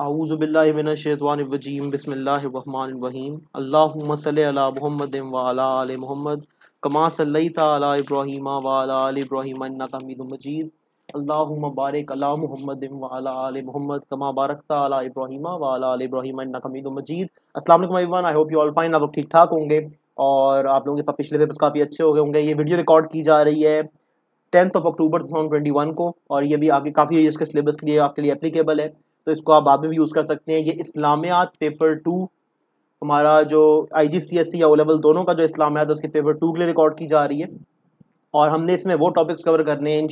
ठीक ठाक होंगे और आप लोगों के पिछले पेपर्स काफ़ी अच्छे हो गए होंगे ये वीडियो रिकॉर्ड की जा रही है tenth of October two thousand twenty one को और ये भी आगे काफ़ी सिलेबस के लिए आपके लिए एप्लीकेबल है तो इसको आप बाद में भी यूज़ कर सकते हैं ये इस्लामियात पेपर टू हमारा जो आई जी सी एस सी या ओ लेवल दोनों का जो इस्लामियात है उसके पेपर टू के लिए रिकॉर्ड की जा रही है और हमने इसमें वो टॉपिक्स कवर करने हैं इन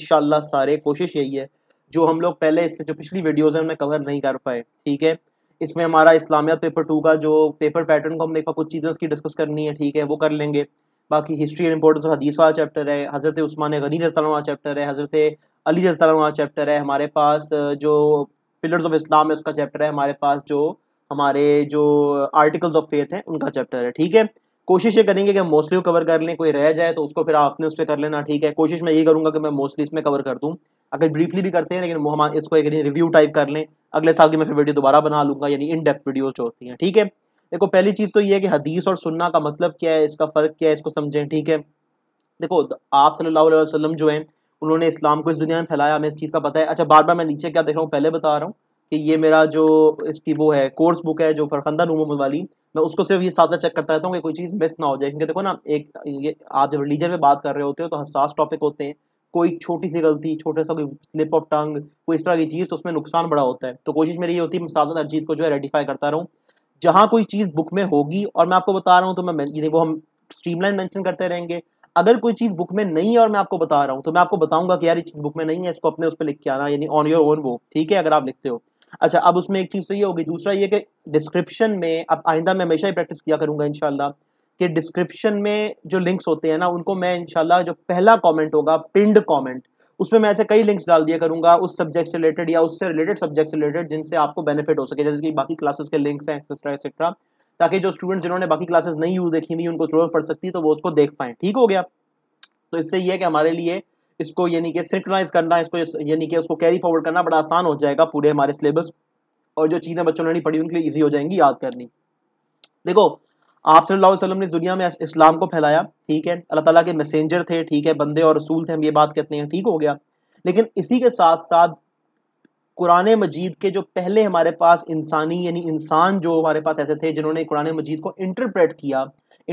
सारे कोशिश यही है जो हम लोग पहले इससे जो पिछली वीडियोज़ हैं उनमें कवर नहीं कर पाए ठीक है इसमें हमारा इस्लामियात पेपर टू का जो पेपर पैटर्न को हमने देखा कुछ चीज़ें उसकी डिस्कस करनी है ठीक है वो कर लेंगे बाकी हिस्ट्री एंड इम्पोर्टेंस ऑफ हदीस वाला चैप्टर है हज़रत उस्मान गनी रजा वाला चैप्टर है हज़रत अली रजा वाला चैप्टर है हमारे पास जो पिलर्स ऑफ इस्लाम है उसका चैप्टर है हमारे पास जो हमारे जो आर्टिकल्स ऑफ फेथ हैं उनका चैप्टर है ठीक है कोशिश ये करेंगे कि हम मोस्टली कवर कर लें कोई रह जाए तो उसको फिर आपने उस पर कर लेना ठीक है कोशिश मैं ये करूंगा कि मैं मोस्टली इसमें कवर कर दूँ अगर ब्रीफली भी करते हैं लेकिन हम इसको एक रिव्यू टाइप कर लें अगले साल की मैं फिर वीडियो दोबारा बना लूंगा यानी इन डेप्थ वीडियोज जो होती हैं ठीक है देखो पहली चीज़ तो ये है कि हदीस और सुनना का मतलब क्या है इसका फ़र्क क्या है इसको समझें ठीक है देखो आप सल्लल्लाहु अलैहि वसल्लम जो है उन्होंने इस्लाम को इस दुनिया में फैलाया हमें इस चीज़ का पता है अच्छा बार बार मैं नीचे क्या देख रहा हूँ पहले बता रहा हूँ कि ये मेरा जो इसकी वो है कोर्स बुक है जो फरखंदा नूम वाली मैं उसको सिर्फ ये साथ चेक करता रहता हूँ कि कोई चीज़ मिस ना हो जाए क्योंकि देखो ना एक ये आप जब रिलीजन में बात कर रहे होते हो तो हसास टॉपिक होते हैं कोई छोटी सी गलती छोटा सा कोई स्लिप ऑफ टंग कोई इस तरह की चीज़ तो उसमें नुकसान बड़ा होता है तो कोशिश मेरी ये होती है साजद अरजीत को जो है रेडिफाई करता रहूँ जहाँ कोई चीज़ बुक में होगी और मैं आपको बता रहा हूँ तो मैं वो हम स्ट्रीमलाइन मेंशन करते रहेंगे अगर कोई चीज़ बुक में नहीं है और मैं आपको बता रहा हूँ तो मैं आपको बताऊंगा कि यार ये चीज़ बुक में नहीं है इसको अपने उस पर लिख के आना यानी ऑन योर ओन वो ठीक है अगर आप लिखते हो अच्छा अब उसमें एक चीज़ सही तो होगी दूसरा ये कि डिस्क्रिप्शन में अब आइंदा मैं हमेशा ही प्रैक्टिस किया करूंगा इनशाला कि डिस्क्रिप्शन में जो लिंक्स होते हैं ना उनको मैं इनशाला जो पहला कॉमेंट होगा पिंड कॉमेंट उसमें मैं ऐसे कई लिंक्स डाल दिया करूंगा उस सब्जेक्ट से रिलेटेड या उससे रिलेटेड सब्जेक्ट से रिलेटेड जिनसे आपको बेनिफिट हो सके जैसे कि बाकी क्लासेस के लिंक्स हैं एक्सेट्रा एक्सेट्रा ताकि जो स्टूडेंट जिन्होंने बाकी क्लासेस नहीं यूज देखी हुई उनको जरूरत पड़ सकती है तो वो उसको देख पाए ठीक हो गया तो इससे यह है कि हमारे लिए इसको यानी कि सिंक्रोनाइज करना इसको यानी कि उसको कैरी फॉरवर्ड करना बड़ा आसान हो जाएगा पूरे हमारे सिलेबस और जो चीज़ें बच्चों ने नहीं पढ़ी उनके लिए ईजी हो जाएंगी याद करनी देखो आप सल्लल्लाहु अलैहि वसल्लम ने इस दुनिया में इस्लाम को फैलाया ठीक है अल्लाह ताला के मैसेंजर थे ठीक है बंदे और रसूल थे हम ये बात कहते हैं ठीक हो गया लेकिन इसी के साथ साथ कुरान मजीद के जो पहले हमारे पास इंसानी यानी इंसान जो हमारे पास ऐसे थे जिन्होंने कुरान मजीद को इंटरप्रेट किया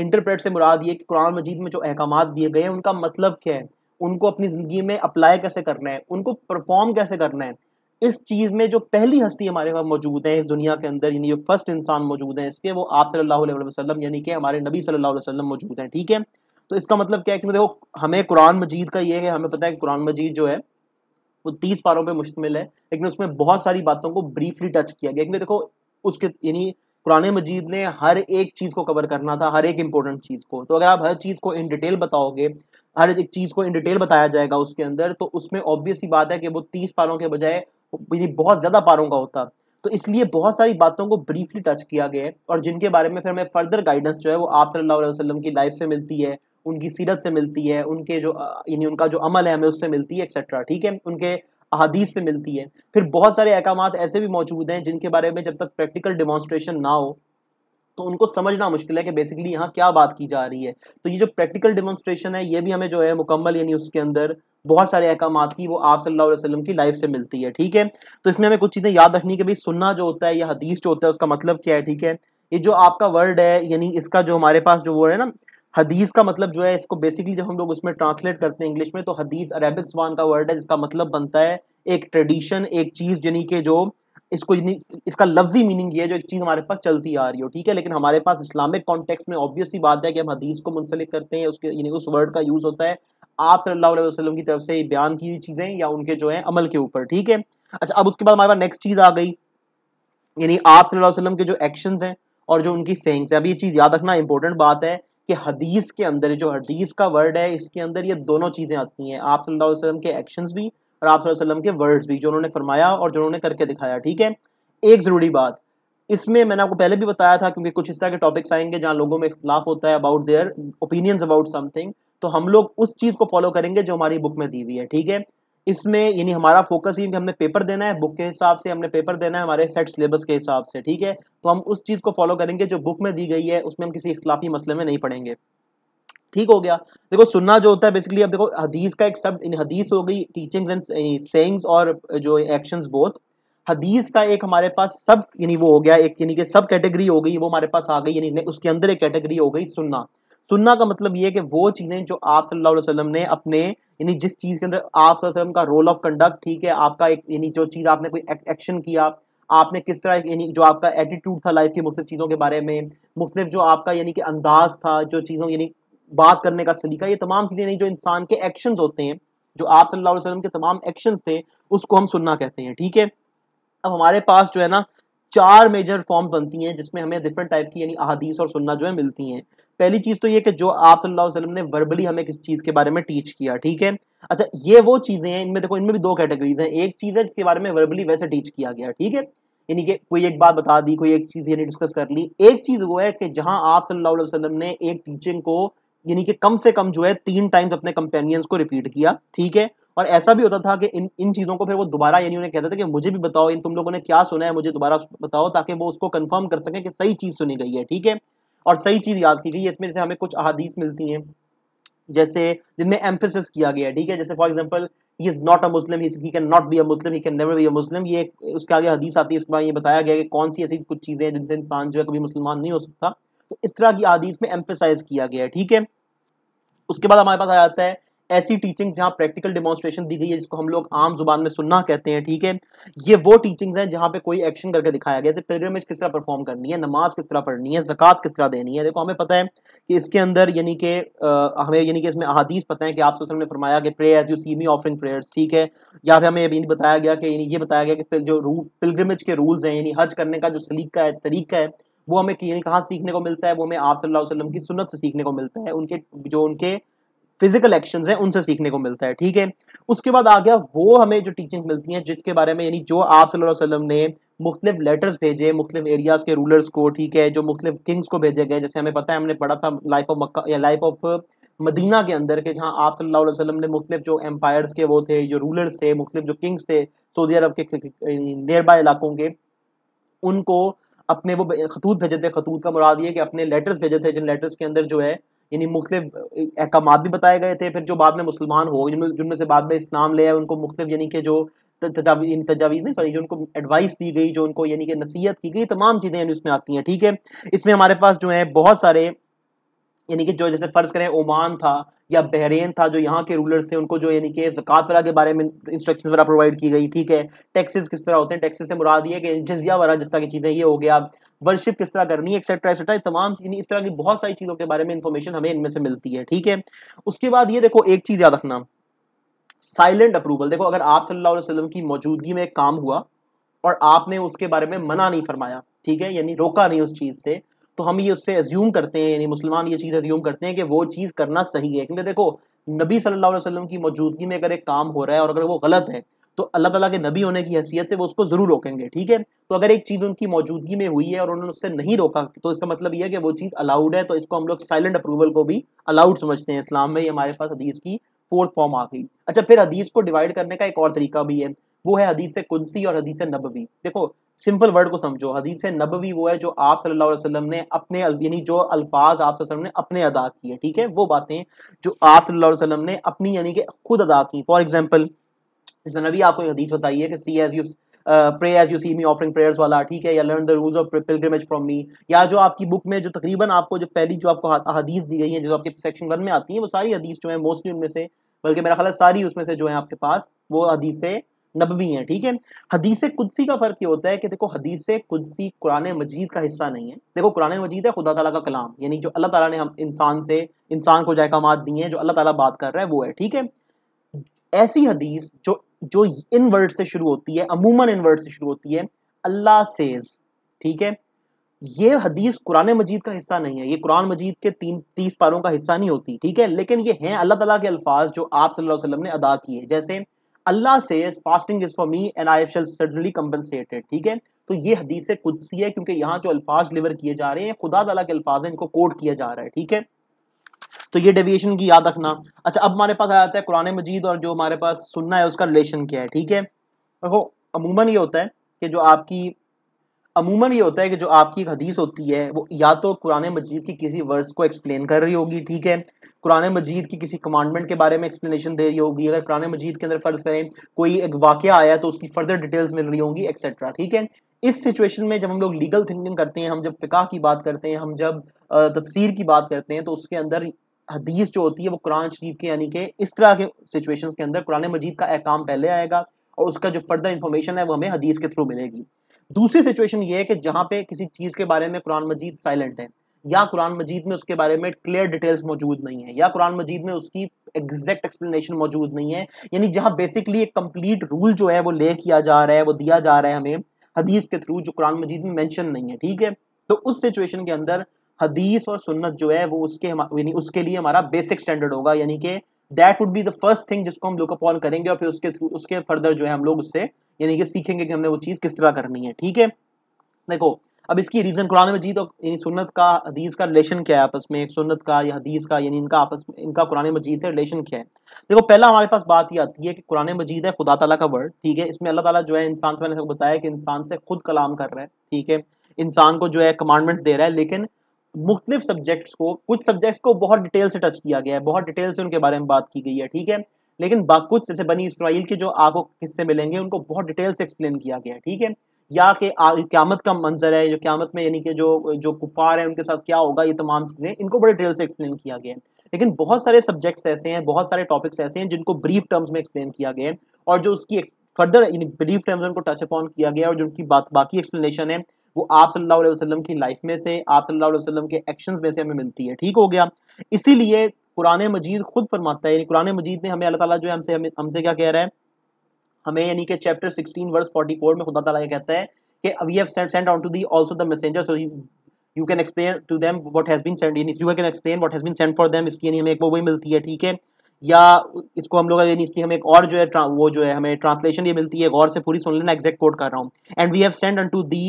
इंटरप्रेट से मुराद ये कि कुरान मजीद में जो अहकाम दिए गए हैं उनका मतलब क्या है उनको अपनी ज़िंदगी में अप्लाई कैसे करना है उनको परफॉर्म कैसे करना है इस चीज़ में जो पहली हस्ती हमारे पास मौजूद है इस दुनिया के अंदर यानी जो फर्स्ट इंसान मौजूद है इसके वो आप सल्लल्लाहु अलैहि वसल्लम यानी कि हमारे नबी सल्लल्लाहु अलैहि वसल्लम मौजूद हैं ठीक है तो इसका मतलब क्या है कि देखो हमें कुरान मजीद का ये है हमें पता है कि कुरान मजीद जो है वो तीस पारों पर मुश्तमिल है लेकिन उसमें बहुत सारी बातों को ब्रीफली टच किया गया क्योंकि देखो उसके यानी कुरान मजीद ने हर एक चीज़ को कवर करना था हर एक इंपॉर्टेंट चीज़ को तो अगर आप हर चीज़ को इन डिटेल बताओगे हर एक चीज़ को इन डिटेल बताया जाएगा उसके अंदर तो उसमें ऑब्वियसली बात है कि वो तीस पारों के बजाय बहुत ज़्यादा पारों का होता तो इसलिए बहुत सारी बातों को ब्रीफली टच किया गया है और जिनके बारे में फिर हमें फर्दर गाइडेंस जो है वो आप सल्लल्लाहु अलैहि वसल्लम की लाइफ से मिलती है उनकी सीरत से मिलती है उनके जो यानी उनका जो अमल है हमें उससे मिलती है एक्सेट्रा ठीक है उनके अहदीस से मिलती है फिर बहुत सारे अहकाम ऐसे भी मौजूद हैं जिनके बारे में जब तक प्रैक्टिकल डेमॉन्स्ट्रेशन ना हो तो उनको समझना मुश्किल है कि बेसिकली यहाँ क्या बात की जा रही है तो ये जो प्रैक्टिकल डेमोन्स्ट्रेशन है ये भी हमें जो है मुकम्मल यानी उसके अंदर बहुत सारे अहकाम की वो आप सल्लल्लाहु अलैहि वसल्लम की लाइफ से मिलती है ठीक है तो इसमें हमें कुछ चीज़ें याद रखनी कि भाई सुनना जो होता है या हदीस जो होता है उसका मतलब क्या है ठीक है ये जो आपका वर्ड है यानी इसका जो हमारे पास जो वर्ड है ना हदीस का मतलब जो है इसको बेसिकली जब हम लोग उसमें ट्रांसलेट करते हैं इंग्लिश में तो हदीस अरेबिक जबान का वर्ड है जिसका मतलब बनता है एक ट्रेडिशन एक चीज़ यानी कि जो इसको इसका लफ्जी मीनिंग ये है जो एक चीज़ हमारे पास चलती आ रही हो ठीक है लेकिन हमारे पास इस्लामिक कॉन्टेक्स में ऑब्वियसली बात है कि हम हदीस को मुंसलिक करते हैं उसके यानी उस वर्ड का यूज़ होता है आप सल्लल्लाहु अलैहि वसल्लम की तरफ से बयान की हुई चीज़ें या उनके जो है अमल के ऊपर ठीक है अच्छा अब उसके बाद हमारे पास नेक्स्ट चीज़ आ गई यानी आप सल्लल्लाहु अलैहि वसल्लम के जो एक्शन है और जो उनकी सेंग्स है अब ये चीज़ याद रखना इंपॉर्टेंट बात है कि हदीस के अंदर जो हदीस का वर्ड है इसके अंदर ये दोनों चीज़ें आती हैं आप सल्लल्लाहु अलैहि वसल्लम के एक्शंस भी और आप सल्लल्लाहु अलैहि वसल्लम के वर्ड्स भी जो उन्होंने फरमाया और जो उन्होंने करके दिखाया ठीक है एक ज़रूरी बात इसमें मैंने आपको पहले भी बताया था क्योंकि कुछ इस तरह के टॉपिक्स आएंगे जहां लोगों में इख्तलाफ होता है about their opinions about something तो हम लोग उस चीज़ को फॉलो करेंगे जो हमारी बुक में दी हुई है ठीक है इसमें यानी हमारा फोकस ये कि हमने पेपर देना है बुक के हिसाब से हमने पेपर देना है हमारे सेट सिलेबस के हिसाब से ठीक है तो हम उस चीज़ को फॉलो करेंगे जो बुक में दी गई है उसमें हम किसी इख्तलाफी मसले में नहीं पढ़ेंगे ठीक हो गया देखो सुनना जो होता है बेसिकली अब देखो हदीस का एक सब हदीस हो गई टीचिंग्स एंड सेइंग्स और जो एक्शंस बोथ हदीस का एक हमारे पास सब यानी वो हो गया एक यानी कि सब कैटेगरी हो गई वो हमारे पास आ गई यानी उसके अंदर एक कैटेगरी हो गई सुनना सुनना का मतलब ये है कि वो चीज़ें जो आप सल्लल्लाहु अलैहि वसल्लम ने अपने यानी जिस चीज़ के अंदर आप का रोल ऑफ कंडक्ट ठीक है आपका एक यानी जो चीज़ आपने कोई एक्शन किया आपने किस तरह यानी जो आपका एटीट्यूड था लाइफ की मुख्तु चीज़ों के बारे में मुख्तु जो आपका यानी कि अंदाज था जो चीज़ों यानी बात करने का सलीका ये तमाम चीज़ें नहीं जो इंसान के एक्शन होते हैं जो आप सल्लल्लाहु अलैहि वसल्लम के तमाम एक्शन थे उसको हम सुनना कहते हैं ठीक है अब हमारे पास जो है ना चार मेजर फॉर्म बनती हैं जिसमें हमें डिफरेंट टाइप की यानी अहदीस और सुनना जो है मिलती हैं पहली चीज तो ये कि जो आप सल्लल्लाहु अलैहि वसल्लम ने वर्बली हमें किस चीज के बारे में टीच किया ठीक है अच्छा ये वो चीजें हैं इनमें देखो इनमें भी दो कैटेगरीज हैं एक चीज है जिसके बारे में वर्बली वैसे टीच किया गया ठीक है यानी कि कोई एक बात बता दी कोई एक चीज यानी डिस्कस कर ली एक चीज वो है कि जहां आप सल्लल्लाहु अलैहि वसल्लम ने एक टीचिंग को यानी कि कम से कम जो है तीन टाइम्स अपने कंपेनियंस को रिपीट किया ठीक है और ऐसा भी होता था कि इन इन चीज़ों को फिर वो दोबारा यानी उन्हें कहता था कि मुझे भी बताओ इन तुम लोगों ने क्या सुना है मुझे दोबारा बताओ ताकि वो उसको कंफर्म कर सके कि सही चीज़ सुनी गई है ठीक है और सही चीज़ याद की गई है इसमें से हमें कुछ अहादीस मिलती हैं जैसे जिनमें एम्फेसिस किया गया है ठीक है जैसे for example he is not a Muslim he can not be a Muslim he can never be a Muslim ये उसके आगे हदीस आती है उसके बाद ये बताया गया कि कौन सी ऐसी कुछ चीज़ें हैं जिनसे इंसान जो है कभी मुसलमान नहीं हो सकता तो इस तरह की आदीस में एम्फेसाइज किया गया है ठीक है उसके बाद हमारे पास आ जाता है ऐसी टीचिंग्स जहाँ प्रैक्टिकल डेमोन्स्ट्रेशन दी गई है जिसको हम लोग आम जुबान में सुनना कहते हैं ठीक है ये वो टीचिंग्स हैं जहाँ पे कोई एक्शन करके दिखाया गया जैसे पिलग्रमेज किस तरह परफॉर्म करनी है नमाज किस तरह पढ़नी है जक़ात किस तरह देनी है देखो हमें पता है कि इसके अंदर यानी कि हमें यानी कि इसमें अहादीस पता है कि आप सोशल ने फरमाया कि pray as you see me offering prayers ठीक है या फिर हमें ये बताया गया कि ये बताया गया कि जो रूल पिलग्रमेज के रूल्स हैं यानी हज करने का जो सलीका है तरीका है वो हमें यानी कहाँ सीखने को मिलता है वो हमें आप सल्लल्लाहु अलैहि वसल्लम की सुन्नत से सीखने को मिलता है उनके जो उनके फिजिकल एक्शन है उनसे सीखने को मिलता है ठीक है उसके बाद आ गया वो हमें जो टीचिंग मिलती है जिसके बारे में यानी जो आप सल्लम ने मुख्तलिफ लेटर्स भेजे मुख्तलिफ एरियाज के रूलर्स को ठीक है जो मुख्तलिफ किंग्स को भेजे गए जैसे हमें पता है हमने पढ़ा था लाइफ ऑफ मक्का या लाइफ ऑफ मदीना के अंदर के जहाँ आप सल्लल्लाहु अलैहि वसल्लम ने मुख्तलिफ जो एम्पायर्स के वो थे जो रूलर्स थे मुख्तलिफ जो किंग्स थे सऊदी अरब के नियर बाय इलाकों के उनको अपने वो खतूत भेजे थे खतूत का मुराद ये कि अपने लेटर्स भेजे थे जिन लेटर्स के अंदर जो है यानी मुख्त अहकाम भी बताए गए थे फिर जो बाद में मुसलमान हो जिनमें से बाद में इस्लाम ले आए उनको मुख्तु यानी कि जो तजावी, तजावीज नहीं सॉरी जो उनको एडवाइस दी गई जो उनको यानी कि नसीहत की गई तमाम चीज़ें यानी उसमें आती हैं ठीक है इसमें हमारे पास जो है बहुत सारे यानी कि जो जैसे फ़र्ज़ करें ओमान था या बहरेन था जो यहाँ के रूलर्स थे उनको जो यानी कि जक़ात वगैरह के बारे में इंस्ट्रक्शन वगैरह प्रोवाइड की गई ठीक है टैक्सेस किस तरह होते हैं टैक्सेस से मुराद ये कि जजिया वगैरह जिस तरह की चीज़ें ये हो गया वर्शिप किस तरह करनी है एक्सेट्रा एक्सेट्रा तमाम इस तरह की बहुत सारी चीज़ों के बारे में इन्फॉर्मेशन हमें इनमें से मिलती है ठीक है उसके बाद ये देखो एक चीज़ याद रखना साइलेंट अप्रूवल देखो अगर आप सल्लल्लाहु अलैहि वसल्लम की मौजूदगी में एक काम हुआ और आपने उसके बारे में मना नहीं फरमाया ठीक है यानी रोका नहीं उस चीज़ से तो हम ये उससे एज्यूम करते हैं यानी मुसलमान ये चीज़ एज्यूम करते हैं कि वो चीज़ करना सही है क्योंकि देखो नबी सल्लल्लाहु अलैहि वसल्लम की मौजूदगी में अगर एक काम हो रहा है और अगर वो गलत है तो अल्लाह ताला के नबी होने की हैसियत से वो उसको ज़रूर रोकेंगे ठीक है तो अगर एक चीज़ उनकी मौजूदगी में हुई है और उन्होंने उससे नहीं रोका तो इसका मतलब यह है कि वो चीज़ अलाउड है तो इसको हम लोग साइलेंट अप्रूवल को भी अलाउड समझते हैं इस्लाम में ये हमारे पास हदीस की फोर्थ फॉर्म आ गई अच्छा फिर हदीस को डिवाइड करने का एक और तरीका भी है वो है हदीस कुदसी और हदीस नबवी देखो सिंपल वर्ड को समझो हदीस नबवी वो है जो आप सल्लल्लाहु अलैहि वसल्लम ने अपने यानी जो अल्फाज आप सल्लल्लाहु अलैहि वसल्लम ने अपने अदा किए ठीक है वो बातें जो आप सल्लल्लाहु अलैहि वसल्लम ने अपनी यानी कि खुद अदा की फॉर एग्जाम्पल नबी आपको एक हदीस बताइए कि see as you pray as you see me offering prayers वाला ठीक है या learn the rules of pilgrimage from me या जो आपकी बुक में जो तकरीबन आपको जो पहली जो आपको हदीस दी गई है जो आपके सेक्शन वन में आती है वो सारी हदीस जो है मोस्टली उनमें से बल्कि मेरा ख्याल सारी उसमें से जो है आपके पास वो हदीसें नबवी है ठीक है हदीस कुदसी का फ़र्क ये होता है कि देखो हदीस कुदसी कुरान मजीद का हिस्सा नहीं है देखो कुरान मजीद है खुदा तला का कलाम यानी जो अल्लाह तला ने हम इंसान से इंसान को जायकाम दिए हैं जो अल्लाह तला बात कर रहा है वो है ठीक है ऐसी हदीस जो जो इन वर्ड से शुरू होती है अमूमन इन वर्ड से शुरू होती है अल्लाह सेज ठीक है ये हदीस कुरान मजीद का हिस्सा नहीं है ये कुरान मजीद के तीन तीस पारों का हिस्सा नहीं होती ठीक है लेकिन ये हैं अल्लाह ताला के अल्फाज जो आप सल्लल्लाहु अलैहि वसल्लम ने अदा किए जैसे अल्लाह से fasting is for me and I shall suddenly compensated ठीक है तो ये हदीस से सी है क्योंकि यहाँ जो अल्फाज डिलीवर किए जा रहे हैं खुदा तला के अल्फाज हैं इनको कोट किया जा रहा है ठीक है तो ये डेविएशन की याद रखना अच्छा अब हमारे पास आ जाता है कुरान मजीद और जो हमारे पास सुनना है उसका रिलेशन क्या है ठीक है देखो अमूमन ये होता है कि जो आपकी अमूमन ये होता है कि जो आपकी एक हदीस होती है वो या तो कुरान मजीद की किसी वर्स को एक्सप्लेन कर रही होगी ठीक है कुरान मजीद की किसी कमांडमेंट के बारे में एक्सप्लेनेशन दे रही होगी अगर कुरान मजीद के अंदर फ़र्ज़ करें कोई एक वाक्य आया तो उसकी फर्दर डिटेल्स मिल रही होंगी एक्सेट्रा ठीक है इस सिचुएशन में जब हम लोग लीगल थिंकिंग करते हैं हम जब फ़िका की बात करते हैं हम जब तफसीर की बात करते हैं तो उसके अंदर हदीस जो होती है वो कुरान शरीफ के यानी कि इस तरह के सिचुएशन के अंदर कुरान मजीद का अहकाम पहले आएगा और उसका जो फर्दर इंफॉर्मेशन है वो हमें हदीस के थ्रू मिलेगी दूसरी सिचुएशन ये है कि जहां पे किसी चीज़ के बारे में कुरान मजीद साइलेंट है या कुरान मजीद में उसके बारे में क्लियर डिटेल्स मौजूद नहीं है या कुरान मजीद में उसकी एग्जैक्ट एक्सप्लेनेशन मौजूद नहीं है यानी जहां बेसिकली एक कंप्लीट रूल जो है वो ले किया जा रहा है वो दिया जा रहा है हमें हदीस के थ्रू जो कुरान मजीद में मैंशन नहीं है ठीक है तो उस सिचुएशन के अंदर हदीस और सुन्नत जो है वो उसके यानी उसके लिए हमारा बेसिक स्टैंडर्ड होगा यानी कि that would be the first thing जिसको हम लोग अपॉन करेंगे और फिर उसके थ्रू उसके फर्दर जो है हम लोग उससे यानी कि सीखेंगे कि हमने वो चीज़ किस तरह करनी है ठीक है देखो अब इसकी रीज़न कुरान मजीद और तो, यानी सुन्नत का हदीस का रिलेशन क्या है आपस में एक सुन्नत का या हदीस का यानी इनका आपस में इनका कुरान मजीद से रिलेशन क्या है देखो पहला हमारे पास बात ये आती है कि कुरान मजीद है खुदा ताला का वर्ड ठीक है इसमें अल्लाह ताला जो है इंसान से मैंने बताया कि इंसान से खुद कलाम कर रहा है ठीक है इंसान को जो है कमांडमेंट्स दे रहा है लेकिन मुख्तलिफ सब्जेक्ट्स को कुछ सब्जेक्ट्स को बहुत डिटेल से टच किया गया है बहुत डिटेल से उनके बारे में बात की गई है ठीक है लेकिन बाकुछ जैसे बनी इसराइल के जो आपको हिस्से मिलेंगे उनको बहुत डिटेल से एक्सप्लेन किया गया है ठीक है या कि क्यामत का मंजर है जो क्यामत में यानी कि जो जो कुफार है उनके साथ क्या होगा ये तमाम चीज़ें इनको बड़े डिटेल से एक्सप्लेन किया गया है लेकिन बहुत सारे सब्जेक्ट्स ऐसे हैं बहुत सारे टॉपिक्स ऐसे हैं जिनको ब्रीफ टर्म्स में एक्सप्लेन किया गया है और जो उसकी फर्दर ब्रीफ टर्म्स में उनको टच अपॉन किया गया और जो उनकी बात बाकी एक्सप्लेनेशन है वो आप सल्लल्लाहु अलैहि वसल्लम की लाइफ में से आप सल्लल्लाहु अलैहि वसल्लम के एक्शंस में से हमें मिलती है ठीक हो गया इसीलिए कुरान मजीद खुद फरमाता है यानी कुरान मजीद में हमें अल्लाह ताला जो है हमसे हमसे क्या कह रहा है हमें यानी कि चैप्टर 16 वर्स 44 में खुदा ताला ये कहता है कि we have sent sent on to the also the messenger so you can explain to them what has been sent यानी you can explain what has been sent for them इसकी यानी हमें एक वो भी मिलती है ठीक है या इसको हम लोग यानी इसकी हमें एक और जो है वो जो है हमें ट्रांसलेशन ये मिलती है गौर से पूरी सुन लेना एग्जैक्ट कोट कर रहा हूँ and we have sent unto the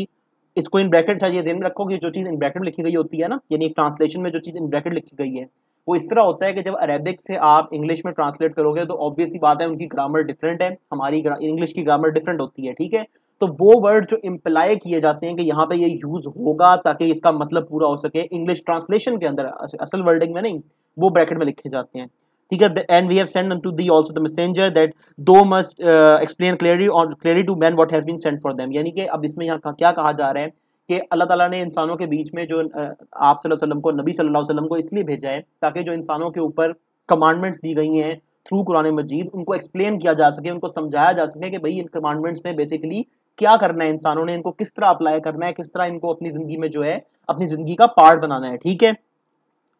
इसको इन ब्रैकेट चाहिए ध्यान में रखो कि जो चीज़ इन ब्रैकेट में लिखी गई होती है ना यानी एक ट्रांसलेशन में जो चीज़ इन ब्रैकेट लिखी गई है वो इस तरह होता है कि जब अरेबिक से आप इंग्लिश में ट्रांसलेट करोगे तो ऑब्वियसली बात है उनकी ग्रामर डिफरेंट है हमारी इंग्लिश की ग्रामर डिफरेंट होती है ठीक है तो वो वर्ड जो इम्प्लाई किए जाते हैं कि यहाँ पे ये यूज होगा ताकि इसका मतलब पूरा हो सके इंग्लिश ट्रांसलेशन के अंदर असल वर्डिंग में नहीं वो ब्रैकेट में लिखे जाते हैं ठीक है and we have send to the also the messenger that those must explain clearly और clearly to man what has been send for them यानी कि अब इसमें यहाँ क्या कहा जा रहा है कि अल्लाह ताला ने इंसानों के बीच में जो uh, आप वसल्लम को नबी सल्लल्लाहु अलैहि वसल्लम को इसलिए भेजा है ताकि जो इंसानों के ऊपर कमांडमेंट्स दी गई हैं थ्रू कुरान मजीद उनको एक्सप्लेन किया जा सके उनको समझाया जा सके कि भाई इन कमांडमेंट्स में बेसिकली क्या करना है इंसानों ने इनको किस तरह अप्लाई करना है किस तरह इनको अपनी ज़िंदगी में जो है अपनी ज़िंदगी का पार्ट बनाना है ठीक है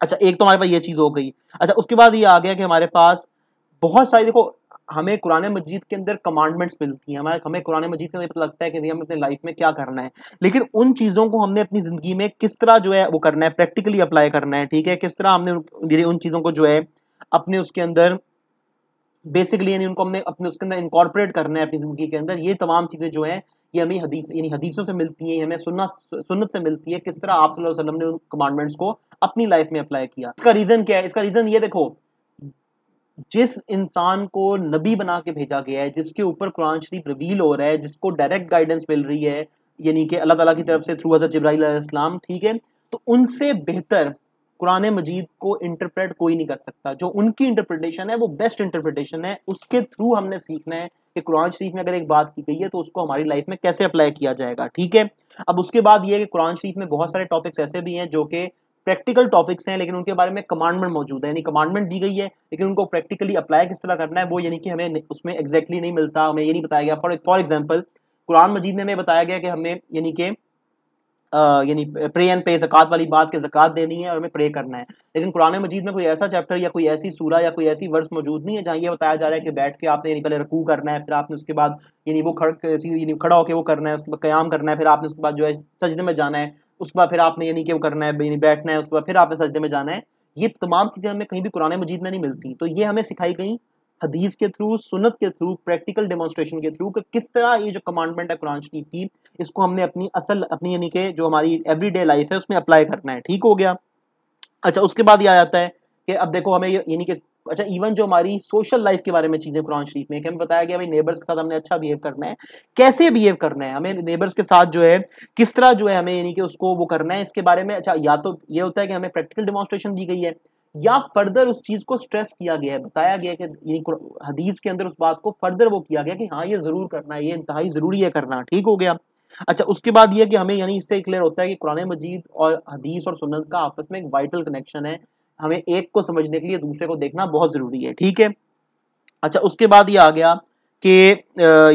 अच्छा एक तो हमारे पास ये चीज़ हो गई अच्छा उसके बाद ये आ गया कि हमारे पास बहुत सारी देखो हमें कुरान मजीद के अंदर कमांडमेंट्स मिलती हैं हमारे हमें कुरान मजीद के अंदर पता लगता है कि भाई हमें अपने लाइफ में क्या करना है लेकिन उन चीज़ों को हमने अपनी ज़िंदगी में किस तरह जो है वो करना है प्रैक्टिकली अप्लाई करना है ठीक है किस तरह हमने उन चीज़ों को जो है अपने उसके अंदर बेसिकली यानी उनको हमने अपने उसके अंदर इंकॉर्पोरेट करना है अपनी ज़िंदगी के अंदर ये तमाम चीज़ें जो है ये हमें हदीस यानी हदीसों से मिलती है हमें सुनना सुन्नत से मिलती है किस तरह आप सल्लल्लाहु अलैहि वसल्लम ने उन कमांडमेंट्स को अपनी लाइफ में अप्लाई किया इसका रीज़न क्या है इसका रीज़न ये देखो जिस इंसान को नबी बना के भेजा गया है जिसके ऊपर कुरान शरीफ रिवील हो रहा है जिसको डायरेक्ट गाइडेंस मिल रही है यानी कि अल्लाह ताला की तरफ से थ्रू हज़रत इब्राहिम ठीक है तो उनसे बेहतर कुरान मजीद को इंटरप्रेट कोई नहीं कर सकता जो उनकी इंटरप्रिटेशन है वो बेस्ट इंटरप्रिटेशन है उसके थ्रू हमने सीखना है कि कुरान शरीफ में अगर एक बात की गई है तो उसको हमारी लाइफ में कैसे अप्लाई किया जाएगा ठीक है अब उसके बाद ये है कि कुरान शरीफ में बहुत सारे टॉपिक्स ऐसे भी हैं जो कि प्रैक्टिकल टॉपिक्स हैं लेकिन उनके बारे में कमांडमेंट मौजूद है यानी कमांडमेंट दी गई है लेकिन उनको प्रैक्टिकली अप्लाई किस तरह करना है वो यानी कि हमें उसमें एग्जैक्टली exactly नहीं मिलता हमें ये नहीं बताया गया for for example Quran Majeed में हमें बताया गया कि हमें यानी कि यानी प्रे एंड पे जक़ात वाली बात के जक़ात देनी है और हमें प्रे करना है लेकिन कुरान मजीद में कोई ऐसा चैप्टर या कोई ऐसी सूरा या कोई ऐसी वर्ड्स मौजूद नहीं है जहाँ ये बताया जा रहा है कि बैठ के आपने यानी पहले रकू करना है फिर आपने उसके बाद यानी वो खड़ खड़ा होकर वो करना है उसके बाद क्याम करना है फिर आपने उसके बाद जो है सजदे में जाना है उसके बाद फिर आपने यानी कि वो करना है यानी बैठना है उसके बाद फिर आपने सजदे में जाना है ये तमाम चीज़ें हमें कहीं भी कुरान मजीद में नहीं मिलती तो ये हमें सिखाई गई हदीस के थ्रू सुनत के थ्रू प्रैक्टिकल डेमोन्स्ट्रेशन के थ्रू कि किस तरह ये जो कमांडमेंट है कुरान शरीफ की इसको हमने अपनी असल अपनी यानी कि जो हमारी एवरीडे लाइफ है उसमें अप्लाई करना है ठीक हो गया अच्छा उसके बाद ये आ जाता है कि अब देखो हमें यानी कि अच्छा इवन जो हमारी सोशल लाइफ के बारे में चीज़ें कुरान शरीफ में कि हमें बताया गया भाई नेबर्स के साथ हमने अच्छा बिहेव करना है कैसे बिहेव करना है हमें नेबर्स के साथ जो है किस तरह जो है हमें यानी कि उसको वो करना है इसके बारे में अच्छा या तो ये होता है कि हमें प्रैक्टिकल डेमोन्स्ट्रेशन दी गई है या फर्दर उस चीज को स्ट्रेस किया गया है बताया गया कि हदीस के अंदर उस बात को फर्दर वो किया गया कि हाँ ये जरूर करना है ये इंतहाई जरूरी है करना ठीक हो गया अच्छा उसके बाद यह कि हमें यानी इससे क्लियर होता है कि कुरान मजीद और हदीस और सुनत का आपस में एक वाइटल कनेक्शन है हमें एक को समझने के लिए दूसरे को देखना बहुत ज़रूरी है ठीक है अच्छा उसके बाद ये आ गया कि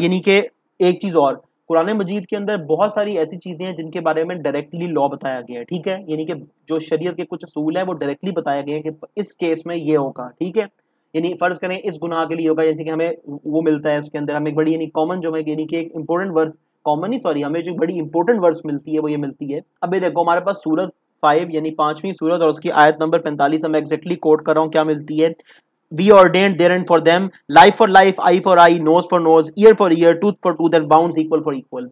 यानी कि एक चीज़ और कुरान मजीद के अंदर बहुत सारी ऐसी चीज़ें हैं जिनके बारे में डायरेक्टली लॉ बताया गया है ठीक है यानी कि जो शरीयत के कुछ असूल है वो डायरेक्टली बताया गया है कि इस केस में ये होगा ठीक है यानी फ़र्ज़ करें इस गुनाह के लिए होगा जैसे कि हमें वो मिलता है उसके अंदर हमें एक बड़ी यानी कॉमन जो है यानी कि एक इंपॉर्टेंट वर्स कॉमन ही सॉरी हमें जो बड़ी इंपॉर्टेंट वर्स मिलती है वो ये मिलती है अब ये देखो हमारे पास सूरत फाइव यानी पांचवी सूरत और उसकी आयत नंबर पैंतालीस हमें एक्जैक्टली कोट कर रहा हूँ क्या मिलती है be ordained therein for them life for life eye for eye nose for nose ear for ear tooth for tooth and bounds equal for equal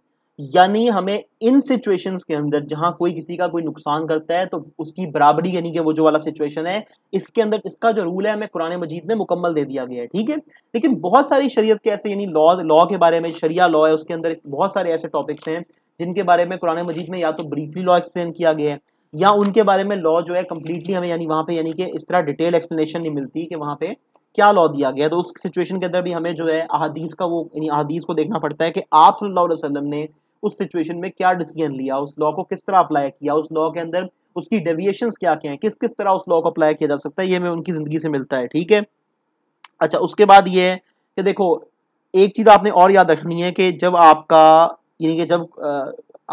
यानी हमें इन सिचुएशंस के अंदर जहां कोई किसी का कोई नुकसान करता है तो उसकी बराबरी यानी कि वो जो वाला सिचुएशन है इसके अंदर इसका जो रूल है हमें कुरान मजीद में मुकम्मल दे दिया गया है ठीक है लेकिन बहुत सारी शरीयत के ऐसे यानी लॉ लॉ के बारे में शरिया लॉ है उसके अंदर बहुत सारे ऐसे टॉपिक्स हैं जिनके बारे में कुरान मजीद में या तो ब्रीफली लॉ एक्सप्लेन किया गया है या उनके बारे में लॉ जो है कम्प्लीटली हमें यानी वहाँ पे यानी कि इस तरह डिटेल एक्सप्लेनेशन नहीं मिलती कि वहाँ पे क्या लॉ दिया गया तो उस सिचुएशन के अंदर भी हमें जो है अहादीस का वो यानी अहादीस को देखना पड़ता है कि आप सल्लल्लाहु अलैहि वसल्लम ने उस सिचुएशन में क्या डिसीजन लिया उस लॉ को किस तरह अप्लाई किया उस लॉ के अंदर उसकी डेविएशन क्या क्या है किस किस तरह उस लॉ को अप्लाई किया जा सकता है ये हमें उनकी ज़िंदगी से मिलता है ठीक है अच्छा उसके बाद ये है कि देखो एक चीज़ आपने और याद रखनी है कि जब आपका यानी कि जब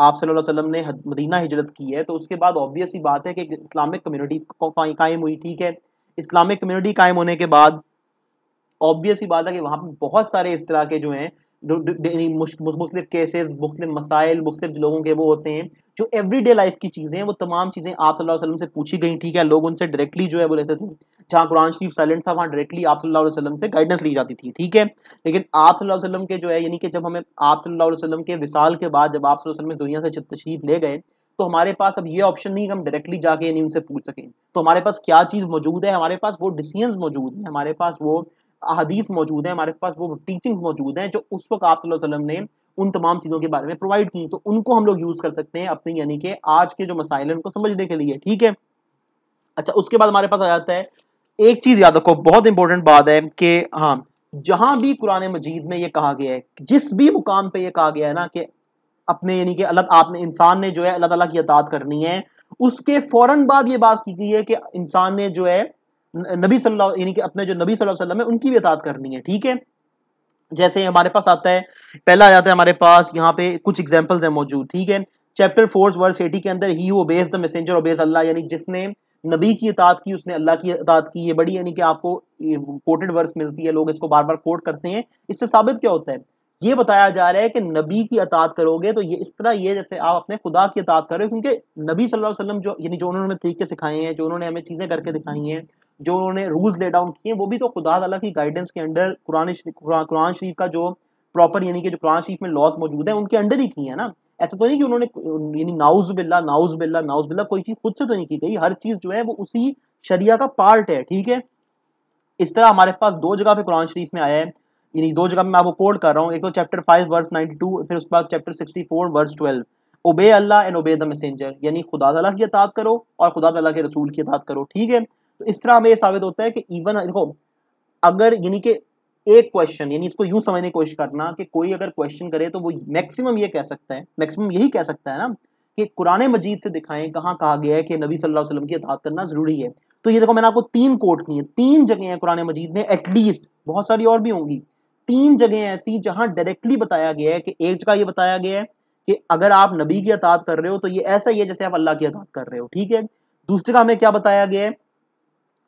आप सल्लल्लाहु अलैहि वसल्लम ने मदीना हिजरत की है तो उसके बाद ऑब्वियसली बात है कि इस्लामिक कम्युनिटी कायम हुई ठीक है इस्लामिक कम्युनिटी कायम होने के बाद ऑब्वियसली बात है कि वहाँ पर बहुत सारे इस तरह के जो हैं मुख्तलिफ केसेस मुख्तलिफ मसाइल मुख्तलिफ लोगों के वो होते हैं जो एवरी डे लाइफ की चीज़ें हैं वो तमाम चीज़ें आप सल्लल्लाहु अलैहि वसल्लम से पूछी गई ठीक है लोग उनसे डायरेक्टली जो है वो लेते थे जहाँ कुरान शरीफ साइलेंट था वहाँ डायरेक्टली आप सल्लल्लाहु अलैहि वसल्लम से गाइडेंस ली जाती थी ठीक है लेकिन आप सल्लल्लाहु अलैहि वसल्लम के जो है यानी कि जब हमें आप सल्लल्लाहु अलैहि वसल्लम के विसाल के बाद जब आप सल्लल्लाहु अलैहि वसल्लम इस दुनिया से तशरीफ ले गए तो हमारे पास अब ये ऑप्शन नहीं हम डायरेक्टली जाके यानी उनसे पूछ सकें तो हमारे पास क्या चीज़ मौजूद है हमारे पास वो डिसीजन मौजूद हैं हमारे पास वो अदीस मौजूद है हमारे पास वो टीचिंग मौजूद हैं जो उस वक्त आप वसल्लम ने उन तमाम चीज़ों के बारे में प्रोवाइड की तो उनको हम लोग यूज़ कर सकते हैं अपने यानी कि आज के जो मसाइल हैं उनको समझने के लिए ठीक है अच्छा उसके बाद हमारे पास आ जाता है एक चीज़ याद रखो बहुत इंपॉर्टेंट बात है कि हाँ जहाँ भी कुरान मजीद में ये कहा गया है जिस भी मुकाम पर यह कहा गया है ना कि अपने यानी कि अल्लाह आपने इंसान ने जो है अल्लाह ताला की अतात करनी है उसके फ़ौरन बाद ये बात की गई है कि इंसान ने जो है नबी सल्लल्लाहु यानी कि अपने जो नबी सल्लल्लाहु अलैहि वसल्लम है उनकी भी अतात करनी है ठीक है जैसे हमारे पास आता है पहला आ जाता है हमारे पास यहाँ पे कुछ एग्जाम्पल्स हैं मौजूद ठीक है चैप्टर फोर वर्स एटी के अंदर ही obeys the messenger obeys Allah यानी जिसने नबी की अतात की उसने अल्लाह की अतात की ये बड़ी यानी कि आपको कोटेड वर्स मिलती है लोग इसको बार बार कोट करते हैं इससे साबित क्या होता है ये बताया जा रहा है कि नबी की अतात करोगे तो ये इस तरह ये जैसे आप अपने खुदा की अतात करो क्योंकि नबी सल्लल्लाहु अलैहि वसल्लम जो यानी जो उन्होंने तरीके सिखाए हैं जो उन्होंने हमें चीज़ें करके दिखाई हैं जो उन्होंने रूल्स ले डाउन किए वो भी तो खुदा तला की गाइडेंस के अंडर कुरान कुरान शरीफ का जो प्रॉपर यानी कि जो कुरान शरीफ में लॉज मौजूद है उनके अंडर ही किए हैं ना ऐसा तो नहीं कि उन्होंने यानी नाउज बिल्ला नाउज बिल्ला नाउज बिल्ला कोई चीज़ खुद से तो नहीं की गई हर चीज़ जो है वो उसी शरिया का पार्ट है ठीक है इस तरह हमारे पास दो जगह पे कुरान शरीफ में आया है यानी दो जगह में आपको कोड कर रहा हूँ एक तो chapter five verse ninety two फिर उसके बाद chapter sixty four verse twelve obey Allah and obey the messenger यानी खुदा तला की अतात करो और खुदा तला के रसूल की अतात करो ठीक है तो इस तरह हमें साबित होता है कि इवन देखो अगर यानी कि एक क्वेश्चन यानी इसको यूं समझने की कोशिश करना कि कोई अगर क्वेश्चन करे तो वो मैक्सिमम ये कह सकता है मैक्सिमम यही कह सकता है ना कि कुरान मजीद से दिखाएं कहाँ कहा गया है कि नबी सल्लल्लाहु अलैहि वसल्लम की अदात करना ज़रूरी है तो ये देखो मैंने आपको तीन कोट की है तीन जगह हैं कुरान मजीद में एटलीस्ट बहुत सारी और भी होंगी तीन जगह ऐसी जहां डायरेक्टली बताया गया है कि एक जगह ये बताया गया है कि अगर आप नबी की अदात कर रहे हो तो ये ऐसा ही है जैसे आप अल्लाह की अदात कर रहे हो ठीक है दूसरी जगह हमें क्या बताया गया है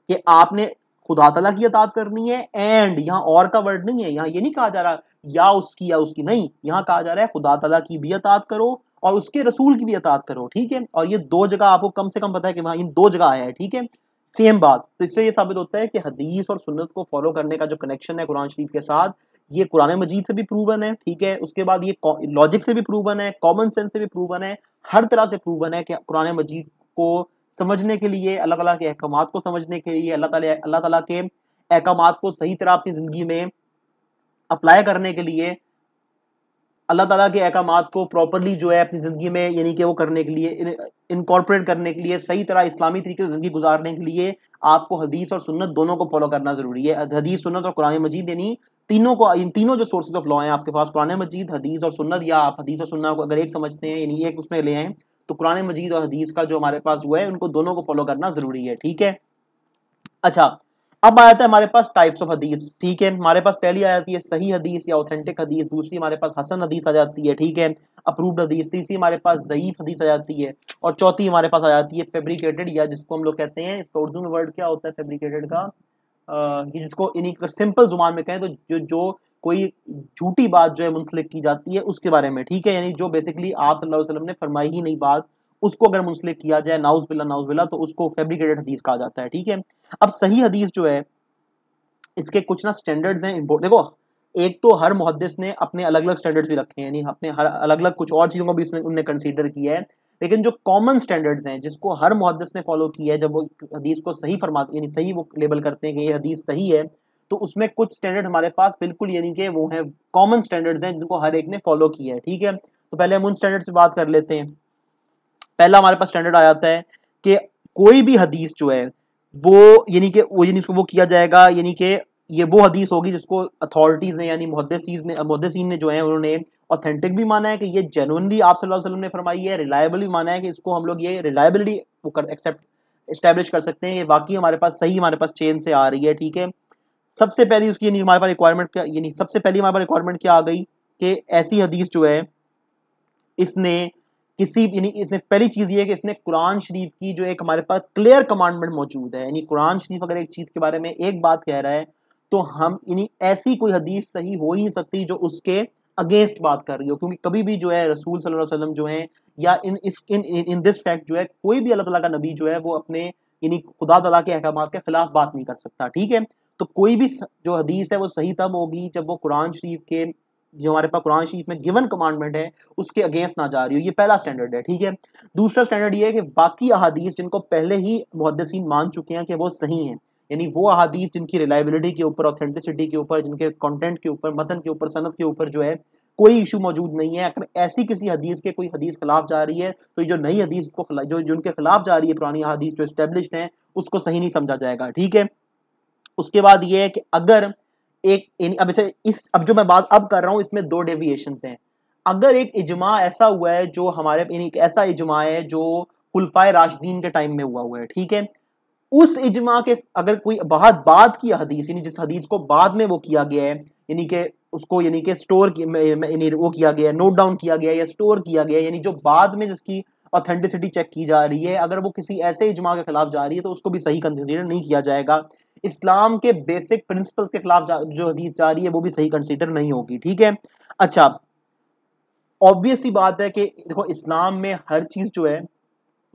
कि आपने खुदा तला की अतात करनी है एंड यहाँ और का वर्ड नहीं है यहाँ ये नहीं कहा जा रहा या उसकी या उसकी नहीं यहाँ कहा जा रहा है खुदा तला की भी अतात करो और उसके रसूल की भी अतात करो ठीक है और ये दो जगह आपको कम से कम पता है कि वहाँ इन दो जगह आया है ठीक है सेम बात तो इससे ये साबित होता है कि हदीस और सुन्नत को फॉलो करने का जो कनेक्शन है कुरान शरीफ के साथ ये कुरान मजीद से भी प्रूवन है ठीक है उसके बाद ये लॉजिक से भी प्रूवन है कॉमन सेंस से भी प्रूवन है हर तरह से प्रूवन है कि कुरान मजीद को समझने के लिए अल्लाह ताला के अहकाम को समझने के लिए अल्लाह ताला अल्लाह ताला के अहकाम को सही तरह अपनी ज़िंदगी में अप्लाई करने के लिए अल्लाह ताला के अहकाम को प्रॉपरली जो है अपनी ज़िंदगी में यानी कि वो करने के लिए इनकॉर्पोरेट करने के लिए सही तरह इस्लामी तरीके से ज़िंदगी गुजारने के लिए आपको हदीस और सुन्नत दोनों को फॉलो करना ज़रूरी है हदीस सुन्नत और कुरान मजीद यानी तीनों को इन तीनों जो सोर्सेज ऑफ लॉ हैं आपके पास कुरान मजीद हदीस और सुन्नत या आप हदीस और सुन्ना को अगर एक समझते हैं यानी एक उसमें ले आएँ तो कुरान मजीद और हदीस का जो हमारे पास हुआ है उनको दोनों को फॉलो करना ज़रूरी है ठीक है अच्छा अब आया था हमारे पास टाइप्स ऑफ हदीस ठीक है हमारे पास पहली आ जाती है सही हदीस या ऑथेंटिक हदीस दूसरी हमारे पास हसन हदीस आ जाती है ठीक है अप्रूव्ड हदीस तीसरी हमारे पास ज़यीफ़ हदीस आ जाती है और चौथी हमारे पास आ जाती है फेब्रिकेटेड या जिसको हम लोग कहते हैं इसका उर्दू में वर्ड क्या होता है फेब्रिकेटेड का आ, जिसको इन्हीं सिंपल जुबान में कहें तो जो जो कोई झूठी बात जो है मुंसलिक की जाती है उसके बारे में ठीक है यानी जो बेसिकली आप सल्लल्लाहु अलैहि वसल्लम ने फरमाई ही नहीं बात उसको अगर मुंसलिक किया जाए नाउज बिल्ला नाउज बिल्ला तो उसको फेब्रिकेटेड हदीस कहा जाता है ठीक है अब सही हदीस जो है इसके कुछ ना स्टैंडर्ड्स हैं देखो एक तो हर मुहदस ने अपने अलग अलग स्टैंडर्ड्स भी रखे हैं यानी अपने हर अलग अलग कुछ और चीज़ों को भी उसने उनने कंसीडर किया है लेकिन जो कॉमन स्टैंडर्ड्स हैं जिसको हर मुहदस ने फॉलो किया है जब वो हदीस को सही फरमा यानी सही वो लेबल करते हैं कि ये हदीस सही है तो उसमें कुछ स्टैंडर्ड हमारे पास बिल्कुल यानी कि वो है कॉमन स्टैंडर्ड्स हैं जिनको हर एक ने फॉलो किया है ठीक है तो पहले हम उन स्टैंडर्ड से बात कर लेते हैं पहला हमारे पास स्टैंडर्ड आ जाता है कि कोई भी हदीस जो है वो यानी कि वो यानी उसको वो किया जाएगा यानी कि ये वो हदीस होगी जिसको अथॉरिटीज़ ने यानी मुहदसीज ने मुहदसिन ने जो है उन्होंने ऑथेंटिक भी माना है कि ये जेनुअनली आप सल्लल्लाहु अलैहि वसल्लम ने फरमाई है रिलायबल भी माना है कि इसको हम लोग ये रिलायबिलिटी कर एक्सेप्ट इस्टेब्लिश कर सकते हैं ये वाकई हमारे पास सही हमारे पास चेन से आ रही है ठीक है सबसे पहली उसकी यानी हमारे पास रिक्वायरमेंट क्या यानी सबसे पहली हमारे पास रिक्वायरमेंट क्या आ गई कि ऐसी हदीस जो है इसने किसी यानी इसने पहली चीज़ ये है कि इसने कुरान शरीफ की जो एक हमारे पास क्लियर कमांडमेंट मौजूद है यानी कुरान शरीफ अगर एक चीज़ के बारे में एक बात कह रहा है तो हम यानी ऐसी कोई हदीस सही हो ही नहीं सकती जो उसके अगेंस्ट बात कर रही हो क्योंकि कभी भी जो है रसूल सल्लल्लाहु अलैहि वसल्लम जो है या इन इस इन इन दिस फैक्ट जो है कोई भी अल्लाह ताला का नबी जो है वो अपने यानी खुदा तला के अहकाम के खिलाफ बात नहीं कर सकता ठीक है तो कोई भी जो हदीस है वो सही तब होगी जब वो कुरान शरीफ के जो हमारे पास कुरान शरीफ में गिवन कमांडमेंट है उसके अगेंस्ट ना जा रही हो ये पहला स्टैंडर्ड है ठीक है दूसरा स्टैंडर्ड ये है कि बाकी अहादीस जिनको पहले ही मुहदसिन मान चुके हैं कि वो सही हैं यानी वो अहादीस जिनकी रिलायबिलिटी के ऊपर ऑथेंटिसिटी के ऊपर जिनके कंटेंट के ऊपर मतन के ऊपर सनत के ऊपर जो है कोई इशू मौजूद नहीं है अगर ऐसी किसी हदीस के कोई हदीस खिलाफ जा रही है तो ये जो नई हदीस को जो जिनके खिलाफ जा रही है पुरानी हदीस जो इस्टेब्लिश हैं उसको सही नहीं समझा जाएगा ठीक है उसके बाद ये है कि अगर एक अब इसे इस अब जो मैं बात अब कर रहा हूँ इसमें दो डेविएशन हैं अगर एक इजमा ऐसा हुआ है जो हमारे एक ऐसा इजमा है जो खुलफा राशदीन के टाइम में हुआ हुआ है ठीक है उस इजमा के अगर कोई बहुत बाद की हदीस यानी जिस हदीस को बाद में वो किया गया है यानी कि उसको यानी कि स्टोर यानी वो किया गया है नोट डाउन किया गया है या स्टोर किया गया है यानी जो बाद में जिसकी ऑथेंटिसिटी चेक की जा रही है अगर वो किसी ऐसे इजमा के खिलाफ जा रही है तो उसको भी सही कंसिडर नहीं किया जाएगा इस्लाम के बेसिक प्रिंसिपल्स के खिलाफ जो हदीस जा रही है वो भी सही कंसिडर नहीं होगी ठीक है अच्छा ऑब्वियसली बात है कि देखो इस्लाम में हर चीज़ जो है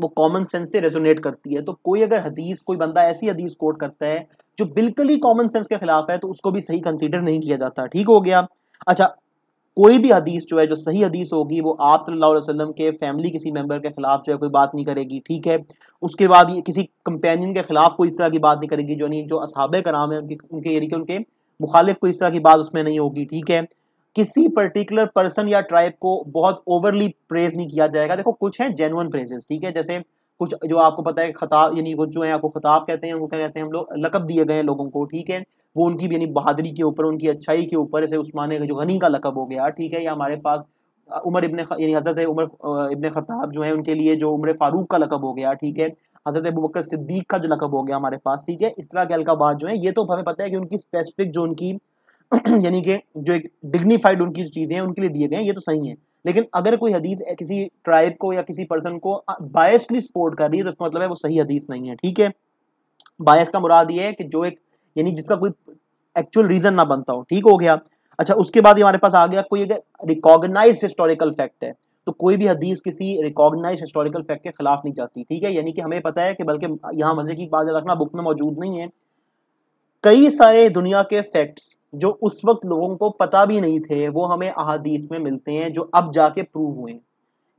वो कॉमन सेंस से रेजोनेट करती है तो कोई अगर हदीस कोई बंदा ऐसी हदीस कोट करता है जो बिल्कुल ही कॉमन सेंस के खिलाफ है तो उसको भी सही कंसीडर नहीं किया जाता ठीक हो गया अच्छा कोई भी हदीस जो है जो सही हदीस होगी वो आप सल्लल्लाहु अलैहि वसल्लम के फैमिली किसी मेंबर के खिलाफ जो है कोई बात नहीं करेगी ठीक है उसके बाद ये किसी कंपेनियन के खिलाफ कोई इस तरह की बात नहीं करेगी जो नहीं जो असहाब कराम है उनके उनके यानी कि उनके मुखालिफ कोई इस तरह की बात उसमें नहीं होगी ठीक है किसी पर्टिकुलर पर्सन या ट्राइब को बहुत ओवरली प्रेज नहीं किया जाएगा देखो कुछ है जेनुअन प्रेजेस ठीक है जैसे कुछ जो आपको पता है खताब यानी कुछ जो है आपको खताब कहते हैं वो क्या कहते हैं हम लोग लकब दिए गए हैं लोगों को ठीक है वो उनकी भी यानी बहादरी के ऊपर उनकी अच्छाई के ऊपर ऐसे उस्मान जो गनी का लकब हो गया ठीक है या हमारे पास उमर इबन यानी हज़रत उमर इबन ख़ताब जो है उनके लिए जो उम्र फ़ारूक का लकब हो गया ठीक है हज़रत अबू बकर सिद्दीक का जो लकब हो गया हमारे पास ठीक है इस तरह के अलकाबाद जो है ये तो हमें पता है कि उनकी स्पेसिफिक जो उनकी यानी कि जो एक डिग्निफाइड उनकी चीज़ें हैं उनके लिए दिए गए हैं ये तो सही है लेकिन अगर कोई हदीस किसी ट्राइब को या किसी पर्सन को बायसली सपोर्ट कर रही है तो उसका मतलब है वो सही हदीस नहीं है ठीक है बायस का मुराद ये है कि जो एक यानी जिसका कोई एक्चुअल रीजन ना बनता हो ठीक हो गया अच्छा उसके बाद हमारे पास आ गया कोई अगर रिकॉग्नाइज हिस्टोरिकल फैक्ट है तो कोई भी हदीस किसी रिकॉग्नाइज हिस्टोरिकल फैक्ट के खिलाफ नहीं जाती ठीक है यानी कि हमें पता है कि बल्कि यहाँ मजे की बात रखना बुक में मौजूद नहीं है कई सारे दुनिया के फैक्ट्स जो उस वक्त लोगों को पता भी नहीं थे वो हमें अहादीस में मिलते हैं जो अब जाके प्रूव हुए हैं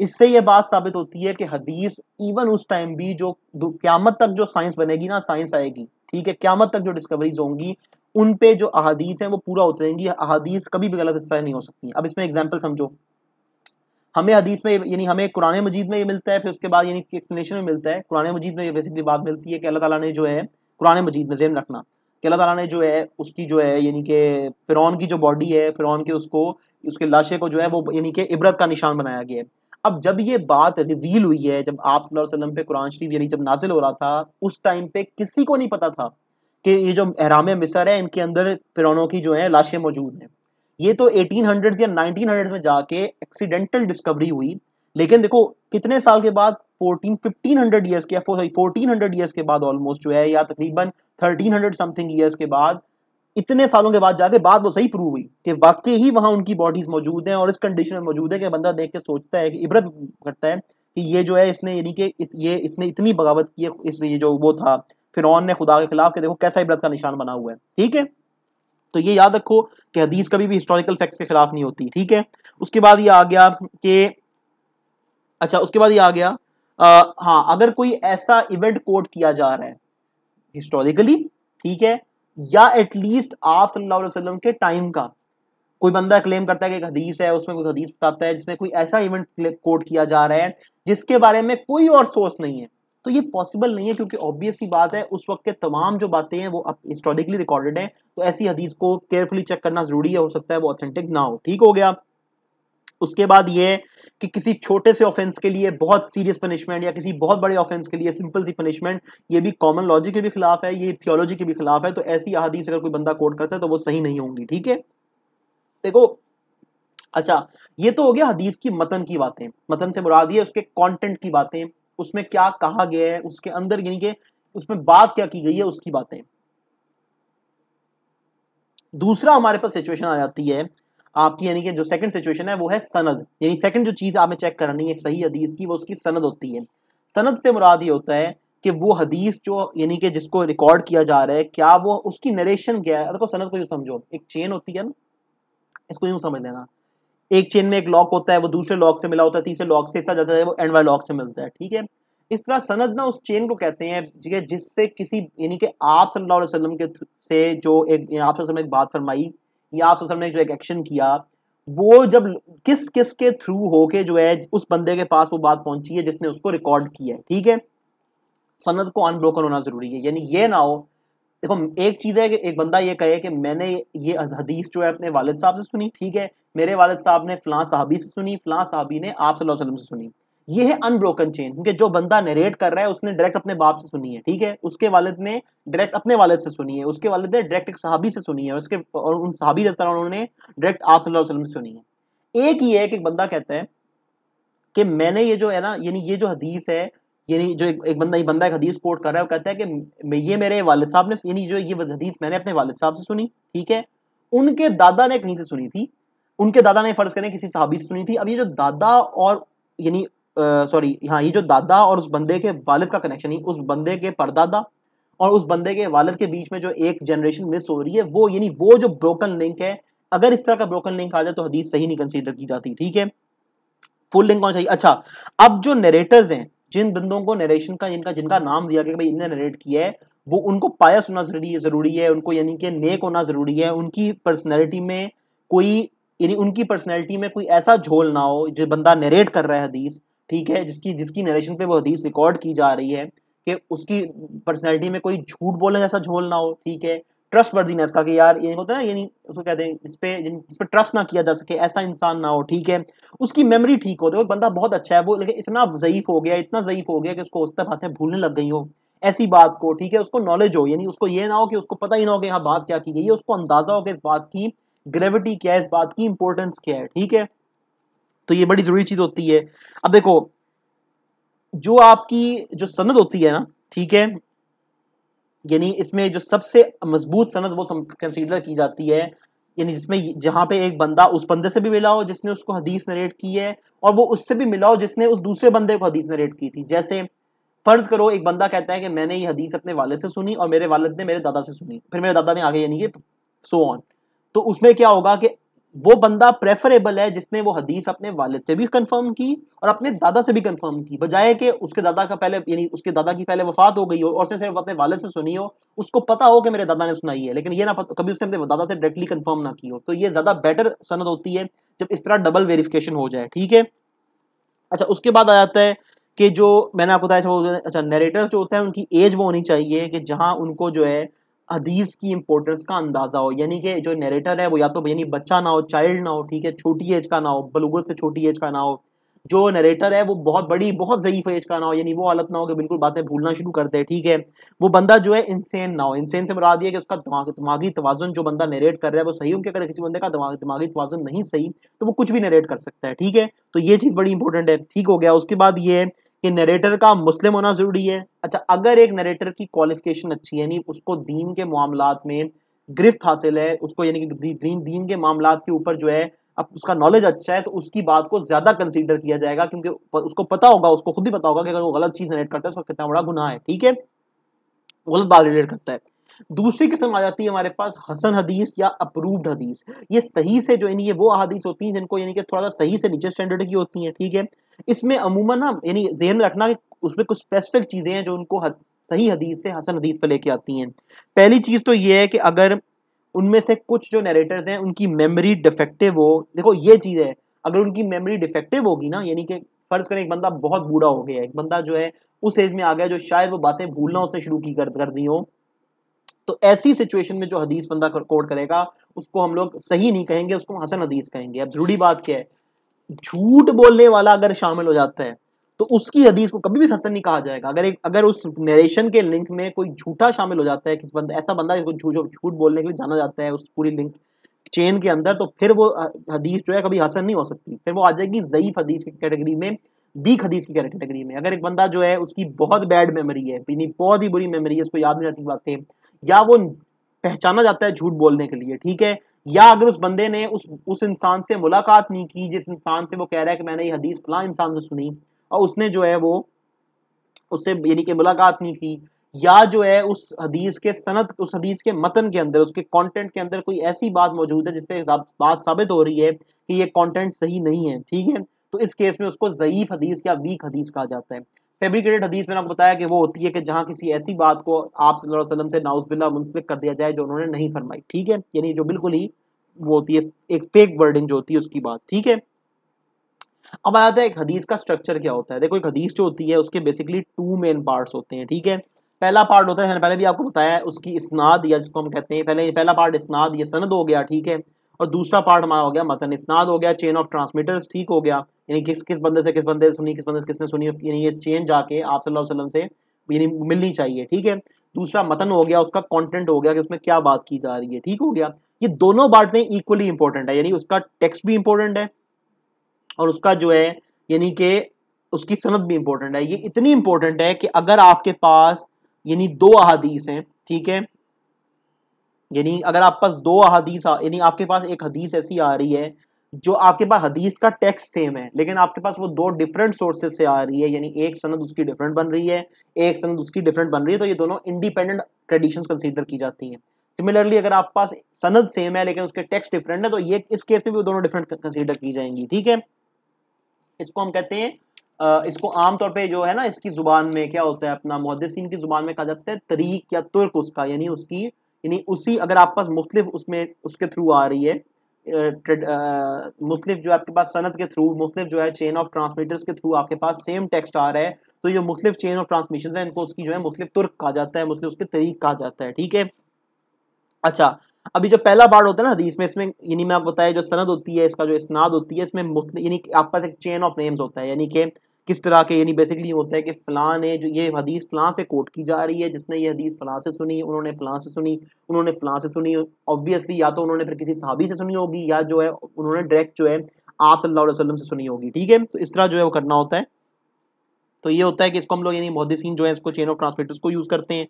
इससे ये बात साबित होती है कि हदीस इवन उस टाइम भी जो क्यामत तक जो साइंस बनेगी ना साइंस आएगी ठीक है क्यामत तक जो डिस्कवरीज होंगी उन पे जो अहादीस हैं वो पूरा उतरेंगी अहादीस कभी भी गलत हिस्सा नहीं हो सकती अब इसमें एग्जाम्पल समझो हमें हदीस में यानी हमें कुरान मजीद में ये मिलता है फिर उसके बाद यानी एक्सप्लेनेशन में मिलता है कुरान मजीद में ये बेसिकली बात मिलती है कि अल्लाह ताला ने जो है कुरान मजीद में जेन रखना कि अल्लाह ताला ने जो है उसकी जो है यानी कि फ़िरौन की जो बॉडी है फ़िरौन के उसको उसके लाशे को जो है वो यानी कि इबरत का निशान बनाया गया है अब जब ये बात रिवील हुई है जब आप वसल्लम पे कुरान शरीफ यानी जब नाजिल हो रहा था उस टाइम पे किसी को नहीं पता था कि ये जो एहराम मिसर है इनके अंदर फिरौनों की जो है लाशें मौजूद हैं ये तो 1800s या 1900s में जाके एक्सीडेंटल डिस्कवरी हुई लेकिन देखो कितने साल के बाद 14 1500 ईयर्स के 1400 ईयर्स के बाद ऑलमोस्ट जो है या तकरीबन 1300 समथिंग ईयर्स के बाद इतने सालों के बाद जाके बात वो सही प्रूव हुई कि वाकई ही वहां उनकी बॉडीज मौजूद हैं और इस कंडीशन में मौजूद है कि बंदा देख के सोचता है कि इबरत करता है कि ये जो है इसने यानी कि ये इसने इतनी बगावत की है इस ये जो वो था फिर ने खुदा के खिलाफ के देखो कैसा इबरत का निशान बना हुआ है ठीक है तो ये याद रखो कि हदीस कभी भी हिस्टोरिकल फैक्ट्स के खिलाफ नहीं होती ठीक है उसके बाद ये आ गया कि अच्छा उसके बाद ये आ गया हाँ अगर कोई ऐसा इवेंट कोट किया जा रहा है हिस्टोरिकली ठीक है या एटलीस्ट आप सल्लल्लाहु अलैहि वसल्लम के टाइम का कोई बंदा क्लेम करता है कि एक हदीस है उसमें कोई हदीस बताता है जिसमें कोई ऐसा इवेंट कोट किया जा रहा है जिसके बारे में कोई और सोर्स नहीं है तो ये पॉसिबल नहीं है क्योंकि ऑब्वियसली बात है उस वक्त के तमाम जो बातें हैं वो हिस्टोरिकली रिकॉर्डेड हैं तो ऐसी हदीस को केयरफुली चेक करना जरूरी है हो सकता है वो ऑथेंटिक ना हो ठीक हो गया उसके बाद ये कि किसी छोटे से ऑफेंस के लिए बहुत सीरियस पनिशमेंट या किसी बहुत बड़े ऑफेंस के लिए सिंपल सी पनिशमेंट ये भी कॉमन लॉजिक के भी खिलाफ है ये थियोलॉजी के भी खिलाफ है तो ऐसी अहदीस अगर कोई बंदा कोट करता है तो वो सही नहीं होंगी ठीक है देखो अच्छा ये तो हो गया हदीस की मतन की बातें मतन से मुराद ये उसके कंटेंट की बातें उसमें क्या कहा गया है उसके अंदर यानी कि उसमें बात क्या की गई है उसकी बातें दूसरा हमारे पास सिचुएशन आ जाती है आपकी यानी कि जो सेकंड सिचुएशन है वो है सनद यानी सेकंड जो चीज़ आपने चेक करनी है सही हदीस की वो उसकी सनद होती है सनद से मुराद ये होता है कि वो हदीस जो यानी कि जिसको रिकॉर्ड किया जा रहा है क्या वो उसकी नरेशन क्या है देखो सनद को यूँ समझो एक चेन होती है ना इसको यूँ समझ लेना एक चेन में एक लॉक होता है वो दूसरे लॉक से मिला होता है तीसरे लॉक से ऐसा जाता है वो एंड वाले लॉक से मिलता है ठीक है इस तरह सनद ना उस चेन को कहते हैं ठीक है जिससे किसी यानी कि आप सल्लल्लाहु अलैहि वसल्लम के से जो एक आप एक बात फरमाई या आप सोशल ने जो एक एक्शन किया वो जब किस किस के थ्रू होके जो है उस बंदे के पास वो बात पहुंची है जिसने उसको रिकॉर्ड किया है ठीक है सनद को अनब्रोकन होना जरूरी है यानी ये ना हो देखो एक चीज़ है कि एक बंदा ये कहे कि मैंने ये हदीस जो है अपने वालिद साहब से सुनी ठीक है मेरे वालिद साहब ने फलां साहबी से सुनी फलां साहबी ने आप सल्लल्लाहु अलैहि वसल्लम से सुनी ये है अनब्रोकन चेन क्योंकि जो बंदा नरेट कर रहा है उसने डायरेक्ट अपने बाप से सुनी है ठीक है उसके वालिद ने डायरेक्ट अपने वालिद से सुनी है उसके वालिद ने डायरेक्ट एक सहाबी से सुनी है उसके और उन सहाबी तरह उन्होंने डायरेक्ट आप सल्लल्लाहु अलैहि वसल्लम से सुनी है एक ये है कि एक बंदा कहता है कि मैंने ये जो है ना यानी ये जो हदीस है यानी जो एक, एक बंदा ये बंदा एक हदीस पोर्ट कर रहा है वो कहता है कि ये मेरे वालिद साहब ने यानी जो ये हदीस मैंने अपने वालिद साहब से सुनी ठीक है उनके दादा ने कहीं से सुनी थी उनके दादा ने फर्ज करें किसी साहबी से सुनी थी अब ये जो दादा और यानी सॉरी हाँ ये जो दादा और उस बंदे के वालिद का कनेक्शन ही उस बंदे के परदादा और उस बंदे के वालिद के बीच में जो एक जनरेशन मिस हो रही है वो यानी वो जो ब्रोकन लिंक है अगर इस तरह का ब्रोकन लिंक आ जाए तो हदीस सही नहीं कंसीडर की जाती ठीक है फुल लिंक होना चाहिए अच्छा अब जो नरेटर्स हैं जिन बंदों को नरेशन का जिनका जिनका नाम दिया गया भाई इनने नरेट किया है वो उनको पायस होना जरूरी है जरूरी है उनको यानी कि नेक होना जरूरी है उनकी पर्सनैलिटी में कोई यानी उनकी पर्सनैलिटी में कोई ऐसा झोल ना हो जो बंदा नरेट कर रहा है हदीस ठीक है जिसकी जिसकी नरेशन पे वो हदीस रिकॉर्ड की जा रही है कि उसकी पर्सनैलिटी में कोई झूठ बोलने जैसा झोल ना हो ठीक है ट्रस्ट वर्दीनेस का कि यार ये होता है ना यानी उसको कहते हैं इस पर जिस पर ट्रस्ट ना किया जा सके ऐसा इंसान ना हो ठीक है उसकी मेमोरी ठीक हो देखो बंदा बहुत अच्छा है वो लेकिन इतना ज़यीफ हो गया इतना ज़यीफ हो गया कि उसको उस तक बातें भूलने लग गई हो ऐसी बात को ठीक है उसको नॉलेज हो यानी उसको ये ना हो कि उसको पता ही ना हो कि यहाँ बात क्या की गई है उसको अंदाज़ा हो कि इस बात की ग्रेविटी क्या है इस बात की इंपॉर्टेंस क्या है ठीक है तो ये बड़ी ज़रूरी चीज़ होती है अब देखो जो आपकी जो सनद होती है ना ठीक है यानी इसमें जो सबसे मजबूत सनद वो कंसीडर की जाती है यानी जिसमें जहां पे एक बंदा उस बंदे से भी मिला हो जिसने उसको हदीस नरेट की है और वो उससे भी मिला हो जिसने उस दूसरे बंदे को हदीस नरेट की थी जैसे फर्ज करो एक बंदा कहता है कि मैंने ये हदीस अपने वाले से सुनी और मेरे वालद ने मेरे दादा से सुनी फिर मेरे दादा ने आगे यानी कि सो ऑन तो उसमें क्या होगा कि वो बंदा प्रेफरेबल है जिसने वो हदीस अपने वालिद से भी कंफर्म की और अपने दादा से भी कंफर्म की बजाय कि उसके दादा का पहले यानी उसके दादा की पहले वफात हो गई हो और उसने सिर्फ अपने वालिद से सुनी हो उसको पता हो कि मेरे दादा ने सुनाई है लेकिन ये ना पता कभी उसने अपने दादा से डायरेक्टली कंफर्म ना की हो तो ये ज़्यादा बेटर सनद होती है जब इस तरह डबल वेरिफिकेशन हो जाए ठीक है अच्छा उसके बाद आ जाता है कि जो मैंने आपको बताया अच्छा नरेटर्स जो होते हैं उनकी एज वो होनी चाहिए कि जहाँ उनको जो है हदीस की इंपॉर्टेंस का अंदाज़ा हो यानी कि जो नरेटर है वो या तो यानी बच्चा ना हो चाइल्ड ना हो ठीक है छोटी एज का ना हो बलूगत से छोटी एज का ना हो जो नरेटर है वो बहुत बड़ी बहुत ज़यीफ एज का ना हो यानी वो हालत ना हो कि बिल्कुल बातें भूलना शुरू कर दे ठीक है वो बंदा जो है इंसेन ना हो इंसेन से बता दिया कि उसका दिमाग दिमागी तोज़न जो बंदा नरेट कर रहा है वो सही उनके अगर किसी बंदे का दिमाग दिमागी तोज़न नहीं सही तो वो कुछ भी नरेट कर सकता है ठीक है तो ये चीज़ बड़ी इंपॉर्टेंट है ठीक हो गया उसके बाद ये कि नरेटर का मुस्लिम होना ज़रूरी है अच्छा अगर एक नरेटर की क्वालिफिकेशन अच्छी है यानी उसको दीन के मामला में गिरफ्त हासिल है उसको यानी कि दीन दीन के मामला के ऊपर जो है अब उसका नॉलेज अच्छा है तो उसकी बात को ज़्यादा कंसीडर किया जाएगा क्योंकि उसको पता होगा उसको खुद ही पता होगा कि अगर वो गलत चीज़ रिलेट करता है तो उसका कितना बड़ा गुना है ठीक है गलत बात रिलेट करता है दूसरी किस्म आ जाती है हमारे पास हसन हदीस या अप्रूव्ड हदीस ये सही से जो है वो हदीस होती हैं जिनको यानी कि थोड़ा सा सही से नीचे स्टैंडर्ड की होती हैं ठीक है इसमें अमूमन ना यानी जहन में रखना कि उसमें कुछ स्पेसिफिक चीज़ें हैं जो उनको हद, सही हदीस से हसन हदीस पर लेके आती हैं पहली चीज़ तो ये है कि अगर उनमें से कुछ जो नरेटर्स हैं उनकी मेमोरी डिफेक्टिव हो देखो ये चीज़ है अगर उनकी मेमोरी डिफेक्टिव होगी ना यानी कि फ़र्ज़ करें एक बंदा बहुत बूढ़ा हो गया है एक बंदा जो है उस एज में आ गया जो शायद वो बातें भूलना उसने शुरू की कर, कर दी हो तो ऐसी सिचुएशन में जो हदीस बंदा कोड करेगा उसको हम लोग सही नहीं कहेंगे उसको हसन हदीस कहेंगे अब जरूरी बात क्या है झूठ बोलने वाला अगर शामिल हो जाता है तो उसकी हदीस को कभी भी हसन नहीं कहा जाएगा अगर एक अगर उस नरेशन के लिंक में कोई झूठा शामिल हो जाता है किस बंदा ऐसा बंदा जो झूठ बोलने के लिए जाना जाता है उस पूरी लिंक चेन के अंदर तो फिर वो हदीस जो है कभी हसन नहीं हो सकती फिर वो आ जाएगी जयीफ हदीस की कैटेगरी में बीक हदीस की कैटेगरी में अगर एक बंदा जो है उसकी बहुत बैड मेमोरी है बहुत ही बुरी मेमोरी है उसको याद नहीं रहती बातें या वो पहचाना जाता है झूठ बोलने के लिए ठीक है या अगर उस बंदे ने उस उस इंसान से मुलाकात नहीं की जिस इंसान से वो कह रहा है कि मैंने ये हदीस फला इंसान से सुनी और उसने जो है वो उससे यानी कि मुलाकात नहीं की या जो है उस हदीस के सनत उस हदीस के मतन के अंदर उसके कंटेंट के अंदर कोई ऐसी बात मौजूद है जिससे बात साबित हो रही है कि ये कंटेंट सही नहीं है ठीक है तो इस केस में उसको ज़यीफ़ हदीस या वीक हदीस कहा जाता है फेब्रिकेटेड हदीस में आपको बताया कि वो होती है कि जहाँ किसी ऐसी बात को आप वसल्लम से नाउजबिल्ला मुंसलिक कर दिया जाए जो उन्होंने नहीं फरमाई ठीक है यानी जो बिल्कुल ही वो होती है एक फेक वर्डिंग जो होती है उसकी बात ठीक है अब आ जाता है एक हदीस का स्ट्रक्चर क्या होता है देखो एक हदीस जो होती है उसके बेसिकली टू मेन पार्ट्स होते हैं ठीक है पहला पार्ट होता है मैंने पहले भी आपको बताया उसकी इसनाद या जिसको हम कहते हैं पहले पहला पार्ट इसनाद या सनद हो गया ठीक है और दूसरा पार्ट हमारा हो गया मतन स्नाद हो गया चेन ऑफ ट्रांसमीटर्स ठीक हो गया यानी किस किस बंदे से किस बंदे से सुनी किस बंदे से किसने सुनी यानी ये चेन जाके आप सल्लल्लाहु अलैहि वसल्लम से यानी मिलनी चाहिए ठीक है दूसरा मतन हो गया उसका कॉन्टेंट हो गया कि उसमें क्या बात की जा रही है ठीक हो गया ये दोनों बातें इक्वली इंपॉर्टेंट है यानी उसका टेक्स्ट भी इंपॉर्टेंट है और उसका जो है यानी कि उसकी सनत भी इंपॉर्टेंट है ये इतनी इंपॉर्टेंट है कि अगर आपके पास यानी दो अहादीस हैं ठीक है यानी अगर आप पास दो हदीस यानी आपके पास एक हदीस ऐसी आ रही है जो आपके पास हदीस का टेक्स्ट सेम है लेकिन आपके पास वो दो डिफरेंट सोर्सेज से आ रही है यानी एक सनद उसकी डिफरेंट बन रही है एक सनद उसकी डिफरेंट बन रही है तो ये दोनों इंडिपेंडेंट ट्रेडिशंस कंसीडर की जाती हैं सिमिलरली अगर आप पास सनद सेम है लेकिन उसके टेक्स्ट डिफरेंट है तो ये इस केस में भी दोनों डिफरेंट कंसिडर की जाएंगी ठीक है इसको हम कहते हैं इसको आमतौर पे जो है ना इसकी जुबान में क्या होता है अपना मुहदसिन की जुबान में कहा जाता है तरीक या तुर्क उसका यानी उसकी यानी उसी अगर आपके पास मुख्तलिफ उसमें उसके थ्रू आ रही है मुख्तलिफ जो आपके पास सनत के थ्रू मुख्तलिफ जो है चेन ऑफ ट्रांसमीटर्स के थ्रू आपके पास सेम टेक्स्ट आ रहा है तो ये मुख्तलिफ चेन ऑफ ट्रांसमिशन है इनको उसकी जो है मुख्तलिफ तुर्क कहा जाता है मुख्तलिफ उसके तरीक कहा जाता है ठीक है अच्छा अभी जो पहला पार्ट होता है ना हदीस में इसमें यानी मैं आपको बताया जो सनद होती है इसका जो इसनाद होती है इसमें यानी आपके पास एक चेन ऑफ नेम्स होता है यानी कि किस तरह के यानी बेसिकली होता है कि फ़लाँ ने जो ये हदीस फ़लाँ से कोट की जा रही है जिसने ये हदीस फ़लाँ से सुनी उन्होंने फ़लाँ से सुनी उन्होंने फ़लाँ से सुनी ऑब्वियसली या तो उन्होंने फिर किसी सहाबी से सुनी होगी या जो है उन्होंने डायरेक्ट जो है आप सल्लल्लाहु अलैहि वसल्लम से सुनी होगी ठीक है तो इस तरह जो है वो करना होता है तो ये होता है कि इसको हम लोग यानी मुहदसिन जो है इसको चेन ऑफ ट्रांसलेटर्स को यूज़ करते हैं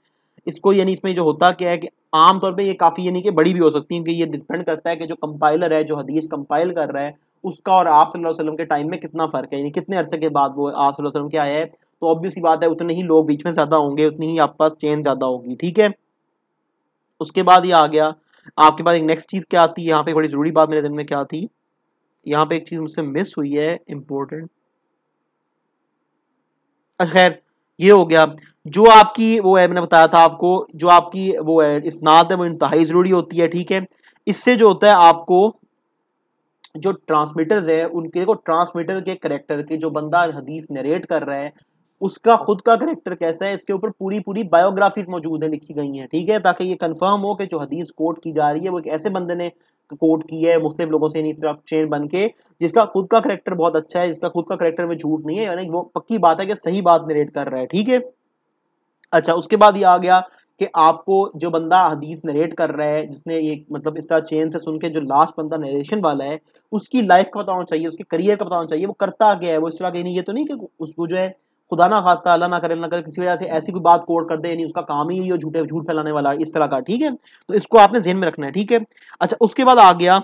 इसको यानी इसमें जो होता क्या है कि आमतौर पर ये काफ़ी यानी कि बड़ी भी हो सकती है कि ये डिपेंड करता है कि जो कंपाइलर है जो हदीस कंपाइल कर रहा है उसका और आप वसल्लम के टाइम में कितना फ़र्क है यानी कितने अरसे के बाद वो आप वसल्लम के आया है तो ऑब्वियस ही बात है उतने ही लोग बीच में ज़्यादा होंगे उतनी ही आपके पास चेंज ज़्यादा होगी ठीक है उसके बाद ये आ गया आपके पास एक नेक्स्ट चीज़ क्या आती है यहाँ पे बड़ी ज़रूरी बात मेरे दिन में क्या थी यहाँ पे एक चीज़ मुझसे मिस हुई है इम्पोर्टेंट खैर ये हो गया जो आपकी वो है मैंने बताया था आपको जो आपकी वो है इसनाद है वो इंतहाई ज़रूरी होती है ठीक है इससे जो होता है आपको जो ट्रांसमीटर्स है उनके को ट्रांसमीटर के करेक्टर के जो बंदा हदीस नरेट कर रहा है उसका खुद का करेक्टर कैसा है इसके ऊपर पूरी पूरी बायोग्राफीज मौजूद है लिखी गई हैं ठीक है ताकि ये कंफर्म हो कि जो हदीस कोट की जा रही है वो एक ऐसे बंदे ने कोट की है मुख्तु लोगों से इस चेन बन के जिसका खुद का करेक्टर बहुत अच्छा है जिसका खुद का करेक्टर में झूठ नहीं है यानी वो पक्की बात है कि सही बात नरेट कर रहा है ठीक है अच्छा उसके बाद ये आ गया कि आपको जो बंदा हदीस नरेट कर रहा है जिसने ये मतलब इस तरह चेन से सुन के जो लास्ट बंदा नरेशन वाला है उसकी लाइफ का बताना चाहिए उसके करियर का बताना चाहिए वो करता क्या है वो इस तरह कहीं नहीं ये तो नहीं कि उसको जो है खुदा ना खास्ता अल्लाह ना करे ना करे किसी वजह से ऐसी कोई बात कोट कर दे नहीं उसका काम ही ये झूठे झूठ फैलाने वाला इस तरह का ठीक है तो इसको आपने जहन में रखना है ठीक है अच्छा उसके बाद आ गया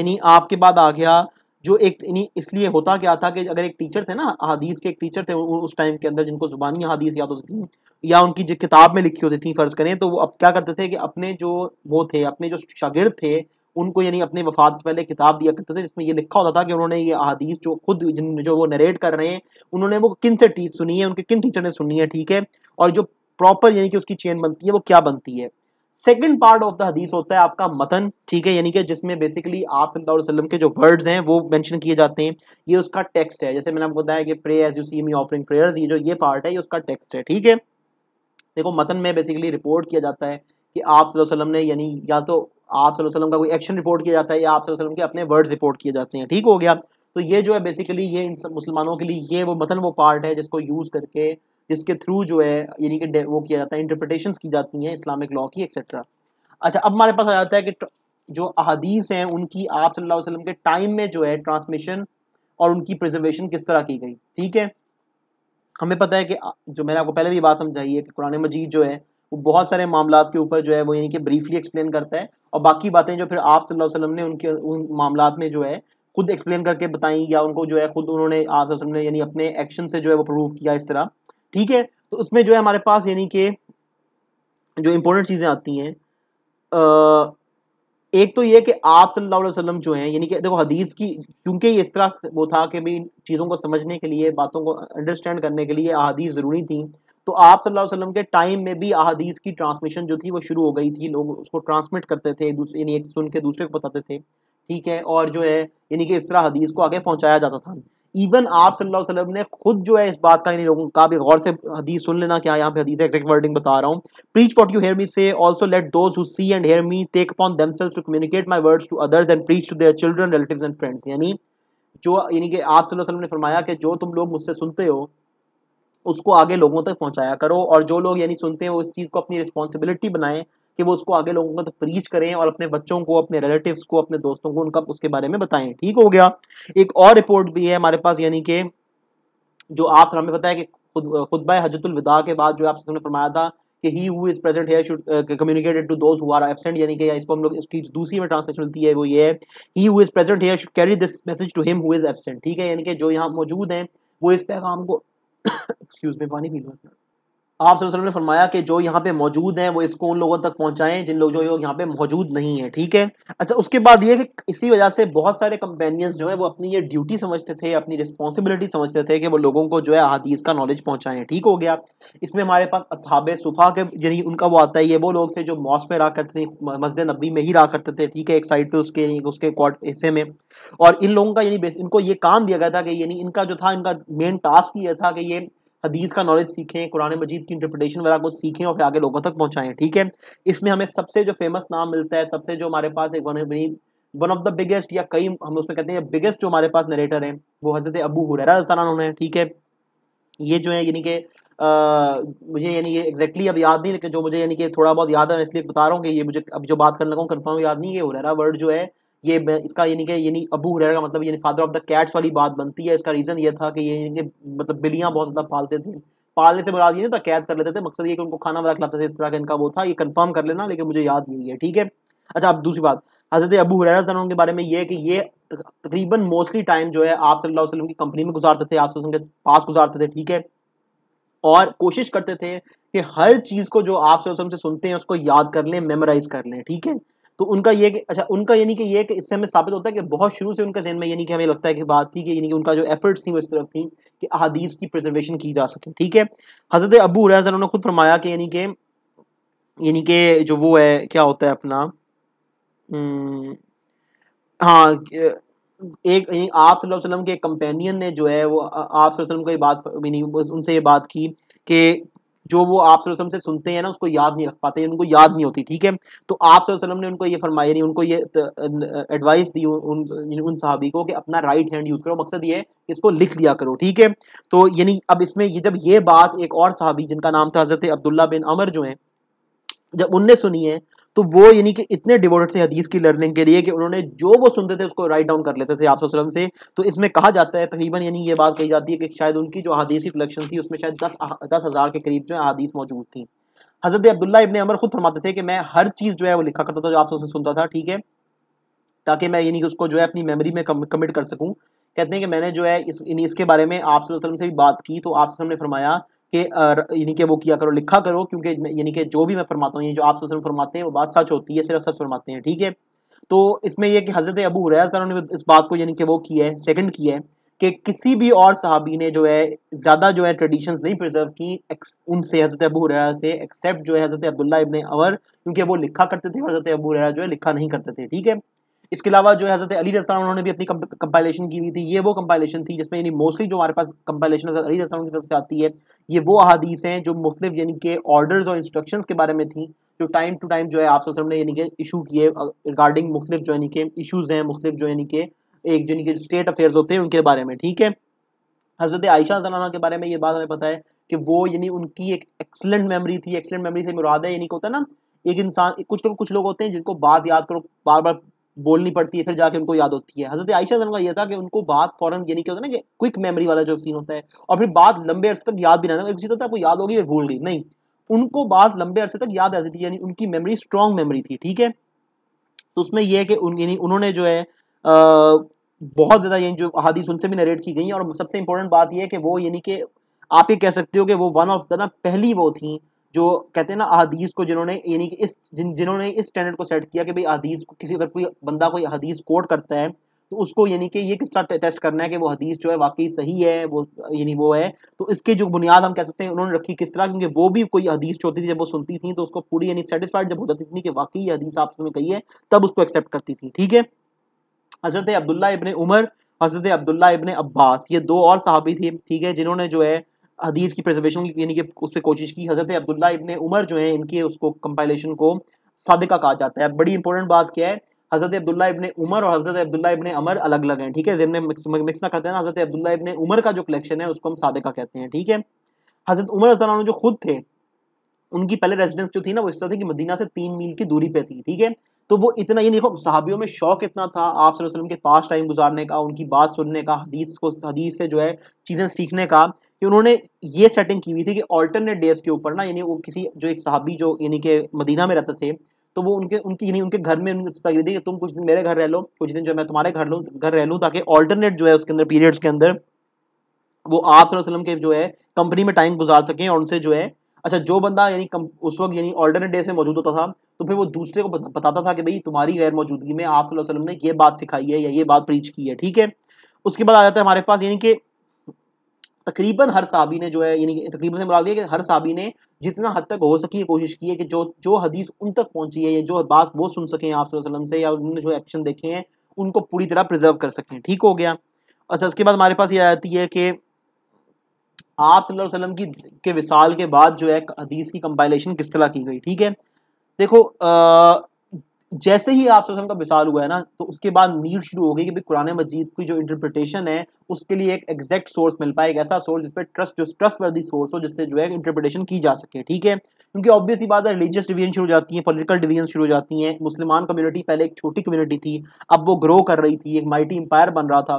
यानी आपके बाद आ गया जो एक इसलिए होता क्या था कि अगर एक टीचर थे ना हदीस के एक टीचर थे उस टाइम के अंदर जिनको जुबानी हदीस याद होती थी या उनकी जो किताब में लिखी होती थी फ़र्ज़ करें तो वो अब क्या करते थे कि अपने जो वो थे अपने जो शागिर्द थे उनको यानी अपने वफात से पहले किताब दिया करते थे जिसमें ये लिखा होता था कि उन्होंने ये अदीस जो खुद जो वो नरेट कर रहे हैं उन्होंने वो किन से सुनी है उनके किन टीचर ने सुनी है ठीक है और जो प्रॉपर यानी कि उसकी चेन बनती है वो क्या बनती है सेकेंड पार्ट ऑफ द हदीस होता है आपका मतन ठीक है यानी कि जिसमें बेसिकली आप सल्लल्लाहु अलैहि वसल्लम के जो वर्ड्स हैं वो मेंशन किए जाते हैं ये उसका टेक्स्ट है जैसे मैंने आपको बताया कि pray as you see me offering prayers ये जो ये पार्ट है ये उसका टेक्स्ट है ठीक है देखो मतन में बेसिकली रिपोर्ट किया जाता है कि आप वसल्लम ने यानी या तो आप वसल्लम का कोई एक्शन रिपोर्ट किया जाता है या आप वसल्लम के अपने वर्ड्स रिपोर्ट किए जाते हैं ठीक हो गया तो ये जो है बेसिकली ये इन मुसलमानों के लिए ये वो मतन वो पार्ट है जिसको यूज़ करके जिसके थ्रू जो है यानी कि वो किया जाता है इंटरप्रटेशन की जाती हैं इस्लामिक लॉ की एक्सेट्रा अच्छा अब हमारे पास आ जाता है कि जो अहादीस हैं उनकी आप सल्लल्लाहु अलैहि वसल्लम के टाइम में जो है ट्रांसमिशन और उनकी प्रिजर्वेशन किस तरह की गई ठीक है हमें पता है कि जो मैंने आपको पहले भी बात समझाई है कि कुरान मजीद जो है वो बहुत सारे मामला के ऊपर जो है वो यानी कि ब्रीफली एक्सप्लेन करता है और बाकी बातें जो फिर आप सल्ला वसलम ने उनके उन मामला में जो है खुद एक्सप्लेन करके बताई या उनको जो है खुद उन्होंने आप ने यानी अपने एक्शन से जो है वो प्रूव किया इस तरह ठीक है तो उसमें जो है हमारे पास यानी कि जो इम्पोर्टेंट चीज़ें आती हैं एक तो ये कि आप सल्लल्लाहु अलैहि वसल्लम जो हैं यानी कि देखो हदीस की क्योंकि ये इस तरह वो था कि भाई चीज़ों को समझने के लिए बातों को अंडरस्टैंड करने के लिए अदीस ज़रूरी थी तो आप सल्लल्लाहु अलैहि वसल्लम के टाइम में भी अदीस की ट्रांसमिशन जो थी वो शुरू हो गई थी लोग उसको ट्रांसमिट करते थे यानी एक सुन के दूसरे को बताते थे ठीक है और जो है यानी कि इस तरह हदीस को आगे पहुंचाया जाता था इवन आप सल्लल्लाहु अलैहि वसल्लम ने खुद जो है इस बात का इन लोगों का भी गौर से हदीस सुन लेना क्या हाँ, यहाँ पे हदीस एक्जैक्ट वर्डिंग बता रहा हूँ preach what you hear me say also let those see and hear me take upon themselves to communicate my words to others and preach to their children relative and friends यानी जो यानी कि आप सल्लल्लाहु अलैहि वसल्लम ने फरमाया कि जो तुम लोग मुझसे सुनते हो उसको आगे लोगों तक पहुंचाया करो और जो लोग यानी सुनते हैं वो इस चीज़ को अपनी रिस्पॉन्सिबिलिटी बनाएं कि वो उसको आगे लोगों को तो प्रीच करें और अपने बच्चों को अपने रिलेटिव को अपने दोस्तों को उनका उसके बारे में बताएं ठीक हो गया एक और रिपोर्ट भी है हमारे पास यानी कि जो आप सर हमें बताया कि खुद खुतबा हजतुल विदा के बाद जो आप सबने फरमाया था कि he who is present here should communicated to those who are absent यानी कि इसको हम लोग इसकी दूसरी में ट्रांसलेशन मिलती है वो ये है he who is present here should carry this message to him who is absent ठीक है यानी कि जो यहाँ मौजूद हैं वो इस पैगाम को एक्सक्यूज में पानी पी लो आप ने फरमाया कि जो यहाँ पे मौजूद हैं वो इसको उन लोगों तक पहुँचाएं जिन लोग जो लोग यहाँ पे मौजूद नहीं है ठीक है अच्छा उसके बाद ये कि इसी वजह से बहुत सारे कंपेनियंस जो है वो अपनी ये ड्यूटी समझते थे अपनी रिस्पॉन्सिबिलिटी समझते थे कि वो लोगों को जो है अहादीस का नॉलेज पहुंचाएं ठीक हो गया इसमें हमारे पास असहाब सुफा के यानी उनका वो आता है ये वो लोग थे जो मॉस में रहा करते थे मस्जिद नबी में ही रहा करते थे ठीक है एक साइड पे उसके उसके हिस्से में और इन लोगों का यानी इनको ये काम दिया गया था कि यानी इनका जो था इनका मेन टास्क ये था कि ये हदीस का नॉलेज सीखें कुरान मजीद की इंटरप्रिटेशन वगैरह को सीखें और फिर आगे लोगों तक पहुंचाएं ठीक है इसमें हमें सबसे जो फेमस नाम मिलता है सबसे जो हमारे पास एक वन ऑफ द बिगेस्ट या कई हम उसमें कहते हैं बिगेस्ट जो हमारे पास नरेटर हैं वो हज़रत अबू हुररा उन्होंने ठीक है ये जो है यानी कि मुझे यानी ये एग्जैक्टली अब याद नहीं लेकिन जो मुझे यानी कि थोड़ा बहुत याद है इसलिए बता रहा हूँ कि ये मुझे अब जो बात करने लगा कंफर्म याद नहीं है हुररा वर्ड जो है ये इसका यानी कि यानी अबू हुरैरा का मतलब यानी फादर ऑफ द कैट्स वाली बात बनती है इसका रीज़न ये था कि ये मतलब बिलियां बहुत ज़्यादा पालते थे पालने से बुरा नहीं था कैद कर लेते थे मकसद ये कि उनको खाना वाला खिलाते थे इस तरह का इनका वो था ये कंफर्म कर लेना लेकिन मुझे याद यही है ठीक है अच्छा अब दूसरी बात हज़रत अबू हुरैरा के बारे में ये है कि ये तकरीबन मोस्टली टाइम जो है आप सल्लल्लाहु अलैहि वसल्लम की कंपनी में गुजारते थे आप के पास गुजारते थे ठीक है और कोशिश करते थे कि हर चीज़ को जो आप से सुनते हैं उसको याद कर लें मेमोराइज कर लें ठीक है तो उनका ये अच्छा उनका यानी कि ये कि इससे हमें साबित होता है कि बहुत शुरू से उनका जहन में यानी कि हमें लगता है कि बात थी कि यानी कि उनका जो एफर्ट्स थी वो इस तरफ थी कि अहादीस की प्रिजर्वेशन की जा सके ठीक है हज़रत अबू रहा उन्होंने खुद फरमाया कि यानी कि यानी कि जो वो है क्या होता है अपना हाँ एक आप सल्लल्लाहु अलैहि वसल्लम के कंपेनियन ने जो है वो आप सल्लल्लाहु अलैहि वसल्लम को ये बात उनसे ये बात की कि जो वो आप से सुनते हैं ना उसको याद नहीं रख पाते उनको याद नहीं होती ठीक है तो आप वसल्लम ने उनको ये फरमाया नहीं उनको ये एडवाइस दी उन उन सहाबी को कि अपना राइट हैंड यूज़ करो मकसद ये है कि इसको लिख लिया करो ठीक है तो यानी अब इसमें ये जब ये बात एक और सहाबी जिनका नाम था हज़रत अब्दुल्ला बिन अमर जो है जब उनने सुनी है तो वो यानी कि इतने डिवोटेड थे हदीस की लर्निंग के लिए कि उन्होंने जो वो सुनते थे उसको राइट डाउन कर लेते थे आप वसलम से तो इसमें कहा जाता है तकरीबन यानी ये बात कही जाती है कि शायद उनकी जो हदीस की कलेक्शन थी उसमें शायद दस दस हज़ार के करीब जो है हदीस मौजूद थी हज़रत अब्दुल्ला इबन अमर खुद फरमाते थे कि मैं हर चीज़ जो है वो लिखा करता था जो आप से सुनता था ठीक है ताकि मैं यानी कि उसको जो है अपनी मेमरी में कमिट कर सकूँ कहते हैं कि मैंने जो है इस इसके बारे में आप वसलम से भी बात की तो आप ने फरमाया कि यानी कि वो किया करो लिखा करो क्योंकि यानी कि जो भी मैं फरमाता हूँ ये जो आप ससुर फरमाते हैं वो बात सच होती है सिर्फ सच फरमाते हैं ठीक है तो इसमें यह कि हज़रत अबू हुरैरा ने इस बात को यानी कि वो किया है सेकंड किया है कि किसी भी और सहाबी ने जो है ज़्यादा जो है ट्रेडिशंस नहीं प्रिजर्व की उनसे हज़रत अबू हुरैरा से एक्सेप्ट जो है हज़रत अब्दुल्ला इब्ने अवर क्योंकि वो लिखा करते थे हज़रत अबू हुरैरा जो है लिखा नहीं करते थे ठीक है इसके अलावा जो हज़रत अली रस्तान उन्होंने भी अपनी कंपाइलेशन की हुई थी ये वो कंपाइलेशन थी जिसमें मोस्टली जो हमारे पास कंपाइलेशन हज़रत अली रस्तान की तरफ से आती है ये वो अहादीस हैं जो मुख्तलिफ यानी कि ऑर्डर्स और इंस्ट्रक्शन के बारे में थी जो टाइम टू टाइम जो है आप ने यानी कि इशू किए रिगार्डिंग मुख्तलिफ जो यानी कि इशूज़ हैं मुख्तलिफ जो यानी कि एक यानी कि स्टेट अफेयर्स होते हैं उनके बारे में ठीक है हज़रत आयशा जलाना के बारे में ये बात हमें पता है कि वो यानी उनकी एक एक्सलेंट मेमरी थी एक्सलेंट मेमरी से मुराद है यानी कि होता है ना एक इंसान कुछ तो कुछ लोग होते हैं जिनको बात याद करो बार बार बोलनी पड़ती है फिर जाके उनको याद होती है हजरत आयशा का यह था कि उनको बात फौरन यानी क्या होता है ना कि क्विक मेमोरी वाला जो सीन होता है और फिर बात लंबे अरसे तक याद भी रहना एक चीज़ होता है आपको याद होगी फिर भूल गई नहीं उनको बात लंबे अरसे तक याद रहती थी यानी उनकी मेमोरी स्ट्रॉन्ग मेमोरी थी ठीक है तो उसमें यह है कि उन उन्होंने जो है आ, बहुत ज़्यादा यानी जो अहादीस उनसे भी नरेट की गई और सबसे इंपॉर्टेंट बात यह है कि वो यानी कि आप ये कह सकते हो कि वो वन ऑफ द ना पहली वो थी जो कहते हैं ना अदीस को जिन्होंने यानी कि इस जिन जिन्होंने इस स्टैंडर्ड को सेट किया कि भाई अदीस को किसी अगर कोई बंदा कोई हदीस कोट करता है तो उसको यानी कि ये किस तरह टेस्ट करना है कि वो हदीस जो है वाकई सही है वो यानी वो है तो इसके जो बुनियाद हम कह सकते हैं उन्होंने रखी किस तरह क्योंकि वो भी कोई हदीस जो होती थी जब वो सुनती थी तो उसको पूरी यानी सेटिस्फाइड जब हो जाती थी कि वाकई हदीस आपने कही है तब उसको एक्सेप्ट करती थी ठीक है हज़रत अब्दुल्ला इबन उमर हज़रत अब्दुल्ला इबन अब्बास ये दो और साहबी थे ठीक है जिन्होंने जो है हदीस की प्रिजर्वेशन की यानी कि उस पर कोशिश की हज़रत अब्दुल्ला इबन उमर जो है इनके उसको कंपाइलेशन को सदका कहा जाता है बड़ी इंपॉर्टेंट बात क्या है हज़रत अब्दुल्ला इबन उमर और हज़रत अब्दुल्ला इबन अमर अलग अलग हैं ठीक है जिनमें मिक्स मिक्स ना करते हैं हज़रत अब्दुल्ला इबन उमर का जो कलेक्शन है उसको हम सादिका कहते हैं ठीक है हज़रत उमर रजा जो खुद थे उनकी पहले रेजिडेंस जो थी ना वो इस तरह थी कि मदीना से तीन मील की दूरी पे थी ठीक है तो वो इतना ये देखो सहाबियों में शौक इतना था आप वसल्लम के पास टाइम गुजारने का उनकी बात सुनने का हदीस को हदीस से जो है चीज़ें सीखने का कि उन्होंने ये सेटिंग की हुई थी कि ऑल्टरनेट डेज के ऊपर ना यानी वो किसी जो एक साहबी जो यानी कि मदीना में रहते थे तो वो उनके उनकी यानी उनके घर में उनकी थी कि तुम कुछ दिन मेरे घर रह लो कुछ दिन जो मैं तुम्हारे घर लूँ घर रह लूँ ताकि ऑल्टरनेट जो है उसके अंदर पीरियड्स के अंदर वो आप सल्लम के जो है कंपनी में टाइम गुजार सकें और उनसे जो है अच्छा जो बंदा यानी उस वक्त यानी ऑल्टरनेट डेज में मौजूद होता था तो फिर वो दूसरे को बताता था कि भाई तुम्हारी गैर मौजूदगी में आप वसलम ने ये बात सिखाई है या ये बात प्रीच की है ठीक है उसके बाद आ जाता है हमारे पास यानी कि तकरीबन हर साबी ने जो है यानी तकरीबन से मुराद दिया कि हर साबी ने जितना हद तक हो सकी है कोशिश की है कि जो जो हदीस उन तक पहुंची है या जो बात वो सुन सकें आप वसल्लम से या उन्होंने जो एक्शन देखे हैं उनको पूरी तरह प्रिजर्व कर सकें ठीक हो गया अच्छा उसके बाद हमारे पास ये आती है कि आप सल्लल्लाहु अलैहि वसल्लम की के विसाल के बाद जो है हदीस की कंपाइलेशन किस तरह की गई ठीक है देखो आ, जैसे ही आप सम का विशाल हुआ है ना तो उसके बाद नीड शुरू हो गई कि भाई कुरान मजीद की जो इंटरप्रिटेशन है उसके लिए एक एग्जैक्ट सोर्स मिल पाए एक ऐसा सोर्स जिसपे ट्रस्ट जो ट्रस्ट वर्दी सोर्स हो जिससे जो है इंटरप्रिटेशन की जा सके ठीक है क्योंकि ऑब्वियसली बात है रिलीजियस डिवीजन शुरू हो जाती है पोलिटिकल डिवीजन शुरू हो जाती है मुसलमान कम्युनिटी पहले एक छोटी कम्युनिटी थी अब वो ग्रो कर रही थी एक माइटी एम्पायर बन रहा था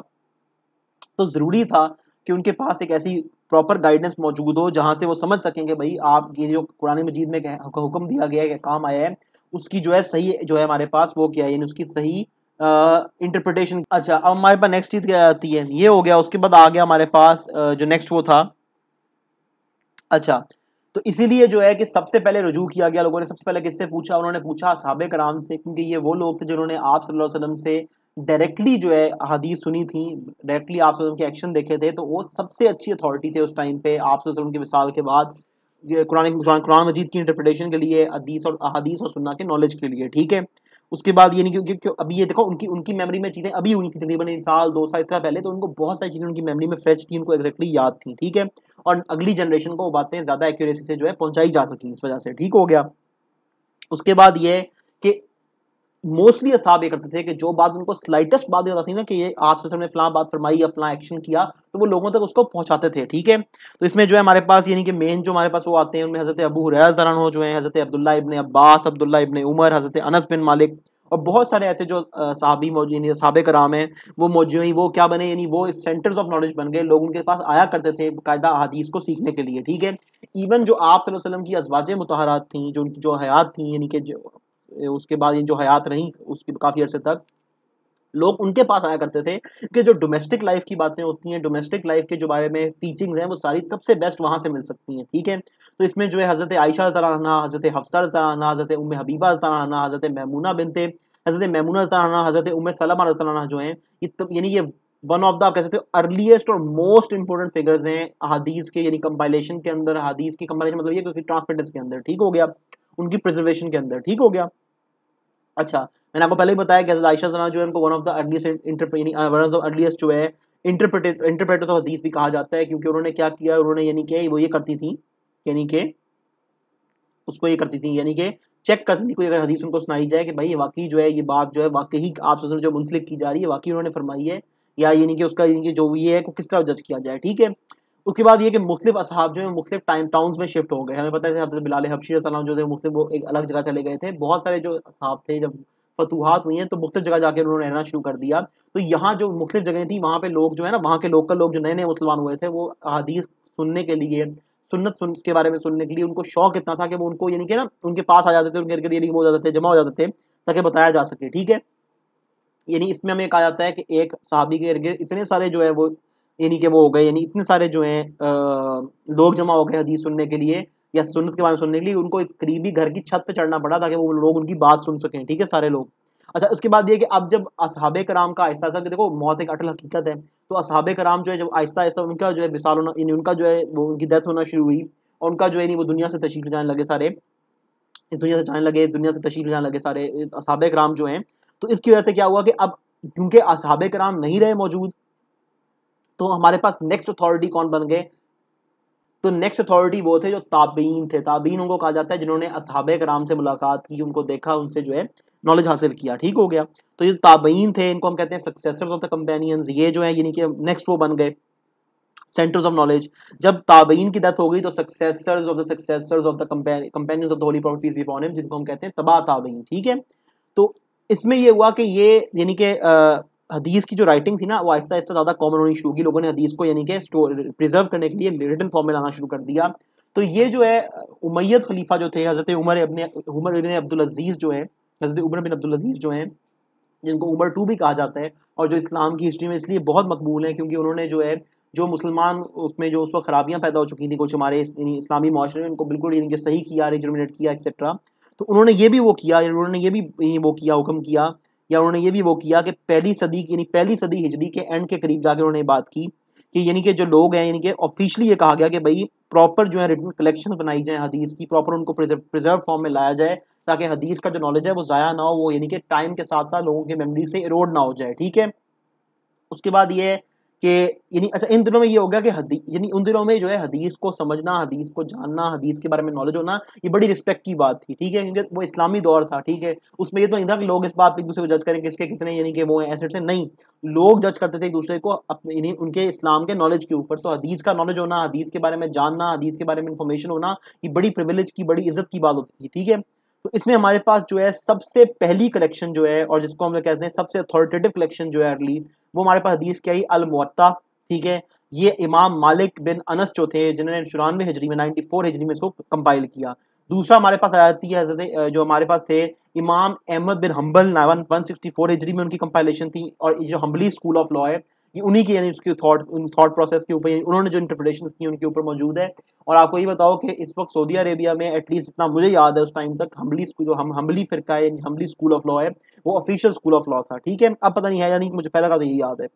तो ज़रूरी था कि उनके पास एक ऐसी प्रॉपर गाइडेंस मौजूद हो जहाँ से वो समझ सकें कि भाई आप ये जो कुरान मजीद में हुक्म दिया गया है काम आया है उसकी जो है सही जो है हमारे पास वो क्या है उसकी सही इंटरप्रिटेशन uh, अच्छा अब हमारे पास नेक्स्ट चीज़ क्या आती है ये हो गया उसके बाद आ गया हमारे पास uh, जो नेक्स्ट वो था अच्छा तो इसीलिए जो है कि सबसे पहले रजू किया गया लोगों ने सबसे पहले किससे पूछा उन्होंने पूछा साहब कराम से क्योंकि ये वो लोग थे जिन्होंने आप सल्लल्लाहु अलैहि वसल्लम से डायरेक्टली जो है हदीस सुनी थी डायरेक्टली आप के एक्शन देखे थे तो वो सबसे अच्छी अथॉरिटी थे उस टाइम पे आप के मिसाल के बाद कुरान मजीद की इंटरप्रिटेशन के लिए अदीस और अदीस और सुन्ना के नॉलेज के लिए ठीक है उसके बाद ये नहीं क्योंकि अभी ये देखो उनकी उनकी मेमोरी में चीज़ें अभी हुई थी तकरीबन एक साल दो साल इस तरह पहले तो उनको बहुत सारी चीज़ें उनकी मेमोरी में फ्रेश थी उनको एक्जैक्टली याद थी ठीक है और अगली जनरेशन को वो बातें ज़्यादा एक्यूरेसी से जो है पहुँचाई जा सकी इस वजह से ठीक हो गया उसके बाद ये कि मोस्टली असाब ये करते थे कि जो बात उनको स्लाइटेस्ट बात होता थी ना कि ये आज से हमने फलां बात फरमाई या फलां एक्शन किया तो वो लोगों तक उसको पहुंचाते थे ठीक है तो इसमें जो है हमारे पास यानी कि मेन जो हमारे पास वो आते हैं उनमें हज़रत अबू हरानो जो है हज़रत अब्दुल्ला इबन अब्बास अब्दुल्ला इबन उमर हज़रत अनस बिन मालिक और बहुत सारे ऐसे जो साहबी यानी साहब कराम हैं वो मौजूद वो क्या बने यानी वो सेंटर्स ऑफ नॉलेज बन गए लोग उनके पास आया करते थे बाकायदा अदीस को सीखने के लिए ठीक है इवन जो आप सल्लल्लाहु अलैहि वसल्लम की अजवाज मुतहरात थी जो उनकी जो हयात थी यानी कि उसके बाद इन जो हयात रहीं उसकी काफ़ी अरसे तक लोग उनके पास आया करते थे कि जो डोमेस्टिक लाइफ की बातें होती हैं डोमेस्टिक लाइफ के जो बारे में टीचिंग्स हैं वो सारी सबसे बेस्ट वहाँ से मिल सकती हैं ठीक है तो इसमें जो है हज़रत आयशा तराना हज़रत हफ्सा तराना हज़रत उम हबीबा तराना हज़रत महमूना बिनते हज़रत महमूना तराना हज़रत उम सलमा तराना जो हैं यानी ये वन ऑफ द आप कह सकते हो अर्लीस्ट और मोस्ट इंपॉर्टेंट फिगर्स हैं हदीस के यानी कंपाइलेशन के अंदर हदीस की कंपाइलेशन मतलब ये ट्रांसपेरेंस के अंदर ठीक हो गया उनकी प्रिजर्वेशन के अंदर ठीक हो गया अच्छा मैंने आपको पहले ही बताया कि आयशा जना जो है उनको one of the earliest earliest जो है इंटरप्रेटेड इंटरप्रेटर्स ऑफ हदीस भी कहा जाता है क्योंकि उन्होंने क्या किया उन्होंने यानी कि वो ये करती थी यानी कि उसको ये करती थी यानी कि चेक करती थी कोई अगर हदीस उनको सुनाई जाए कि भाई ये वाकई जो है ये बात जो है वाकई आप जो मुंसलिक की जा रही है वाकई उन्होंने फरमाई है या यानी कि उसका यानी कि जो ये है को किस तरह जज किया जाए ठीक है उसके बाद ये कि मुख्तलिफ असहाब जो है मुख्तलिफ टाइम टाउन्स में शिफ्ट हो गए हमें पता है हजरत बिलाल हबशी जो थे मुख्त वो एक अलग जगह चले गए थे बहुत सारे जो असहाब थे जब फतूहत हुई हैं तो मुख्त जगह जाकर उन्होंने रहना शुरू कर दिया तो यहाँ जो मुख्त जगह थी वहाँ पे लोग जो है ना वहाँ के लोकल लोग जो नए नए मुसलमान हुए थे वो हदीस सुनने के लिए सुन्नत सुन के बारे में सुनने के लिए उनको शौक इतना था कि वो उनको यानी कि ना उनके पास आ जाते थे उनके करीब हो जाते थे जमा हो जाते थे ताकि बताया जा सके ठीक है यानी इसमें हमें कहा जाता है कि एक सहाबी के इतने सारे जो है वो यानी कि वो हो गए यानी इतने सारे जो हैं लोग जमा हो गए हदीस सुनने के लिए या सुनत के बारे में सुनने के लिए उनको एक करीबी घर की छत पर चढ़ना पड़ा ताकि वो लोग उनकी बात सुन सकें ठीक है सारे लोग अच्छा उसके बाद ये कि अब जब असहाब कराम का आहिस्ता आहिस्ता देखो मौत एक अटल हकीकत है तो असहाब कराम जो है जब आहिस्ता आहिस्ता उनका जो है मिसाल होना यानी उनका जो है वो उनकी डेथ होना शुरू हुई और उनका जो है नहीं वो दुनिया से तशीफ जाने लगे सारे इस दुनिया से जाने लगे दुनिया से तशीफ जाने लगे सारे असहाब कराम जो हैं तो इसकी वजह से क्या हुआ कि अब क्योंकि असहाब कराम नहीं रहे मौजूद तो हमारे पास नेक्स्ट अथॉरिटी कौन बन गए तो नेक्स्ट अथॉरिटी वो थे जो ताबीन थे ताबीन उनको कहा जाता है जिन्होंने असहाब कराम से मुलाकात की उनको देखा उनसे जो है नॉलेज हासिल किया ठीक हो गया तो ये ताबीन थे इनको हम कहते हैं सक्सेसर्स ऑफ द कंपेनियंस ये जो है यानी कि नेक्स्ट वो बन गए सेंटर्स ऑफ नॉलेज जब ताबीन की डेथ हो गई तो successors of the successors of the companions of the holy properties before him जिनको हम कहते हैं तबा ताबीन ठीक है तो इसमें ये हुआ कि ये यानी कि हदीस की जो राइटिंग थी ना वो आहिस्ता आहिस्ता ज़्यादा कॉमन होनी शुरू की लोगों ने हदीस को यानी कि प्रिजर्व करने के लिए रिटर्न फॉर्म में लाना शुरू कर दिया तो ये जो है उमैद खलीफा जो थे हज़रत उमर अबन उमर अबिन अब्दुल अजीज़ जो है हज़रत उमर बिन अब्दुल अजीज़ जो है जिनको उमर टू भी कहा जाता है और जो इस्लाम की हिस्ट्री में इसलिए बहुत मकबूल हैं क्योंकि उन्होंने जो है जो मुसलमान उसमें जो उस वक्त खराबियाँ पैदा हो चुकी थी कुछ हमारे इस्लामी माशरे में उनको बिल्कुल इनके सही किया रिजर्मिनेट किया एक्सेट्रा तो उन्होंने ये भी वो किया उन्होंने ये भी वो किया हुक्म किया या उन्होंने ये भी वो किया कि पहली सदी यानी पहली सदी हिजरी के एंड के करीब जाकर उन्होंने बात की कि यानी कि जो लोग हैं यानी कि ऑफिशियली ये कहा गया कि भाई प्रॉपर जो है रिटर्न कलेक्शन बनाई जाए हदीस की प्रॉपर उनको प्रिजर्व फॉर्म में लाया जाए ताकि हदीस का जो नॉलेज है वो ज़ाया ना हो वो यानी कि टाइम के साथ साथ लोगों के मेमोरी से इरोड ना हो जाए ठीक है उसके बाद ये कि यानी अच्छा इन दिनों में ये हो गया कि यानी उन दिनों में जो है हदीस को समझना हदीस को जानना हदीस के बारे में नॉलेज होना ये बड़ी रिस्पेक्ट की बात थी ठीक है क्योंकि वो इस्लामी दौर था ठीक है उसमें ये तो नहीं था कि लोग इस बात पे एक दूसरे को जज करें कि इसके कितने यानी कि वो हैं एसेट्स नहीं लोग जज करते थे एक दूसरे को अपने उनके इस्लाम के नॉलेज के ऊपर तो हदीस का नॉलेज होना हदीस के बारे में जानना हदीस के बारे में इन्फॉर्मेशन होना ये बड़ी प्रिविलेज की बड़ी इज्जत की बात होती थी ठीक है तो इसमें हमारे पास जो है सबसे पहली कलेक्शन जो है और जिसको हम लोग कहते हैं सबसे अथॉरिटेटिव कलेक्शन जो है अर्ली वो हमारे पास हदीस क्या है अलमुत्ता ठीक है ये इमाम मालिक बिन अनस जो थे जिन्होंने चौरानवे हिजरी में नाइनटी फोर हजरी में इसको कंपाइल किया दूसरा हमारे पास आ जाती है जो हमारे पास थे इमाम अहमद बिन हम्बल नावन वन सिक्सटी फोर हजरी में उनकी कंपाइलेशन थी और जो हम्बली स्कूल ऑफ लॉ है उन्हीं की यानी उसकी थॉट उन थॉट प्रोसेस के ऊपर उन्होंने जो इंटरप्रिटेशन की उनके ऊपर मौजूद है और आपको ये बताओ कि इस वक्त सऊदी अरेबिया में एटलीस्ट इतना मुझे याद है उस टाइम तक हमली जो हम हमली फिरका है हमली स्कूल ऑफ लॉ है वो ऑफिशियल स्कूल ऑफ लॉ था ठीक है अब पता नहीं है यानी मुझे पहला का तो यही याद है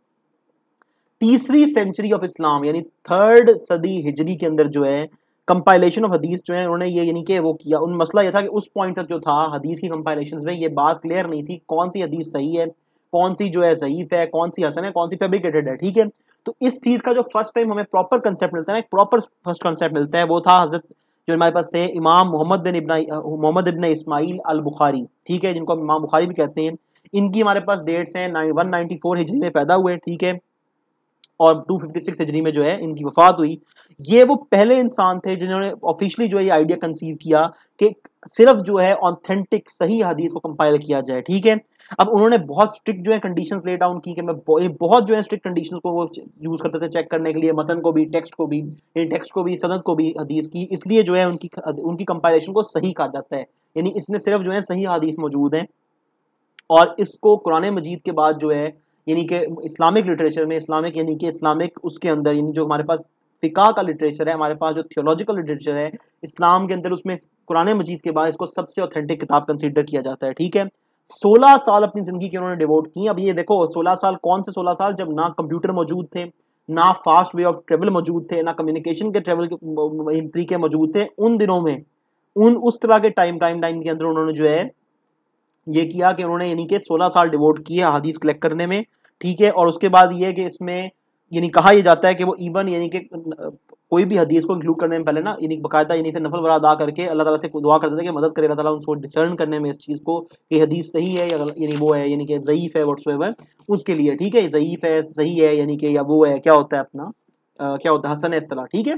तीसरी सेंचुरी ऑफ इस्लाम यानी थर्ड सदी हिजरी के अंदर जो है कंपाइलेशन ऑफ हदीस जो है उन्होंने ये यानी कि वो किया उन मसला ये था कि उस पॉइंट तक जो था हदीस की कंपाइलेशन में ये बात क्लियर नहीं थी कौन सी हदीस सही है कौन सी जो है ज़यीफ़ है कौन सी हसन है कौन सी फेब्रिकेटेड है ठीक है तो इस चीज़ का जो फर्स्ट टाइम हमें प्रॉपर कंसेप्ट मिलता है ना एक प्रॉपर फर्स्ट कंसेप्ट मिलता है वो था हजरत जो हमारे पास थे इमाम मोहम्मद बिन इबना मोहम्मद इबन इसमाइल अल बुखारी ठीक है जिनको इमाम बुखारी भी कहते हैं इनकी हमारे पास डेट्स हैं वन नाइनटी फोर हिजरी में पैदा हुए ठीक है और 256 हिजरी में जो है इनकी वफात हुई ये वो पहले इंसान थे जिन्होंने ऑफिशियली जो है ये आइडिया कंसीव किया कि सिर्फ जो है ऑथेंटिक सही हदीस को कंपाइल किया जाए ठीक है अब उन्होंने बहुत स्ट्रिक्ट जो है कंडीशंस ले डाउन की कि मैं बहुत जो है स्ट्रिक्ट कंडीशंस को वो यूज़ करते थे चेक करने के लिए मतन को भी टेक्स्ट को भी टेक्स्ट को भी सदत को भी हदीस की इसलिए जो है उनकी उनकी कंपाइलेशन को सही कहा जाता है यानी इसमें सिर्फ जो है सही हदीस मौजूद है और इसको कुरान मजीद के बाद जो है यानी कि इस्लामिक लिटरेचर में इस्लामिक यानी कि इस्लामिक उसके अंदर यानी जो हमारे पास फ़िका का लिटरेचर है हमारे पास जो थियोलॉजिकल लिटरेचर है इस्लाम के अंदर उसमें कुरान मजीद के बाद इसको सबसे ऑथेंटिक किताब कंसिडर किया जाता है ठीक है 16 साल अपनी जिंदगी की उन्होंने डिवोट की अब ये देखो 16 साल कौन से 16 साल जब ना कंप्यूटर मौजूद थे ना फास्ट वे ऑफ ट्रेवल मौजूद थे ना कम्युनिकेशन के ट्रेवल के तरीके मौजूद थे उन दिनों में उन उस तरह के टाइम टाइम टाइम के अंदर उन्होंने जो है ये किया कि उन्होंने यानी कि 16 साल डिवोट किए हदीस कलेक्ट करने में ठीक है और उसके बाद ये कि इसमें यानी कहा यह जाता है कि वो इवन यानी कि कोई भी हदीस को इंक्लूड करने में पहले ना यानी बकायदा यानी से नफल वरा अदा करके अल्लाह ताला से दुआ करते थे कि मदद करे अल्लाह ताला उनको डिसर्न करने में इस चीज़ को कि हदीस सही है या यानी वो है यानी कि ज़यीफ़ है वट्स उसके लिए ठीक है ज़यीफ़ है सही है यानी कि या वो है क्या होता है अपना आ, क्या होता है हसन है इस ठीक है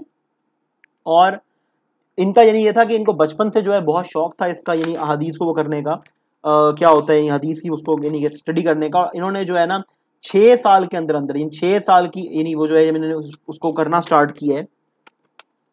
और इनका यानी ये था कि इनको बचपन से जो है बहुत शौक था इसका यानी हदीस को वो करने का आ, क्या होता है हदीस की उसको यानी कि स्टडी करने का इन्होंने जो है ना छह साल के अंदर अंदर इन छह साल की यानी वो जो है मैंने उसको करना स्टार्ट किया है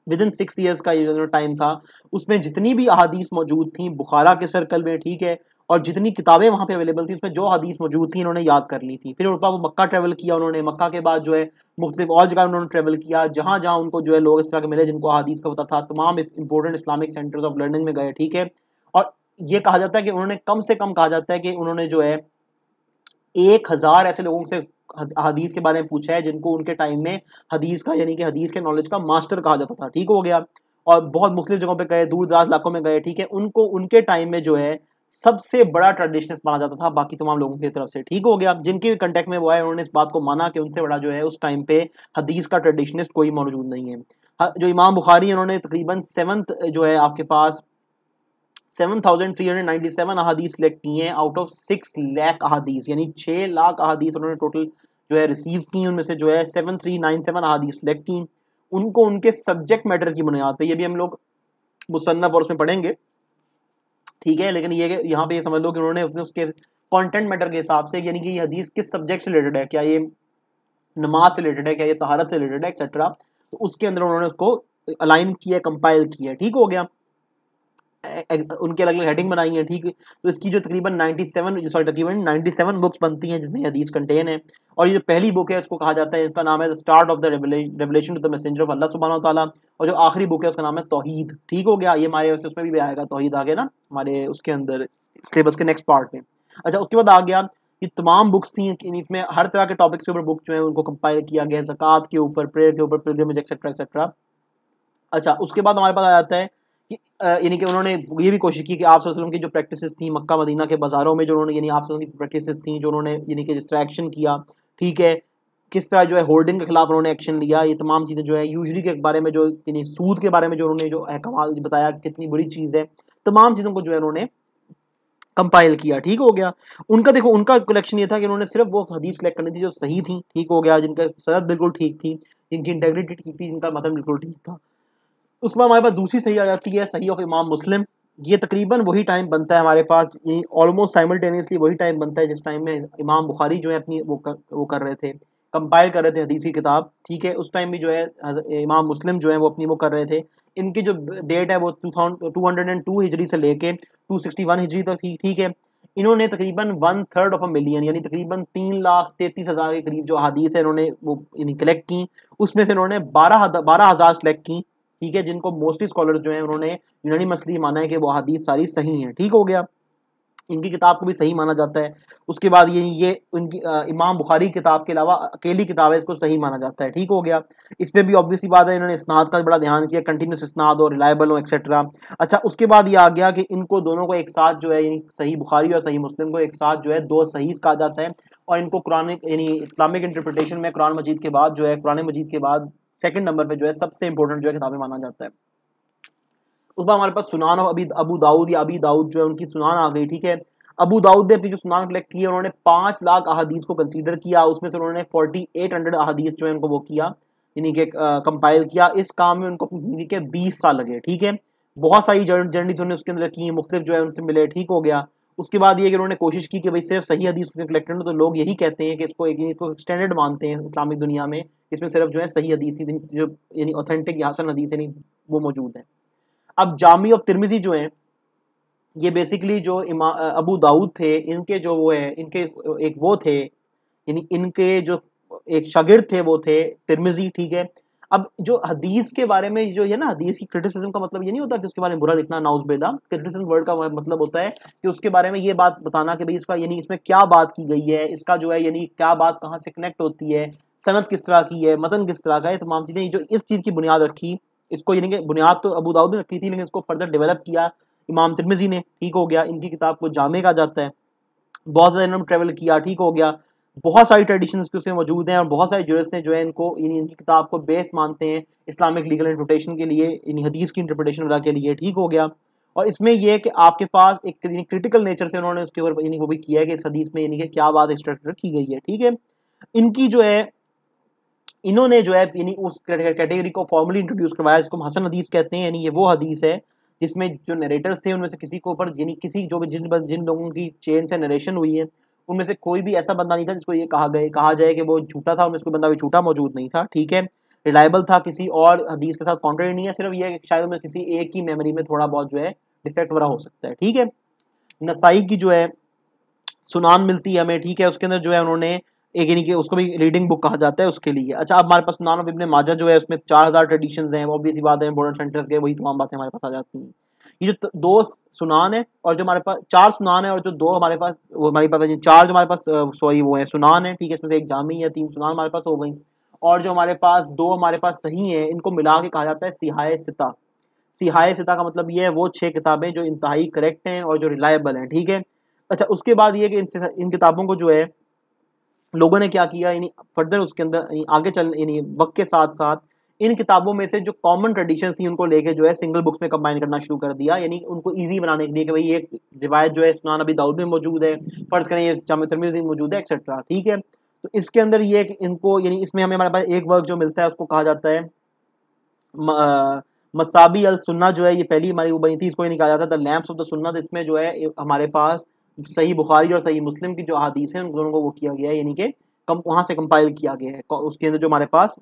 विद इन सिक्स ईयर्स का ये जो टाइम था उसमें जितनी भी अहादीस मौजूद थी बुखारा के सर्कल में ठीक है और जितनी किताबें वहां पे अवेलेबल थी उसमें जो हदीस मौजूद थी इन्होंने याद कर ली थी फिर उनका वो मक्का ट्रेवल किया उन्होंने मक्का के बाद जो है मुख्तलिफ और जगह उन्होंने ट्रेवल किया जहां जहां उनको जो है लोग इस तरह के मिले जिनको हदीस का पता था तमाम important Islamic centres of learning में गए ठीक है और ये कहा जाता है कि उन्होंने कम से कम कहा जाता है कि उन्होंने जो है एक हज़ार ऐसे लोगों से हदीस के बारे में पूछा है जिनको उनके टाइम में हदीस का यानी कि हदीस के नॉलेज का मास्टर कहा जाता था ठीक हो गया और बहुत मुख्तलिफ जगहों पे गए दूर दराज इलाकों में गए ठीक है उनको उनके टाइम में जो है सबसे बड़ा ट्रेडिशनलिस्ट माना जाता था बाकी तमाम लोगों की तरफ से ठीक हो गया जिनके भी कंटेक्ट में वो आए उन्होंने इस बात को माना कि उनसे बड़ा जो है उस टाइम पे हदीस का ट्रेडिशनिस्ट कोई मौजूद नहीं है जो इमाम बुखारी उन्होंने तकरीबन सेवंथ जो है आपके पास 7,397 अहादीस सेलेक्ट किए हैं आउट ऑफ सिक्स लाख अहादीस यानी छः लाख अहादीस उन्होंने टोटल जो है रिसीव की उनमें से जो है सेवन थ्री नाइन सेवन अहादीस सेलेक्ट की उनको उनके सब्जेक्ट मैटर की बुनियाद पर यह भी हम लोग मुसन्फ़ और उसमें पढ़ेंगे ठीक है लेकिन ये यहाँ पे ये समझ लो कि उन्होंने उसके कॉन्टेंट मैटर के हिसाब से यानी कि ये हदीस किस सब्जेक्ट से रिलेटेड है क्या ये नमाज से रिलेटेड है क्या ये तहारत से रिलेटेड है एक्सेट्रा तो उसके अंदर उन्होंने उसको अलाइन किया कंपाइल किया ठीक हो गया उनके अलग अलग हेडिंग बनाई है ठीक तो इसकी जो तकरीबन 97 सॉरी तकरीबन 97 बुक्स बनती हैं जिसमें हदीस कंटेन है और ये जो पहली बुक है उसको कहा जाता है इसका नाम है start of the revelation to the messenger of Allah सुबहाना तला और जो आखिरी बुक है उसका नाम है तोहहीद ठीक हो गया ये हमारे वैसे उसमें भी, भी आएगा तोहहीद आ गया ना हमारे उसके अंदर सिलेबस के नेक्स्ट पार्ट में अच्छा उसके बाद आ गया ये तमाम बुक्स थी इसमें हर तरह के टॉपिक्स के ऊपर बुक जो है उनको कंपाइल किया गया जक़ात के ऊपर प्रेयर के ऊपर एक्सेट्रा एक्सेट्रा अच्छा उसके बाद हमारे पास आ जाता है यानी कि उन्होंने ये भी कोशिश की कि आप वसल्लम की जो प्रैक्टिसेस थी मक्का मदीना के बाज़ारों में जो उन्होंने यानी आप की प्रैक्टिसेस थी जो उन्होंने यानी कि जिस तरह एक्शन किया ठीक है किस तरह जो है होर्डिंग के खिलाफ उन्होंने एक्शन लिया ये तमाम चीज़ें जो है यूजली के बारे में जो यानी सूद के बारे में जो उन्होंने जो अहकाम बताया कितनी बुरी चीज़ है तमाम चीज़ों को जो है उन्होंने कंपाइल किया ठीक हो गया उनका देखो उनका कलेक्शन ये था कि उन्होंने सिर्फ वो हदीस कलेक्ट करनी थी जो सही थी ठीक हो गया जिनका सरहद बिल्कुल ठीक थी जिनकी इंटेग्रिटी ठीक थी जिनका मतलब बिल्कुल ठीक था उसके बाद हमारे पास दूसरी सही आ जाती है सही ऑफ इमाम मुस्लिम ये तकरीबन वही टाइम बनता है हमारे पास यही ऑलमोस्ट साइमल्टेनियसली वही टाइम बनता है जिस टाइम में इमाम बुखारी जो है अपनी वो कर वो कर रहे थे कंपाइल कर रहे थे हदीसी किताब ठीक है उस टाइम भी जो है इमाम मुस्लिम जो है वो अपनी वो कर रहे थे इनकी जो डेट है वो two thousand two hundred and two हिजरी से लेके टू सिक्सटी वन हिजरी तक थी ठीक है इन्होंने तकरीबन one third of a million यानी तकरीबन तीन लाख तैतीस हज़ार के करीब जो अदीस है इन्होंने वो कलेक्ट की उसमें से इन्होंने बारह बारह हज़ार सेलेक्ट की ठीक है जिनको मोस्टली स्कॉलर्स जो हैं उन्होंने यूनानी मसली माना है कि वो हदीस सारी सही हैं ठीक हो गया इनकी किताब को भी सही माना जाता है उसके बाद ये ये उनकी आ, इमाम बुखारी किताब के अलावा अकेली किताब है इसको सही माना जाता है ठीक हो गया इस पर भी ऑब्वियसली बात है इन्होंने स्नाद का बड़ा ध्यान किया कंटिन्यूस स्नाद और रिलायबल हो एक्सेट्रा अच्छा उसके बाद ये आ गया कि इनको दोनों को एक साथ जो है यानी सही बुखारी और सही मुस्लिम को एक साथ जो है दो सही कहा जाता है और इनको कुरान यानी इस्लामिक इंटरप्रटेशन में कुरान मजीद के बाद जो है कुरान मजीद के बाद सेकंड नंबर पे जो है सबसे इंपॉर्टेंट जो है किताबें माना जाता है उस पर हमारे पास सुनान अभी अबू दाऊद या अबी दाऊद जो है उनकी सुनान आ गई ठीक है अबू दाऊद ने अपनी जो सुनान कलेक्ट की है उन्होंने पांच लाख अहादीस को कंसिडर किया उसमें से उन्होंने फोर्टी एट हंड्रेड अहादीस जो है उनको वो किया यानी कि कंपाइल किया इस काम में उनको अपनी जिंदगी के बीस साल लगे ठीक है बहुत सारी जर्नीज उन्होंने उसके अंदर की मुख्तलिफ जो है उनसे मिले ठीक हो गया उसके बाद ये कि उन्होंने कोशिश की कि भाई सिर्फ सही हदीस उसके कलेक्टर तो लोग यही कहते हैं कि इसको एक इसको स्टैंडर्ड मानते हैं इस्लामिक दुनिया में इसमें सिर्फ जो है सही हदीस ही जो यानी ऑथेंटिक यासन हदीस यानी वो मौजूद है अब जामी और तिरमिजी जो है ये बेसिकली जो इमा अबू दाऊद थे इनके जो वो है इनके एक वो थे यानी इनके जो एक शागिर्द थे वो थे तिरमिजी ठीक है अब जो हदीस के बारे में जो है ना हदीस की क्रिटिसिज्म का मतलब ये नहीं होता कि उसके बारे में बुरा लिखना बेदा क्रिटिसिज्म वर्ड का मतलब होता है कि उसके बारे में ये बात बताना कि भाई इसका यानी इसमें क्या बात की गई है इसका जो है यानी क्या बात कहाँ से कनेक्ट होती है सनत किस तरह की है मतन किस तरह का है तमाम चीज़ें जो इस चीज़ की बुनियाद रखी इसको यानी कि बुनियाद तो अबू दाऊद ने रखी थी लेकिन इसको फर्दर डेवलप किया इमाम तिरमिजी ने ठीक हो गया इनकी किताब को जामे कहा जाता है बहुत ज़्यादा इन्होंने ट्रेवल किया ठीक हो गया बहुत सारी ट्रेडिशन उसके मौजूद हैं और बहुत सारे जूरिस्ट ने जो है इनको इन इनकी किताब को बेस मानते हैं इस्लामिक लीगल इंटरप्रटेशन के लिए इन हदीस की इंटरप्रटेशन वगैरह के लिए ठीक हो गया और इसमें यह है कि आपके पास एक क्रिटिकल नेचर से उन्होंने उसके ऊपर वो भी किया है कि इस हदीस में यानी कि क्या बात स्ट्रक्चर की गई है ठीक है इनकी जो है इन्होंने जो है यानी उस कैटेगरी को फॉर्मली इंट्रोड्यूस करवाया इसको हसन हदीस कहते हैं यानी ये वो हदीस है जिसमें जो नरेटर्स थे उनमें से किसी को ऊपर यानी किसी जो भी जिन जिन लोगों की चेन से नरेशन हुई है उनमें से कोई भी ऐसा बंदा नहीं था जिसको ये कहा गया कहा जाए कि वो झूठा था उनमें से बंदा भी झूठा मौजूद नहीं था ठीक है रिलायबल था किसी और हदीस के साथ कॉन्ट्रेट नहीं है सिर्फ ये है कि शायद उनमें किसी एक की मेमोरी में थोड़ा बहुत जो है डिफेक्ट वगैरह हो सकता है ठीक है नसाई की जो है सुनान मिलती है हमें ठीक है उसके अंदर जो है उन्होंने एक यानी कि उसको भी रीडिंग बुक कहा जाता है उसके लिए अच्छा अब हमारे पास सुनान इबन माजा जो है उसमें चार हज़ार ट्रेडिशन है वो भी इसी बात है इंपॉर्टेंट सेंटर्स के वही तमाम बातें हमारे पास आ जाती हैं ये जो दो सुनान है और जो हमारे पास चार सुनान है और जो दो हमारे पास वो हमारे पास चार जो हमारे पास सॉरी वो है सुनान है ठीक है इसमें से एक जामी या तीन सुनान हमारे पास हो गई और जो हमारे पास दो हमारे पास सही है इनको मिला के कहा जाता है सिहाय सिता सिहाय सिता का मतलब ये है वो छः किताबें जो इंतहाई करेक्ट हैं और जो रिलायबल हैं ठीक है अच्छा उसके बाद ये कि इन इन किताबों को जो है लोगों ने क्या किया यानी फर्दर उसके अंदर आगे चल यानी वक्त के साथ साथ इन किताबों में से जो कॉमन ट्रेडिशंस थी उनको लेके जो है सिंगल बुक्स में कंबाइन करना शुरू कर दिया यानी उनको ईजी बनाने के लिए कि भाई ये रिवायत जो है सुनान अभी दाऊद में मौजूद है फर्ज करें ये जाम तरमीज मौजूद है एक्सेट्रा ठीक है तो इसके अंदर ये इनको यानी इसमें हमें हमारे पास एक वर्क जो मिलता है उसको कहा जाता है मसाबी अल सुन्ना जो है ये पहली हमारी वो बनी थी इसको ये निकाला जाता है द लैम्प ऑफ द सुन्नत इसमें जो है हमारे पास सही बुखारी और सही मुस्लिम की जो अदीस है उन दोनों को वो किया गया है यानी कि कम वहाँ से कंपाइल किया गया है उसके अंदर जो हमारे पास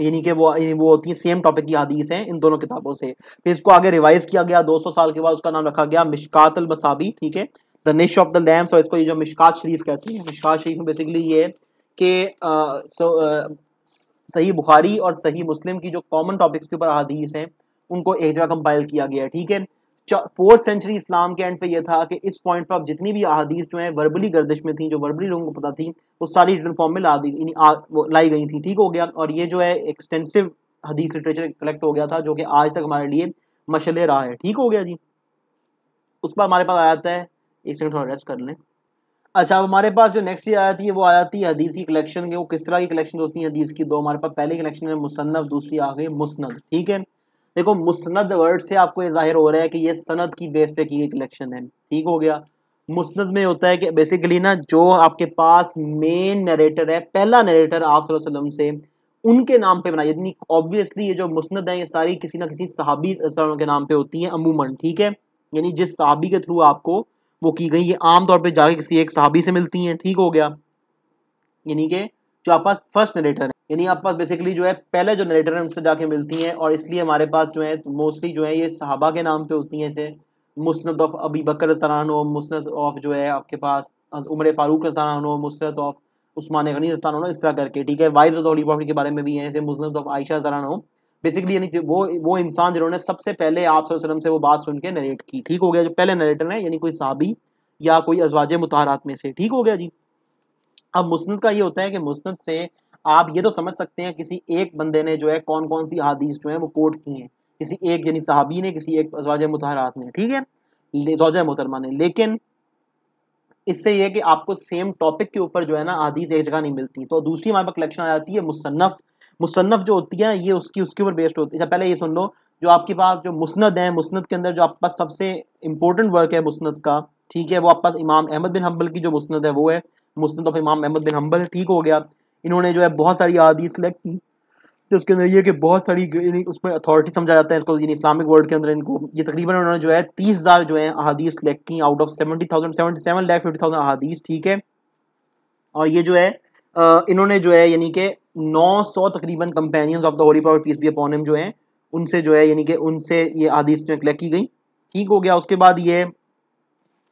यानी कि वो वो होती है सेम टॉपिक की हदीस हैं इन दोनों किताबों से फिर इसको आगे रिवाइज किया गया 200 साल के बाद उसका नाम रखा गया मिशकात मसाबी ठीक है द निश ऑफ द लैम्स और इसको ये जो मिशकात शरीफ कहते हैं मिशकात शरीफ में बेसिकली ये कि सही बुखारी और सही मुस्लिम की जो कॉमन टॉपिक्स के ऊपर हदीस हैं उनको एक जगह कंपाइल किया गया है ठीक है फोर्थ सेंचुरी इस्लाम के एंड पे ये था कि इस पॉइंट पर आप जितनी भी अहदीस जो है वर्बली गर्दिश में थी जो वर्बली लोगों को पता थी वो सारी रिटर्न फॉर्म में ला दी लाई गई थी ठीक हो गया और ये जो है एक्सटेंसिव हदीस लिटरेचर कलेक्ट हो गया था जो कि आज तक हमारे लिए मशले रहा है ठीक हो गया जी उस पर हमारे पास आया था है एक सेकंड थोड़ा रेस्ट कर लें अच्छा अब हमारे पास जो नेक्स्ट ये आया थी वो आया थी हदीस की कलेक्शन के वो किस तरह की कलेक्शन होती है हदीस की दो हमारे पास पहली कलेक्शन है मुसन्फ़ दूसरी आ गई मुस्ंद ठीक है देखो मुस्ंद वर्ड से आपको ये जाहिर हो रहा है कि ये सनद की बेस पे की गई कलेक्शन है ठीक हो गया मुस्ंद में होता है कि बेसिकली ना जो आपके पास मेन नरेटर है पहला नरेटर आप वसल्लम से उनके नाम पे बनाई इतनी ऑब्वियसली ये जो मुस्ंद है ये सारी किसी ना किसी सहाबी के नाम पे होती है अमूमन ठीक है यानी जिस सहाबी के थ्रू आपको वो की गई ये आमतौर पर जाके किसी एक सहाबी से मिलती हैं ठीक हो गया यानी कि जो आपका फर्स्ट नरेटर यानी आप पास बेसिकली जो है पहले जो नरेटर हैं उनसे जाके मिलती हैं और इसलिए हमारे पास जो है मोस्टली जो है ये सहाबा के नाम पे होती हैं इसे मुस्त ऑफ अबी बकर रसान हो मुस्त ऑफ जो है आपके पास उमर फारूक रसान हो मुस्त ऑफ उस्मान गनी रसान हो इस तरह करके ठीक है वाइफ ऑफ प्रॉपर्टी के बारे में भी है जैसे ऑफ आयशा रसान हो बेसिकली यानी वो वो इंसान जिन्होंने सबसे पहले आप सल्लम से वो बात सुन के नरेट की ठीक हो गया जो पहले नरेटर है यानी कोई साहबी या कोई अजवाज मुतारात में से ठीक हो गया जी अब मुस्त का ये होता है कि मुस्त से आप ये तो समझ सकते हैं किसी एक बंदे ने जो है कौन कौन सी हादीस जो है वो कोट की हैं किसी एक यानी साहबी ने किसी एक मुतहरात ने ठीक है मुतरमा मुहतरमा ने लेकिन इससे यह कि आपको सेम टॉपिक के ऊपर जो है ना से एक जगह नहीं मिलती तो दूसरी हमारे पास कलेक्शन आ जाती है मुसन्फ मुसन्फ जो होती है ना ये उसकी उसके ऊपर बेस्ड होती है अच्छा, पहले ये सुन लो जो आपके पास जो मुसनद है मुस्त के अंदर जो आपके पास सबसे इंपॉर्टेंट वर्क है मुस्त का ठीक है वो आपके पास इमाम अहमद बिन हम्बल की जो मुस्त है वो है मुस्त ऑफ इमाम अहमद बिन हम्बल ठीक हो गया इन्होंने जो है बहुत सारी आदि सेलेक्ट की तो उसके अंदर ये कि बहुत सारी उसमें अथॉरिटी समझा जाता है इसको यानी इस्लामिक वर्ल्ड के अंदर इनको ये तकरीबन उन्होंने जो है तीस हज़ार जो है अहादीस सेलेक्ट की out of seventy thousand seventy seven lakh fifty thousand अहादीस ठीक है और ये जो है इन्होंने जो है यानी कि नौ सौ तकरीबन companions of the holy power peace be upon him जो है उनसे जो है यानी कि उनसे ये अदीस जो कलेक्ट की गई ठीक हो गया उसके बाद ये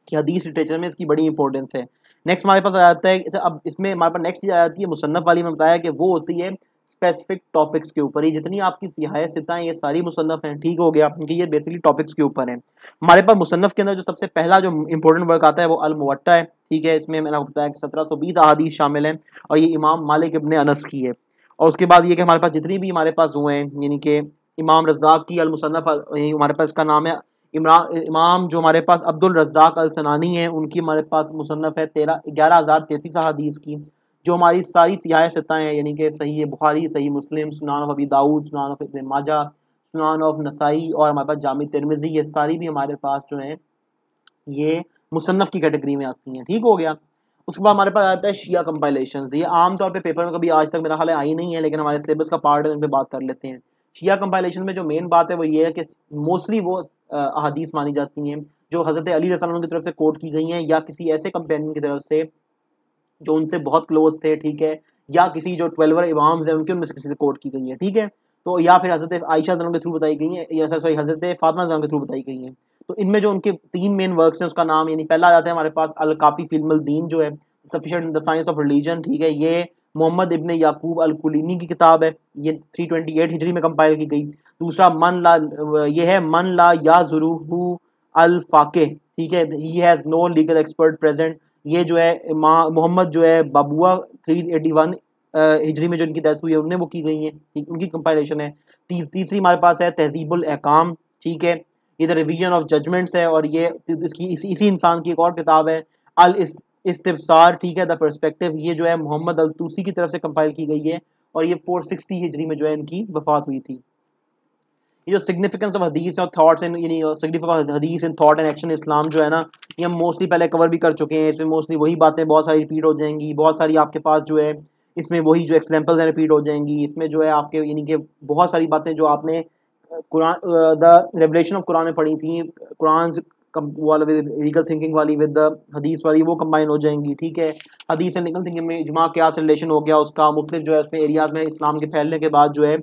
कि हदीस लिटरेचर में इसकी बड़ी इंपॉर्टेंस है नेक्स्ट हमारे पास आ जाता है अच्छा, अब इसमें हमारे पास नेक्स्ट चीज़ आ जाती है मुसन्फ़ वाली में बताया कि वो होती है स्पेसिफिक टॉपिक्स के ऊपर ही जितनी आपकी है ये सारी मुसन्फ़ हैं ठीक हो गया क्योंकि ये बेसिकली टॉपिक्स के ऊपर है हमारे पास मुसन्फ़ के अंदर जो सबसे पहला जो इंपॉर्टेंट वर्क आता है वो अलमुवट्टा है ठीक है इसमें मैंने आपको बताया कि सत्रह सौ बीस शामिल हैं और ये इमाम मालिक इबन अनस की है और उसके बाद ये कि हमारे पास जितनी भी हमारे पास हुए हैं यानी कि इमाम रजाक की अलमुसन्फ़ हमारे पास इसका नाम है इमरान इमाम जो हमारे पास अब्दुल रज़ाक अलसनानी हैं उनकी हमारे पास मुसनफ़ है तेरह ग्यारह हज़ार तैतीस हदीस की जो हमारी सारी सियाह सतह हैं यानी कि सही बुखारी सही मुस्लिम सुनान अबी दाऊद सुनान इबन माजा सुनान ऑफ नसाई और हमारे पास जाम तिरमिजी ये सारी भी हमारे पास जो है ये मुसनफ़ की कैटेगरी में आती हैं ठीक हो गया उसके बाद हमारे पास आता है शिया कंपाइलेशन ये आमतौर पर पे पेपर में कभी आज तक मेरा हाल आई नहीं है लेकिन हमारे सिलेबस का पार्ट है उन पर बात कर लेते हैं शिया कंपाइलेशन में जो मेन बात है वो ये है कि मोस्टली वो अदीस मानी जाती हैं जो हज़रत अली रसलम की तरफ से कोट की गई हैं या किसी ऐसे कंपेनियन की तरफ से जो उनसे बहुत क्लोज थे ठीक है या किसी जो ट्वेल्वर इमाम्स हैं उनके उनमें से किसी से कोट की गई है ठीक है तो या फिर हज़रत आयशा के थ्रू बताई गई हैं या सॉरी हज़रत फातमा के थ्रू बताई गई हैं तो इनमें जो उनके तीन मेन वर्क्स हैं उसका नाम यानी पहला आ जाता है हमारे पास अलकाफ़ी फिल्म दीन जो है sufficient the science of religion ठीक है ये मोहम्मद इबन याकूब अल कुलीनी की किताब है ये 328 हिजरी में कंपाइल की गई दूसरा मन ला ये है मन ला या जरूहू अल फाके ठीक है he has no legal expert present ये जो है मोहम्मद जो है बाबुआ 381 हिजरी में जो इनकी डेथ हुई है उन्हें वो की गई है उनकी कंपाइलेशन है तीस, तीसरी हमारे पास है तहजीबुल अहकाम ठीक है इधर रिवीजन ऑफ जजमेंट्स है और ये इसकी इसी इसी इंसान की एक और किताब है अल इस्तार ठीक है द परस्पेक्टिव ये जो है मोहम्मद अलतूसी की तरफ से कंपाइल की गई है और ये 460 हिजरी में जो है इनकी वफात हुई थी ये जो सिग्निफिकेंस ऑफ हदीस और थाट्स एंड यानी सिग्निफिकेंस हदीस in thought and action Islam जो है ना ये हम मोस्टली पहले कवर भी कर चुके हैं इसमें मोस्टली वही बातें बहुत सारी रिपीट हो जाएंगी बहुत सारी आपके पास जो है इसमें वही जो एग्जाम्पल्स हैं रिपीट हो जाएंगी इसमें जो है आपके यानी कि बहुत सारी बातें जो आपने Quran the revelation of Quran में पढ़ी थी कुरान वाला विद लीगल थिंकिंग वाली विद हदीस वाली वो कम्बाइन हो जाएंगी ठीक है हदीस एंड लीगल थिंकिंग में इजमा क्या रिलेशन हो गया उसका मुख्तलिफ जो है उसमें एरियाज़ में इस्लाम के फैलने के बाद जो है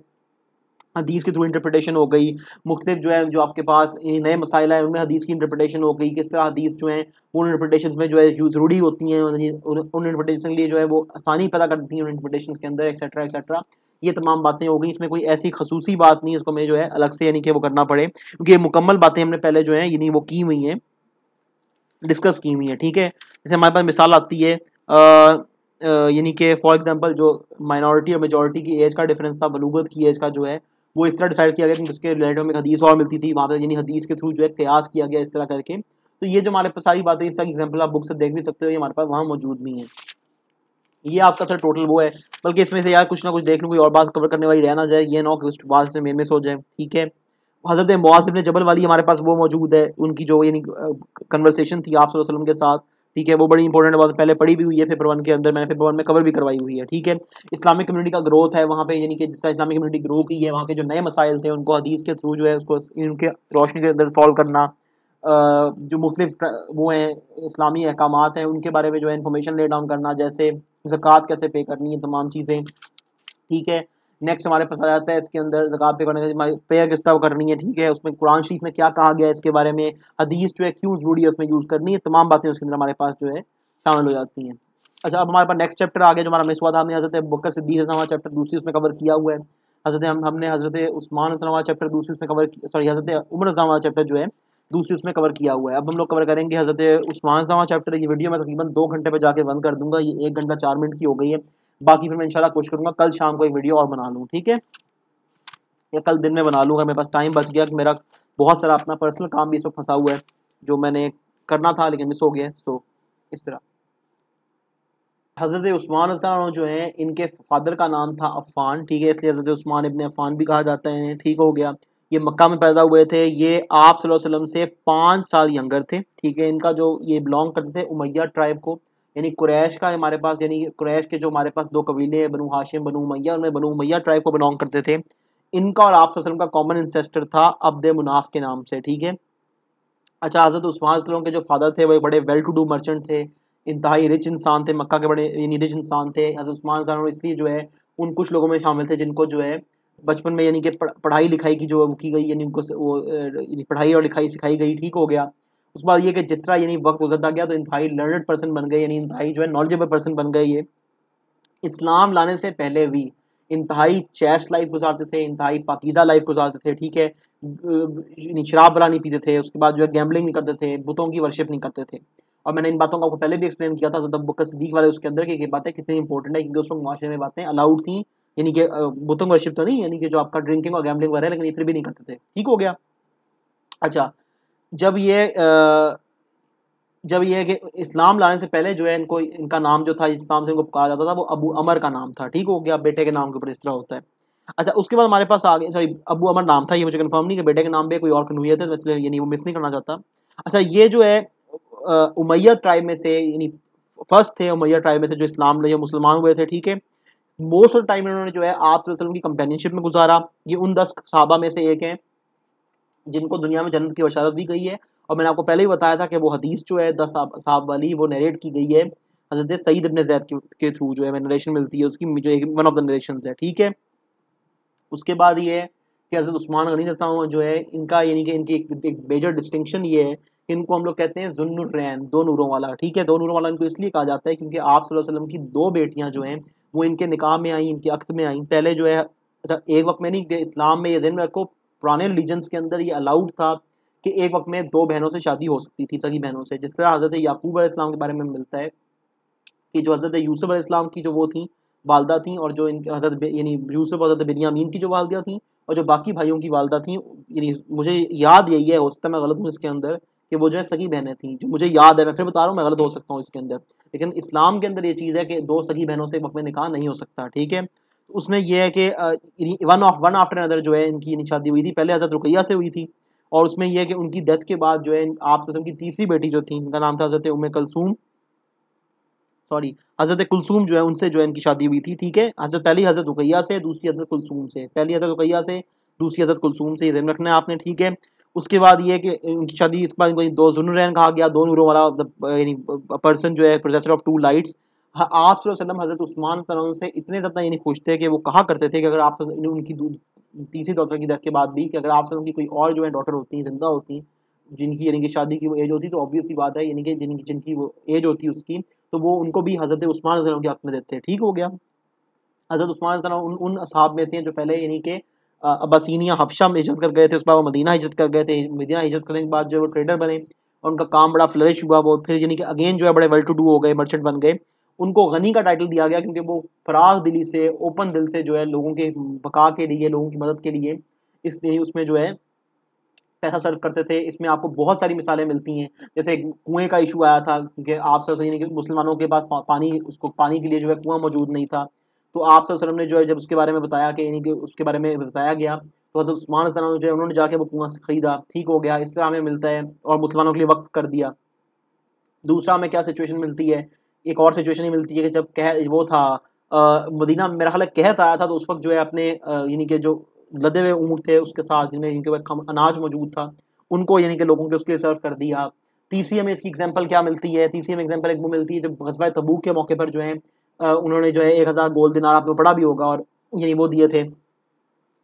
हदीस के थ्रू इंटरप्रटेशन हो गई मुख्तु जो है जो आपके पास नए मसाइल हैं उनमें हदीस की इंटरप्रटेशन हो गई किस तरह हदीस जो है उन इंटरप्रटेशन में जो है ज़रूरी होती हैं उन इंटरप्रटेशन के लिए जो है वो आसानी पैदा करती हैं उन इंटरप्रटेशन के अंदर एक्सेट्रा एक्सेट्रा ये तमाम बातें हो गई इसमें कोई ऐसी खसूसी बात नहीं इसको हमें जो है अलग से यानी कि वो करना पड़े क्योंकि ये मुकम्मल बातें हमने पहले जो है यानी वो की हुई हैं डिस्कस की हुई हैं ठीक है जैसे हमारे पास मिसाल आती है यानी कि फॉर एग्जांपल जो माइनॉरिटी और मेजॉरिटी की एज का डिफरेंस था बलूगत की एज का जो है वो इस तरह डिसाइड किया गया कि उसके रिलेटिव में हदीस और मिलती थी वहाँ पर यानी हदीस के थ्रू जो है कयास किया गया इस तरह करके तो ये जो हमारे पास सारी बातें इसका एग्जाम्पल आप बुक से देख भी सकते हो ये हमारे पास वहाँ मौजूद भी हैं ये आपका सर टोटल वो है बल्कि इसमें से यार कुछ ना कुछ देख लूँ कोई और बात कवर करने वाली रहना जाए ये ना कि उस बात में मेन मिस हो जाए ठीक है हज़रत मुआसिब ने जबल वाली हमारे पास वो मौजूद है उनकी जो यानी कन्वर्सेशन थी आप के साथ ठीक है वो बड़ी इंपॉर्टेंट बात पहले पढ़ी भी हुई है पेपर वन के अंदर मैंने पेपर वन में कवर भी करवाई हुई है ठीक है इस्लामिक कम्युनिटी का ग्रोथ है वहाँ पे यानी कि जिस इस्लामिक कम्युनिटी ग्रो की है वहाँ के जो नए मसाइल थे उनको हदीस के थ्रू जो है उसको उनके रोशनी के अंदर सॉल्व करना जो मुख्तफ वो हैं इस्लामी अहकाम हैं उनके बारे में जो है इन्फॉर्मेशन ले डाउन करना जैसे जक़ात कैसे पे करनी है तमाम चीज़ें ठीक है नेक्स्ट हमारे पास आ जाता है इसके अंदर जक़ात पे करने पेय किस्ता करनी है ठीक है उसमें कुरान शरीफ में क्या कहा गया है इसके बारे में हदीस जो है क्यों ज़रूरी है उसमें यूज़ करनी है तमाम बातें उसके अंदर हमारे पास जो है शामिल हो जाती हैं अच्छा अब हमारे पास नेक्स्ट चैप्टर आ गया जो हमारा मिसवाद हमने हज़रत बकर सिद्दी हमारा चैप्टर दूसरी उसमें कवर किया हुआ है हज़रत हम हमने हज़रत उस्मान हमारा चैप्टर दूसरी उसमें कवर सॉरी हज़रत उम्र हमारा चैप्टर जो है दूसरी उसमें कवर किया हुआ है अब हम लोग कवर करेंगे हज़रत उस्मान हमारा चैप्टर ये वीडियो मैं तकरीबन दो घंटे पर जाके बंद कर दूंगा ये एक घंटा चार मिनट की हो गई है बाकी फिर मैं इंशाल्लाह कोशिश करूँगा कल शाम को एक वीडियो और बना लूँ ठीक है या कल दिन में बना लूँगा मेरे पास टाइम बच गया कि मेरा बहुत सारा अपना पर्सनल काम भी इस वक्त फंसा हुआ है जो मैंने करना था लेकिन मिस हो गया सो इस तरह हज़रत उस्मान रजान जो है इनके फादर का नाम था अफ़ान ठीक है इसलिए हज़रत उस्मान इबन अफ़ान भी कहा जाता है ठीक हो गया ये मक्का में पैदा हुए थे ये आप वसल्लम से पाँच साल यंगर थे ठीक है इनका जो ये बिलोंग करते थे उमैया ट्राइब को यानी कुरैश का हमारे पास यानी कुरैश के जो हमारे पास दो कबीले हैं बनू हाशिम बनू मैया उनमें बनू मैया ट्राइब को बिलोंग करते थे इनका और आप वसलम का कॉमन इंसेस्टर था अब्द मुनाफ के नाम से ठीक है अच्छा हज़रत उस्मान के जो फादर थे वो बड़े वेल टू डू मर्चेंट थे इंतहाई रिच इंसान थे मक्का के बड़े यानी रिच इंसान थे हज़रत उस्मान इसलिए जो है उन कुछ लोगों में शामिल थे जिनको जो है बचपन में यानी कि पढ़ाई लिखाई की जो की गई यानी उनको वो पढ़ाई और लिखाई सिखाई गई ठीक हो गया उस बात ये कि जिस तरह यानी वक्त गुजरता गया तो इंतहाई लर्नड पर्सन बन गए यानी इंतहाई जो है नॉलेजेबल पर्सन बन गए ये इस्लाम लाने से पहले भी इंतहाई चैश लाइफ गुजारते थे इंतहाई पाकिज़ा लाइफ गुजारते थे ठीक है शराब बरा नहीं पीते थे उसके बाद जो है गैम्बलिंग नहीं करते थे बुतों की वर्शिप नहीं करते थे और मैंने इन बातों को आपको पहले भी एक्सप्लेन किया था जब बुक सदीक वाले उसके अंदर की बातें कितनी इंपॉर्टेंट है क्योंकि उस माशरे में बातें अलाउड थी यानी कि बुतों की वर्शिप तो नहीं यानी कि जो आपका ड्रिंकिंग और गैम्बलिंग वगैरह लेकिन ये फिर भी नहीं करते थे ठीक हो गया अच्छा जब ये जब ये इस्लाम लाने से पहले जो है इनको इनका नाम जो था इस्लाम से इनको पुकारा जाता था वो अबू अमर का नाम था ठीक हो गया बेटे के नाम के ऊपर इस तरह होता है अच्छा उसके बाद हमारे पास आगे सॉरी अबू अमर नाम था ये मुझे कन्फर्म नहीं कि बेटे के नाम पर कोई और कनूयत है तो इसलिए ये नहीं वो मिस नहीं करना चाहता अच्छा ये जो है उमैया ट्राइब में से यानी फर्स्ट थे उमैया ट्राइब में से जो इस्लाम लिए मुसलमान हुए थे ठीक है मोस्ट ऑफ टाइम इन्होंने जो है आप की कंपेनियनशिप में गुजारा ये उन दस साहबा में से एक हैं जिनको दुनिया में जन्नत की बशारत दी गई है और मैंने आपको पहले ही बताया था कि वो हदीस जो है दस साहब वाली वो नरेट की गई है हजरत सईद अबन जैद के थ्रू जो है नरेशन मिलती है उसकी जो वन ऑफ द नरेशन है ठीक है उसके बाद ये है कि हज़रत उस्मान गनी हूँ जो है इनका यानी कि इनकी एक, मेजर डिस्टिंक्शन ये है कि इनको हम लोग कहते हैं जुन्नुरैन दो नूरों वाला ठीक है दो नूरों वाला इनको इसलिए कहा जाता है क्योंकि आप वसल्लम की दो बेटियाँ जो हैं वो इनके निकाह में आई इनके अक्त में आई पहले जो है अच्छा एक वक्त में नहीं इस्लाम में ये जहन में रखो पुराने रिलीजन्स के अंदर ये अलाउड था कि एक वक्त में दो बहनों से शादी हो सकती थी सगी बहनों से जिस तरह हज़रत याकूब इस्लाम के बारे में मिलता है कि जो हज़रत यूसुफ इस्लाम की जो वो थी वालदा थी और जो इनके हज़रत यानी यूसुफ हज़रत बिनियामीन की जो वालदा थी और जो बाकी भाइयों की वालदा थी यानी मुझे याद यही है हो सकता है मैं गलत हूँ इसके अंदर कि वो जो है सगी बहनें थी जो मुझे याद है मैं फिर बता रहा हूँ मैं गलत हो सकता हूँ इसके अंदर लेकिन इस्लाम के अंदर ये चीज़ है कि दो सगी बहनों से वक्त में निकाह नहीं हो सकता ठीक है तो उसमें यह है कि one of one after another जो है इनकी यानी शादी हुई थी पहले हजरत रुकैया से हुई थी और उसमें यह है कि उनकी डेथ के बाद जो है आप वसलम की तीसरी बेटी जो थी इनका नाम था हजरत उम कलसूम सॉरी हजरत कुलसूम जो है उनसे जो है इनकी शादी हुई थी ठीक है हजरत पहली हजरत रुकैया से दूसरी हजरत कुलसूम से पहली हजरत रुकैया से दूसरी हजरत कुलसूम से ये रखना है आपने ठीक है उसके बाद ये कि उनकी शादी इस बार दो जुनुरैन कहा गया दो नूरों वाला पर्सन मतलब, जो है प्रोसेसर ऑफ टू लाइट्स हाँ, आप सल्लम हज़रत उस्मान से इतने ज़्यादा यानी खुश थे कि वो कहा करते थे कि अगर आप उनकी तीसरी डॉक्टर की डेथ के बाद भी कि अगर आप की कोई और जो है डॉक्टर होती हैं जिंदा होती हैं जिनकी यानी कि शादी की वो एज होती है तो ऑब्वियसली बात है यानी कि जिनकी जिनकी वो एज होती है उसकी तो वो उनको भी हज़रत उस्मान के हक में देते हैं ठीक हो गया हज़रत उस्मान उन उन असाब में से हैं जो पहले यानी कि अबसिनिया हफशा में हिजरत कर गए थे उस बाद वो मदीना हिजरत कर गए थे मदीना हिजरत करने के बाद जो है वो ट्रेडर बने और उनका काम बड़ा फ्लरिश हुआ वो फिर यानी कि अगेन जो है बड़े वेल टू डू हो गए मर्चेंट बन गए उनको गनी का टाइटल दिया गया क्योंकि वो फराग दिली से ओपन दिल से जो है लोगों के बका के लिए लोगों की मदद के लिए इसलिए उसमें जो है पैसा सर्व करते थे इसमें आपको बहुत सारी मिसालें मिलती हैं जैसे कुएं का इशू आया था कि आप सर ने मुसलमानों के पास पानी उसको पानी के लिए जो है कुआं मौजूद नहीं था तो आप सर ने जो है जब उसके बारे में बताया कि यानी कि उसके बारे में बताया गया तो उस्मान उस्मान जो है उन्होंने जाके वो कुआं खरीदा ठीक हो गया इस तरह हमें मिलता है और मुसलमानों के लिए वक्त कर दिया दूसरा हमें क्या सिचुएशन मिलती है एक और सिचुएशन ही मिलती है कि जब कह वो था आ, मदीना मेरा ख्याल कहत तो आया था तो उस वक्त जो है अपने यानी कि जो लदे हुए ऊँट थे उसके साथ जिनमें इनके अनाज मौजूद था उनको यानी कि लोगों के उसके लिए सर्व कर दिया तीसरी हमें इसकी एग्जाम्पल क्या मिलती है तीसरी हमें एग्जाम्पल एक वो मिलती है जब गजबा तबूक के मौके पर जो है उन्होंने जो है एक हज़ार गोल दिनार आपने पढ़ा भी होगा और यानी वो दिए थे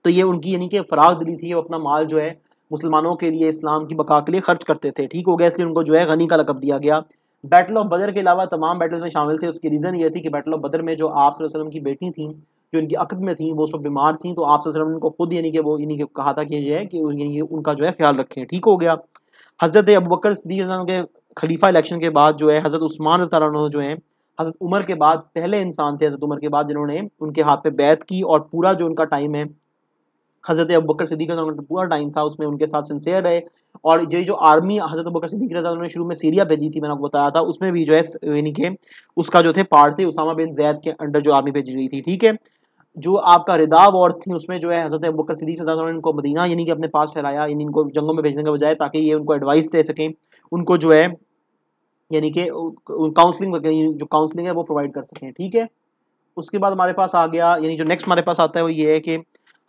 तो ये उनकी यानी कि फराग दिली थी वो अपना माल जो है मुसलमानों के लिए इस्लाम की बका के लिए खर्च करते थे ठीक हो गया इसलिए उनको जो है गनी का लकब दिया गया बैटल ऑफ बदर के अलावा तमाम बैटल्स में शामिल थे उसकी रीज़न ये थी कि बैटल ऑफ बदर में जो आप वसल्लम की बेटी थी जो इनकी अकद में थी वो सब बीमार थी तो आप वसल्लम ने उनको खुद यानी कि वो इन्हीं के कहा था कि ये कि उनका जो है ख्याल रखें ठीक हो गया हज़रत अबू बकर के खलीफा इलेक्शन के बाद जो है हज़रत उस्मान जो है हज़रत उमर के बाद पहले इंसान थे हज़रत उमर के बाद जिन्होंने उनके हाथ पे बैत की और पूरा जो उनका टाइम है हज़रत अब बकर सिद्दीक पूरा टाइम था उसमें उनके साथ सिंसेयर रहे और ये जो आर्मी हज़रत बकर सिद्दीक उन्होंने शुरू में सीरिया भेजी थी मैंने आपको बताया था उसमें भी जो है यानी कि उसका जो थे पार्ट थे उसामा बिन जैद के अंडर जो आर्मी भेजी गई थी ठीक है जो आपका रिदा वॉर्स थी उसमें जो है हज़रत बकर सिद्दीक ने इनको मदीना यानी कि अपने पास ठहराया इनको जंगों में भेजने के बजाय ताकि ये उनको एडवाइस दे सकें उनको जो है यानी कि काउंसलिंग जो काउंसलिंग है वो प्रोवाइड कर सकें ठीक है उसके बाद हमारे पास आ गया यानी जो नेक्स्ट हमारे पास आता है वो ये है कि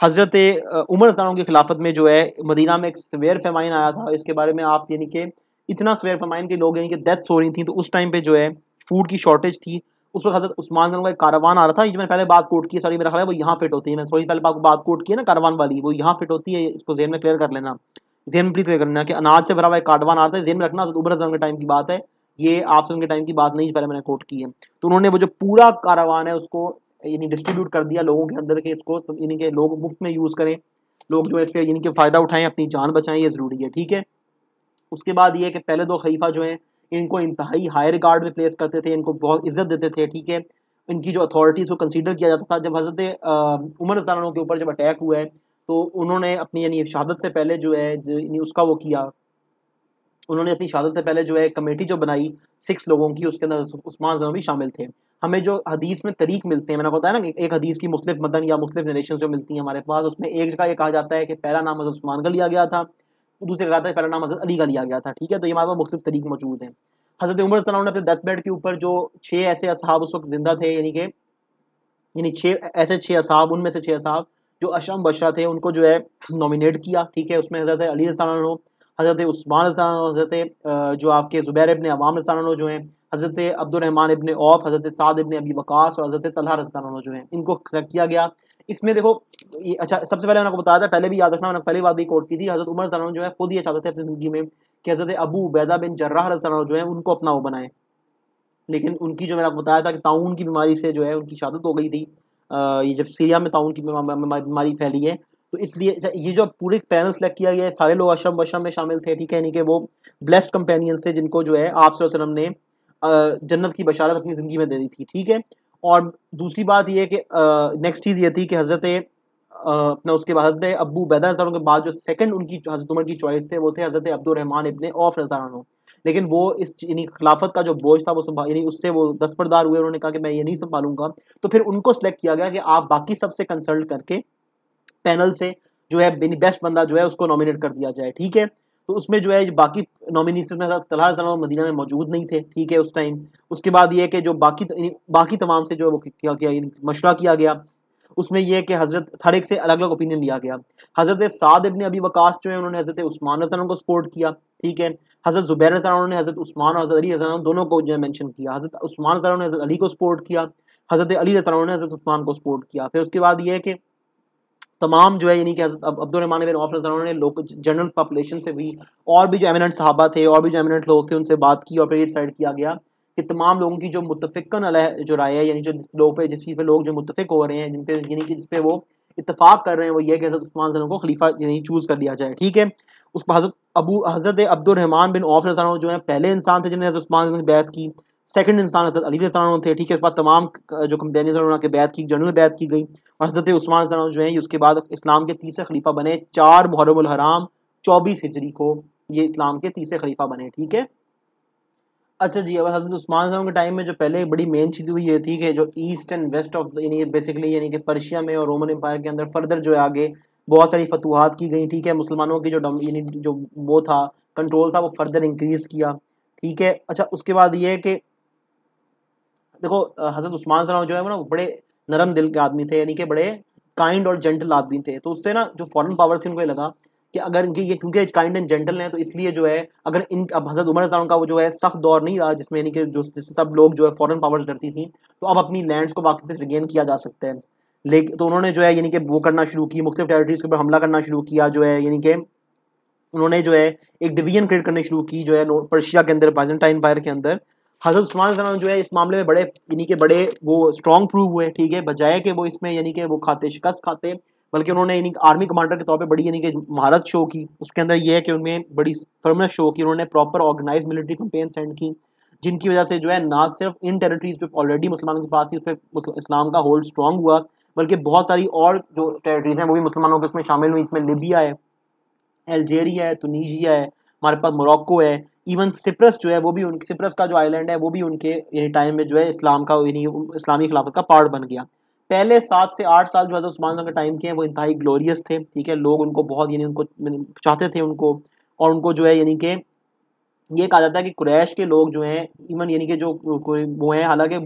हज़रत उमर की खिलाफत में जो है मदीना में एक स्वेर फेमाइन आया था इसके बारे में आप यानी कि इतना सवेयर फेमाइन के लोग यानी कि डेथ्स हो रही थी तो उस टाइम पे जो है फूड की शॉर्टेज थी उस वक्त हजरत उस्मान का एक कारवान आ रहा था जो मैंने पहले बात कोट की सॉरी मेरा ख्याल है वो यहाँ फिट होती है मैंने थोड़ी पहले बात बात कोट की है ना कारवान वाली वो यहाँ फिट होती है इसको जेन में क्लियर कर लेना जेन में प्लीज क्लियर करना कि अनाज से भरा हुआ एक कारवान आ रहा था जेन में रखना उमर उमर के टाइम की बात है ये आपसे उनके टाइम की बात नहीं पहले मैंने कोट की है तो उन्होंने वो जो पूरा कारवान है उसको यानी डिस्ट्रीब्यूट कर दिया लोगों के अंदर के इसको तो यानी कि लोग मुफ्त में यूज़ करें लोग जो है इससे यानी कि फ़ायदा उठाएं अपनी जान बचाएं ये ज़रूरी है ठीक है उसके बाद ये कि पहले दो खलीफा जो हैं इनको इंतहाई हाई रिकार्ड में प्लेस करते थे इनको बहुत इज्जत देते थे ठीक है इनकी जो अथॉरिटीज़ को कंसिडर किया जाता था जब हज़रत उमर रजानों के ऊपर जब अटैक हुआ है तो उन्होंने अपनी यानी शहादत से पहले जो है उसका वो किया उन्होंने अपनी शहादत से पहले जो है कमेटी जो बनाई सिक्स लोगों की उसके अंदर उस्मान जनो भी शामिल थे हमें जो हदीस में तरीक मिलते हैं मैंने बताया ना एक हदीस की मुख्तलिफ मदन या मुख्तलिफ नरेशन जो मिलती हैं हमारे पास उसमें एक जगह ये कहा जाता है कि पहला नाम हजरत उस्मान का लिया गया था दूसरे कहा था पहला नाम हजरत अली का लिया गया था ठीक है तो ये हमारे पास मुख्तलिफ तरीक मौजूद हैं हजरत उमर सला ने अपने दस बेड के ऊपर जो छः ऐसे असहाब उस वक्त जिंदा थे यानी कि यानी छः ऐसे छः असहाब उनमें से छः असहाब जो अशम बशरा थे उनको जो है नॉमिनेट किया ठीक है उसमें हजरत अली हज़रत उस्मान हज़रत जो आपके ज़ुबैर इबन अवाम रसानो जो हैं हज़रत अब्दुलरहमान इबन औफ हज़रत साद इबन अबी बकास और हज़रत तलहा रसानो जो हैं इनको सेलेक्ट किया गया इसमें देखो ये अच्छा सबसे पहले मैंने आपको बताया था पहले भी याद रखना मैंने पहली बात भी कोट की थी हज़रत उमर रसानो जो है खुद ही चाहते थे अपनी ज़िंदगी में कि हज़रत अबू उबैदा बिन जर्राह रसानो जो है उनको अपना वो बनाए लेकिन उनकी जो मैंने आपको बताया था कि ताउन की बीमारी से जो है उनकी शहादत हो गई थी ये जब सीरिया में ताउन की बीमारी फैली है तो इसलिए ये जो पूरे पैनल सेलेक्ट किया गया है सारे लोग अशरम वशम में शामिल थे ठीक है यानी कि वो ब्लेस्ड कंपेनियंस थे जिनको जो है आप वसलम ने जन्नत की बशारत अपनी ज़िंदगी में दे दी थी ठीक है और दूसरी बात यह कि नेक्स्ट चीज़ ये थी कि हज़रत अपना उसके बाद हज़रत अबू बैदा के बाद जो सेकंड उनकी हज़रत उमर की चॉइस थे वो थे हज़रत अब्दुलरहमान इबन ऑफ रजान लेकिन वो इस यानी खिलाफत का जो बोझ था वो संभाल यानी उससे वो दस्तबरदार हुए उन्होंने कहा कि मैं ये नहीं संभालूंगा तो फिर उनको सिलेक्ट किया गया कि आप बाकी सबसे कंसल्ट करके पैनल से जो है बेस्ट बंदा जो है उसको नॉमिनेट कर दिया जाए ठीक है तो उसमें जो है बाकी नॉमिनी में तलहा सलाम मदीना में मौजूद नहीं थे ठीक है उस टाइम उसके बाद ये कि जो बाकी बाकी तमाम से जो है वो क्या किया मशवरा किया गया उसमें यह कि हजरत हर एक से अलग अलग ओपिनियन लिया गया हजरत साद इबन अभी वकास जो है उन्होंने हजरत उस्मान रजान को सपोर्ट किया ठीक है हजरत जुबैर रजान उन्होंने हजरत उस्मान और हजरत अली रजान दोनों को जो है मैंशन किया हजरत उस्मान रजान ने हजरत अली को सपोर्ट किया हजरत अली रजान ने हजरत उस्मान को सपोर्ट किया फिर उसके बाद यह है कि तमाम जो है यानी कि अब्दुलरमान बिन औफ ने लोग जनरल पॉपुलेशन से भी और भी जो एमिनेंट साहबा थे और भी जो एमिनेंट लोग थे उनसे बात की और फिर ये डिसाइड किया गया कि तमाम लोगों की जो मुतफिकन जो राय है यानी जो लोग पे जिस चीज़ पे लोग जो मुतफिक हो रहे हैं जिन पे यानी कि जिस पे वो इतफाक़ कर रहे हैं वो ये कि हज़रत उस्मान को खलीफा यानी चूज़ कर लिया जाए ठीक है उसको हज़रत अबू हज़रत अब्दुलरहमान बिन औफ जो है पहले इंसान थे जिन्होंने हज़रत उस्मान से बैत की सेकंड इंसान हजरत अली रजान थे ठीक है इस बाद तमाम जो कंपेनियज के बैत की जनरल बैत की गई और हजरत उस्मान रजान जो है उसके बाद इस्लाम के तीसरे खलीफा बने चार मुहरम हराम चौबीस हिजरी को ये इस्लाम के तीसरे खलीफा बने ठीक है अच्छा जी अब हजरत उस्मान के टाइम में जो पहले बड़ी मेन चीज़ हुई ये थी कि जो ईस्ट एंड वेस्ट ऑफ यानी बेसिकली यानी कि पर्शिया में और रोमन एम्पायर के अंदर फर्दर जो है आगे बहुत सारी फतूहत की गई ठीक है मुसलमानों की जो यानी जो वो था कंट्रोल था वो फर्दर इंक्रीज़ किया ठीक है अच्छा उसके बाद ये है कि देखो हज़रत उस्मान सलाम जो है ना बड़े नरम दिल के आदमी थे यानी कि बड़े काइंड और जेंटल आदमी थे तो उससे ना जो फॉरन पावर थी उनको ये लगा कि अगर इनके ये क्योंकि काइंड एंड जेंटल हैं तो इसलिए जो है अगर इन अब हजरत उमर सलाम का वो जो है सख्त दौर नहीं रहा जिसमें यानी कि जो जिससे सब लोग जो है फॉरन पावर्स डरती थी तो अब अपनी लैंड्स को वापस रिगेन किया जा सकता है लेकिन तो उन्होंने जो है यानी कि वो करना शुरू की मुख्तु टेरेटरीज के ऊपर हमला करना शुरू किया जो है यानी कि उन्होंने जो है एक डिवीजन क्रिएट करने शुरू की जो है पर्शिया के अंदर बाइजेंटाइन पायर के अंदर हजरत उस्मान जो है इस मामले में बड़े यानी कि बड़े वो स्ट्रॉन्ग प्रूव हुए ठीक है बजाय कि वो इसमें यानी कि वो खाते शिकस्त खाते बल्कि उन्होंने यानी आर्मी कमांडर के तौर पे बड़ी यानी कि महारत शो की उसके अंदर ये है कि उनमें बड़ी फर्मनेस शो की उन्होंने proper organise military campaign send की जिनकी वजह से जो है ना सिर्फ इन टेरिटरीज जो ऑलरेडी मुसलमानों के पास थी उस पर इस्लाम का होल्ड स्ट्रॉन्ग हुआ बल्कि बहुत सारी और जो टेरिटरीज हैं वो भी मुसलमानों के उसमें शामिल हुई इसमें लिबिया है अल्जेरिया है तुनीजिया है हमारे पास मोरक्को है इवन सिप्रस जो है वो भी उन सिप्रस का जो आइलैंड है वो भी उनके यानी टाइम में जो है इस्लाम का यानी इस्लामी खिलाफत का पार्ट बन गया पहले सात से आठ साल जो है उस्मान के टाइम के हैं वो इंतहाई ग्लोरियस थे ठीक है लोग उनको बहुत यानी उनको चाहते थे उनको और उनको जो है यानी कि ये कहा जाता है कि कुरैश के लोग जो हैं इवन यानी कि जो वो हैं हालांकि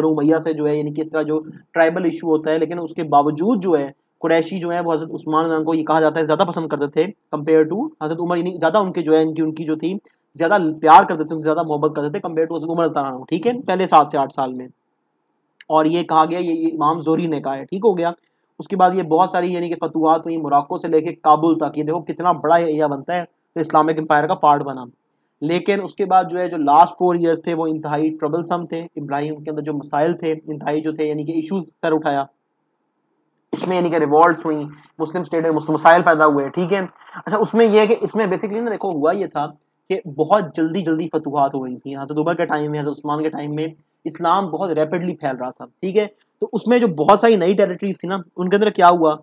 बनो मैया से जो है यानी कि इस तरह जो ट्राइबल इशू होता है लेकिन उसके बावजूद जो है कुरैशी जो है वो हज़रत उस्मान को ये कहा जाता है ज़्यादा पसंद करते थे कम्पेयर टू हज़रत उमर यानी ज़्यादा उनके जो है इनकी उनकी जो थी ज़्यादा प्यार करते थे उनसे ज़्यादा मोहब्बत करते थे कम्पेयर टू हज़रत उमर रजान ठीक है पहले सात से आठ साल में और ये कहा गया ये, इमाम जोरी ने कहा है ठीक हो गया उसके बाद ये बहुत सारी यानी कि फतवात हुई मोराको से लेके काबुल तक ये देखो कितना बड़ा एरिया बनता है तो इस्लामिक एम्पायर का पार्ट बना लेकिन उसके बाद जो है जो लास्ट फोर इयर्स थे वो इंतहाई ट्रबलसम थे इब्राहिम के अंदर जो मसाइल थे इंतहाई जो थे यानी कि इशूज़ सर उठाया उसमें यानी कि रिवॉल्ट हुई मुस्लिम स्टेट में मसाइल पैदा हुए ठीक है अच्छा उसमें यह है कि इसमें बेसिकली ना देखो हुआ ये था कि बहुत जल्दी जल्दी फतूहत हो गई थी हजरत उमर के टाइम में हजरत उस्मान के टाइम में इस्लाम बहुत रैपिडली फैल रहा था ठीक है तो उसमें जो बहुत सारी नई टेरिटरीज थी ना उनके अंदर क्या हुआ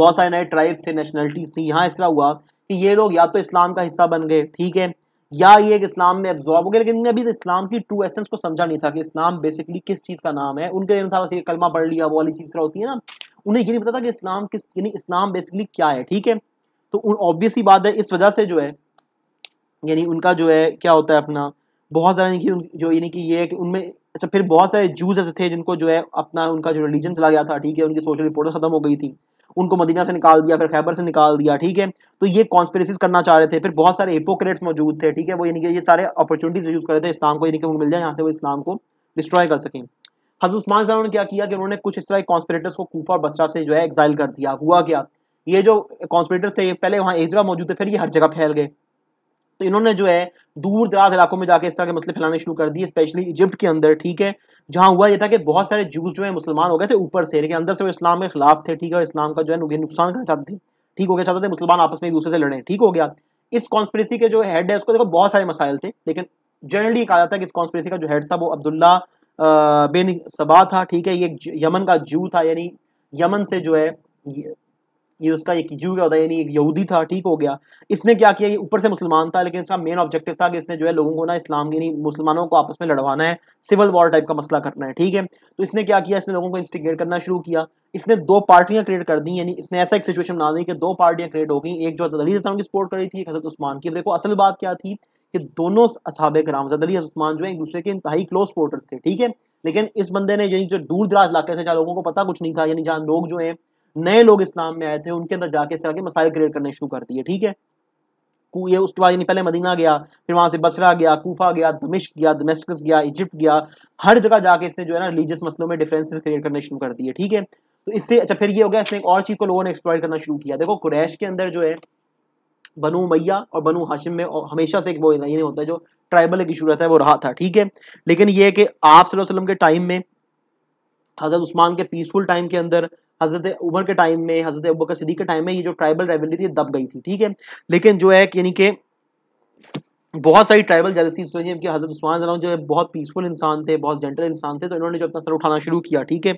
बहुत सारे नए ट्राइब्स थे नेशनलिटीज़ थी यहाँ इस तरह हुआ कि ये लोग या तो इस्लाम का हिस्सा बन गए ठीक है या ये इस्लाम में एब्जॉर्ब हो गया लेकिन अभी इस्लाम की ट्रू एसेंस को समझा नहीं था कि इस्लाम बेसिकली किस चीज़ का नाम है उनके था बस ये कलमा पढ़ लिया वो वाली चीज़ तरह होती है ना उन्हें ये नहीं पता था कि इस्लाम किस यानी इस्लाम बेसिकली क्या है ठीक है तो ऑब्वियसली बात है इस वजह से जो है यानी उनका जो है क्या होता है अपना बहुत सारा जो यानी कि ये है कि उनमें अच्छा फिर बहुत सारे जूज ऐसे थे जिनको जो है अपना उनका जो रिलीजन चला गया था ठीक है उनकी सोशल तो रिपोर्ट खत्म हो गई थी उनको मदीना से निकाल दिया फिर खैबर से निकाल दिया ठीक है तो ये कॉन्स्परेसीज करना चाह रहे थे फिर बहुत सारे एपोक्रेट्स मौजूद थे ठीक है वो यानी कि ये सारे अपॉर्चुनिटीज यूज़ कर रहे थे इस्लाम को यानी कि मिल जाए यहाँ से वो इस्लाम को डिस्ट्रॉय कर सकें हजरत उस्मान ने क्या किया कि उन्होंने कुछ इस तरह कॉन्स्परेटर्स को कोफा और बसरा से जो है एग्जाइल कर दिया हुआ क्या ये जो कॉन्स्परेटर्स थे पहले वहाँ एक जगह मौजूद थे फिर ये हर जगह फैल गए तो इन्होंने जो है दूर दराज इलाकों में जाके इस तरह के मसले फैलाने शुरू कर दिए स्पेशली इजिप्ट के अंदर ठीक है जहां हुआ यह था कि बहुत सारे जूस जो है मुसलमान हो गए थे ऊपर से लेकिन अंदर से वो इस्लाम के खिलाफ थे ठीक है और इस्लाम का जो है नुकसान करना चाहते थे ठीक हो गया चाहते थे मुसलमान आपस में एक दूसरे से लड़े ठीक हो गया इस कॉन्स्परेसी के जो हेड है उसको देखो बहुत सारे मसाइल थे लेकिन जनरली कहा जाता है कि इस कॉन्स्परेसी का जो हेड था वो अब्दुल्ला बिन सबा था ठीक है ये यमन का जू था यानी यमन से जो है ये उसका एक जू क्या होता है यानी एक यहूदी था ठीक हो गया इसने क्या किया ये ऊपर से मुसलमान था लेकिन इसका मेन ऑब्जेक्टिव था कि इसने जो है लोगों को ना इस्लाम की नहीं मुसलमानों को आपस में लड़वाना है सिविल वॉर टाइप का मसला करना है ठीक है तो इसने क्या किया इसने लोगों को इंस्टिगेट करना शुरू किया इसने दो पार्टियां क्रिएट कर दी यानी इसने ऐसा एक सिचुएशन बना दी कि दो पार्टियां क्रिएट हो गई एक जो हजरत अली की सपोर्ट करी थी एक हजरत उस्मान की देखो असल बात क्या थी कि दोनों असहाब कराम हजरत उस्मान जो है एक दूसरे के इंतहाई क्लोज सपोर्टर्स थे ठीक है लेकिन इस बंदे ने यानी जो दूर दराज इलाके थे जहाँ लोगों को पता कुछ नहीं था यानी जहाँ लोग जो है नए लोग इस्लाम में आए थे उनके अंदर जाके इस तरह के मसाइल क्रिएट करने शुरू कर दिए ठीक है ये उसके बाद पहले मदीना गया फिर वहां से बसरा गया कोफा गया दमिश्क गया दमेस्टिकस गया इजिप्ट गया हर जगह जाके इसने जो है ना रिलीजियस मसलों में डिफरेंसेस क्रिएट करने शुरू कर दिए ठीक है तो इससे अच्छा फिर ये हो गया इसने एक और चीज़ को लोगों ने एक्सप्लोर करना शुरू किया देखो कुरैश के अंदर जो है बनु मैया और बनु हाशिम में हमेशा से एक वो नहीं होता है जो ट्राइबल एक इशू रहता है वो रहा था ठीक है लेकिन ये कि आप वसल्लम के टाइम में हज़रत उस्मान के पीसफुल टाइम के अंदर हज़रत उमर के टाइम में हज़रत अबकर सिद्दीक के टाइम में ये जो ट्राइबल रेवलरी थी दब गई थी ठीक है लेकिन जो है यानी कि बहुत सारी ट्राइबल जेलसीज तो जिनकी हज़रत उस्मान जो है बहुत पीसफुल इंसान थे बहुत जेंटल इंसान थे तो इन्होंने जो अपना सर उठाना शुरू किया ठीक है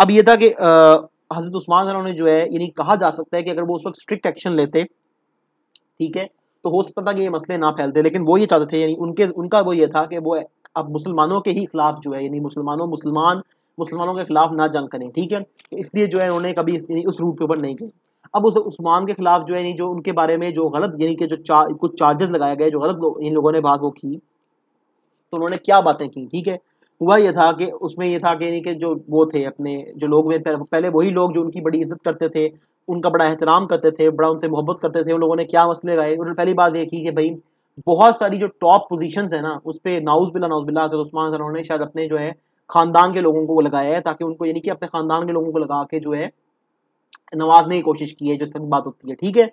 अब ये था कि हज़रत उस्मान ने जो है यानी कहा जा सकता है कि अगर वो उस वक्त स्ट्रिक्ट एक्शन लेते ठीक है तो हो सकता था कि ये मसले ना फैलते लेकिन वो ये चाहते थे यानी उनके उनका वो ये था कि वो अब मुसलमानों के ही खिलाफ जो है यानी मुसलमानों मुसलमान मुसलमानों के खिलाफ ना जंग करें ठीक है इसलिए जो है उन्होंने कभी उस रूट के ऊपर नहीं किया अब उस उस्मान के खिलाफ जो है नहीं जो उनके बारे में जो गलत यानी कि जो चार कुछ चार्जेस लगाए गए जो गलत लो, इन लोगों ने बात वो की तो उन्होंने क्या बातें की ठीक है हुआ ये था कि उसमें ये था कि यानी कि जो वो थे अपने जो लोग पहले वही लोग जो उनकी बड़ी इज्जत करते थे उनका बड़ा एहतराम करते थे बड़ा उनसे मोहब्बत करते थे उन लोगों ने क्या मसले लगाए उन्होंने पहली बात ये की कि भाई बहुत सारी जो टॉप पोजीशंस है ना उस पर नाउज बिल्ला नाउज बिल्ला उस्मान उन्होंने शायद अपने जो है खानदान के लोगों को लगाया है ताकि उनको यानी कि अपने खानदान के लोगों को लगा के जो है नवाजने की कोशिश की है जो इसमें बात होती है ठीक है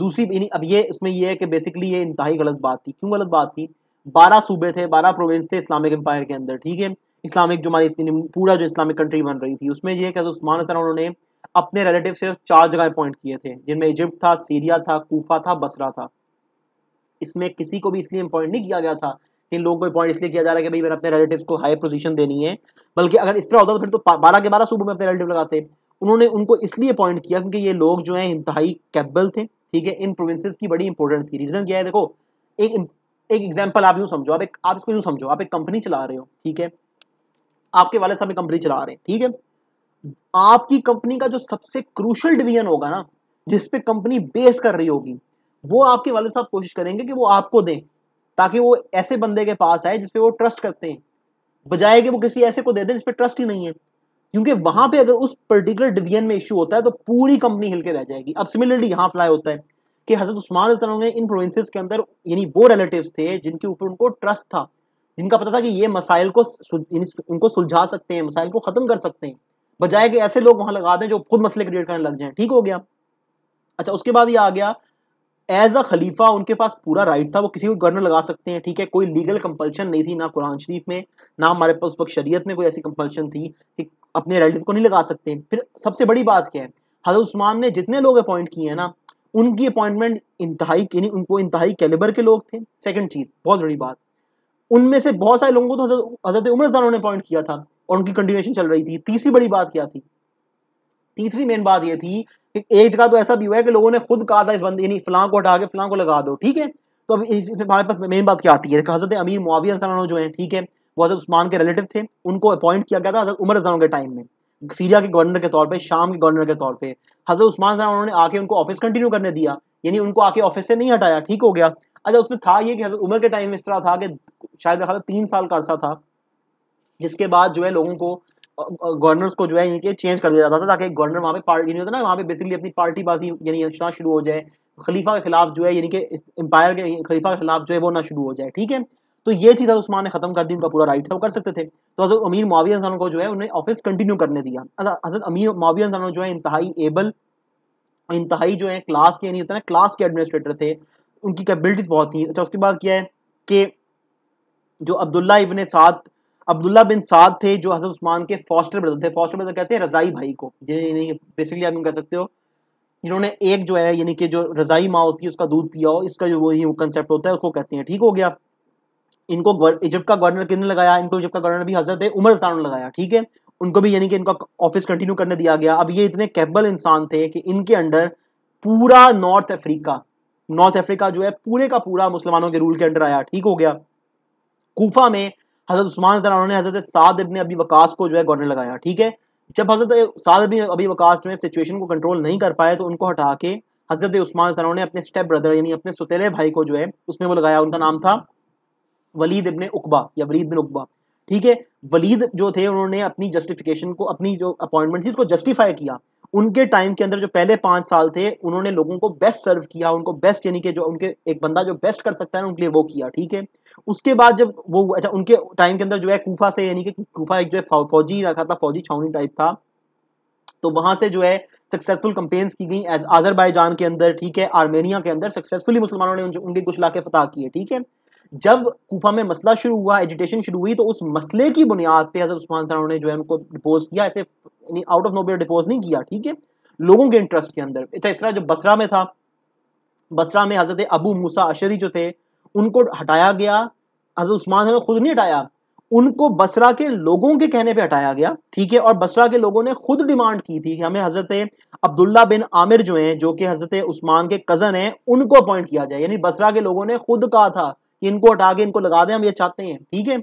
दूसरी यानी अब ये इसमें ये है कि बेसिकली ये इंतहाई गलत बात थी क्यों गलत बात थी बारह सूबे थे बारह प्रोविंस थे इस्लामिक एम्पायर के अंदर ठीक है इस्लामिक जो हमारी पूरा जो इस्लामिक कंट्री बन रही थी उसमें यह उस्मान तरह उन्होंने अपने रिलेटिव सिर्फ चार जगह अपॉइंट किए थे जिनमें इजिप्ट था सीरिया था कोफा था बसरा था इसमें किसी को भी इसलिए अपॉइंट नहीं किया गया था इन लोगों को अपॉइंट इसलिए किया जा रहा है कि भाई मैंने अपने रिलेटिव्स को हाई पोजीशन देनी है बल्कि अगर इस तरह होता तो फिर तो बारह के बारह सूबों में अपने रिलेटिव लगाते उन्होंने उनको इसलिए अपॉइंट किया क्योंकि ये लोग जो है इंतहाई कैपेबल थे ठीक है इन प्रोविंसेस की बड़ी इंपॉर्टेंट थी रीज़न क्या है देखो एक एक एग्जाम्पल आप यूँ समझो आप एक आप इसको यूँ समझो आप एक कंपनी चला रहे हो ठीक है आपके वाले साहब एक कंपनी चला रहे हैं ठीक है आपकी कंपनी का जो सबसे क्रूशल डिवीजन होगा ना जिसपे कंपनी बेस कर रही होगी वो आपके वाले साहब कोशिश करेंगे कि वो आपको दें ताकि वो ऐसे बंदे के पास आए जिसपे वो ट्रस्ट करते हैं बजाय कि वो किसी ऐसे को दे दें जिसपे ट्रस्ट ही नहीं है क्योंकि वहां पे अगर उस पर्टिकुलर डिवीजन में इशू होता है तो पूरी कंपनी हिल के रह जाएगी अब सिमिलरली यहाँ अप्लाई होता है कि हजरत उस्मान ने इन प्रोविंसेस के अंदर यानी वो रिलेटिव थे जिनके ऊपर उनको ट्रस्ट था जिनका पता था कि ये मसाइल को उनको सुलझा सकते हैं मसाइल को ख़त्म कर सकते हैं बजाय कि ऐसे लोग वहां लगा दें जो खुद मसले क्रिएट करने लग जाए ठीक हो गया अच्छा उसके बाद ये आ गया एज अ खलीफा उनके पास पूरा राइट था वो किसी को गवर्नर लगा सकते हैं ठीक है कोई लीगल कंपल्शन नहीं थी ना कुरान शरीफ में ना हमारे पास उस वक्त शरीयत में कोई ऐसी कंपल्शन थी कि अपने रिलेटिव को नहीं लगा सकते फिर सबसे बड़ी बात क्या है हजरत उस्मान ने जितने लोग अपॉइंट किए हैं ना उनकी अपॉइंटमेंट इंतहाई यानी उनको इंतहाई कैलिबर के लोग थे सेकेंड चीज़ बहुत बड़ी बात उनमें से बहुत सारे लोगों को तो हजरत उमर जानों ने अपॉइंट किया था और उनकी कंटिन्यूशन चल रही थी तीसरी बड़ी बात क्या थी तीसरी मेन बात यह थी कि एक जगह तो ऐसा भी हुआ है कि लोगों ने खुद कहा था इस बंदे यानी फलां को हटा के फलां को लगा दो ठीक है तो अब इसमें हमारे पास मेन बात क्या आती है हजरत अमीर मुआविया जो है ठीक है वो हजरत उस्मान के रिलेटिव थे उनको अपॉइंट किया गया था हजरत उमर रजानों के टाइम में सीरिया के गवर्नर के तौर पर शाम के गवर्नर के तौर पर हजरत उस्मान रजाना उन्होंने आके उनको ऑफिस कंटिन्यू करने दिया यानी उनको आके ऑफिस से नहीं हटाया ठीक हो गया अच्छा उसमें था ये कि हजरत उमर के टाइम में इस तरह था कि शायद तीन साल का अरसा था जिसके बाद जो है लोगों को गवर्नर्स को जो है यहाँ के चेंज कर दिया जाता था ताकि गवर्नर वहाँ पे पार्टी नहीं होता ना वहाँ पे बेसिकली अपनी पार्टी बाजी यानी नचना शुरू हो जाए खलीफा के खिलाफ जो है यानी कि एम्पायर के खलीफा के खिलाफ जो है वो ना शुरू हो जाए ठीक है तो ये चीज़ उस्मान ने खत्म कर दी उनका पूरा राइट था वो कर सकते थे तो हजरत अमीर मुआविया को जो है उन्हें ऑफिस कंटिन्यू करने दिया हजरत अमीर मुआविया जो है इंतहाई एबल इंतहाई जो है क्लास के नहीं होता ना क्लास के एडमिनिस्ट्रेटर थे उनकी कैपेबिलिटीज़ बहुत थी अच्छा उसके बाद क्या है कि जो अब्दुल्ला इबन साद अब्दुल्ला बिन साद थे जो हजरत उस्मान के फॉस्टर ब्रदर थे फॉस्टर ब्रदर कहते हैं रजाई भाई को जिन्हें बेसिकली आप कह सकते हो जिन्होंने एक जो है यानी कि जो रजाई माँ होती है उसका दूध पिया हो इसका जो वही कंसेप्ट होता है उसको कहते हैं ठीक हो गया इनको इजिप्ट का गवर्नर किसने लगाया इनको इजिप्ट का गवर्नर भी हजरत है उमर सान लगाया ठीक है उनको भी यानी कि इनका ऑफिस कंटिन्यू करने दिया गया अब ये इतने कैपेबल इंसान थे कि इनके अंडर पूरा नॉर्थ अफ्रीका नॉर्थ अफ्रीका जो है पूरे का पूरा मुसलमानों के रूल के अंडर आया ठीक हो गया कूफा में हजरत उस्मान तरह उन्होंने हजरत साद इबन अबी वकास को जो है गवर्नर लगाया ठीक है जब हजरत साद इबन अबी वकास जो सिचुएशन को कंट्रोल नहीं कर पाए तो उनको हटा के हजरत उस्मान तरह ने अपने स्टेप ब्रदर यानी अपने सुतेले भाई को जो है उसमें वो लगाया उनका नाम था वलीद इबन उकबा या वलीद बिन उकबा ठीक है वलीद जो थे उन्होंने अपनी जस्टिफिकेशन को अपनी जो अपॉइंटमेंट थी उसको जस्टिफाई किया उनके टाइम के अंदर जो पहले पांच साल थे उन्होंने लोगों को बेस्ट सर्व किया उनको बेस्ट यानी कि जो उनके एक बंदा जो बेस्ट कर सकता है ना उनके लिए वो किया ठीक है उसके बाद जब वो अच्छा उनके टाइम के अंदर जो है कूफा से यानी कि कूफा एक जो है फौजी रखा था फौजी छावनी टाइप था तो वहां से जो है सक्सेसफुल कंपेन्स की गई एज आजरबाईजान के अंदर ठीक है आर्मेनिया के अंदर सक्सेसफुली मुसलमानों ने उनके कुछ इलाके फताह किए ठीक है जब कोफा में मसला शुरू हुआ एजुटेशन शुरू हुई तो उस मसले की बुनियाद पे हजरत उस्मान सरा ने जो है उनको डिपोज किया ऐसे आउट ऑफ नोबेयर डिपोज नहीं किया ठीक है लोगों के इंटरेस्ट के अंदर अच्छा इस तरह जो बसरा में था बसरा में हजरत अबू मूसा अशरी जो थे उनको हटाया गया हजरत उस्मान ने खुद नहीं हटाया उनको बसरा के लोगों के कहने पे हटाया गया ठीक है और बसरा के लोगों ने खुद डिमांड की थी कि हमें हजरत अब्दुल्ला बिन आमिर जो हैं जो कि हजरत उस्मान के कज़न हैं उनको अपॉइंट किया जाए यानी बसरा के लोगों ने खुद कहा था कि इनको हटा के इनको लगा दें हम ये चाहते हैं ठीक है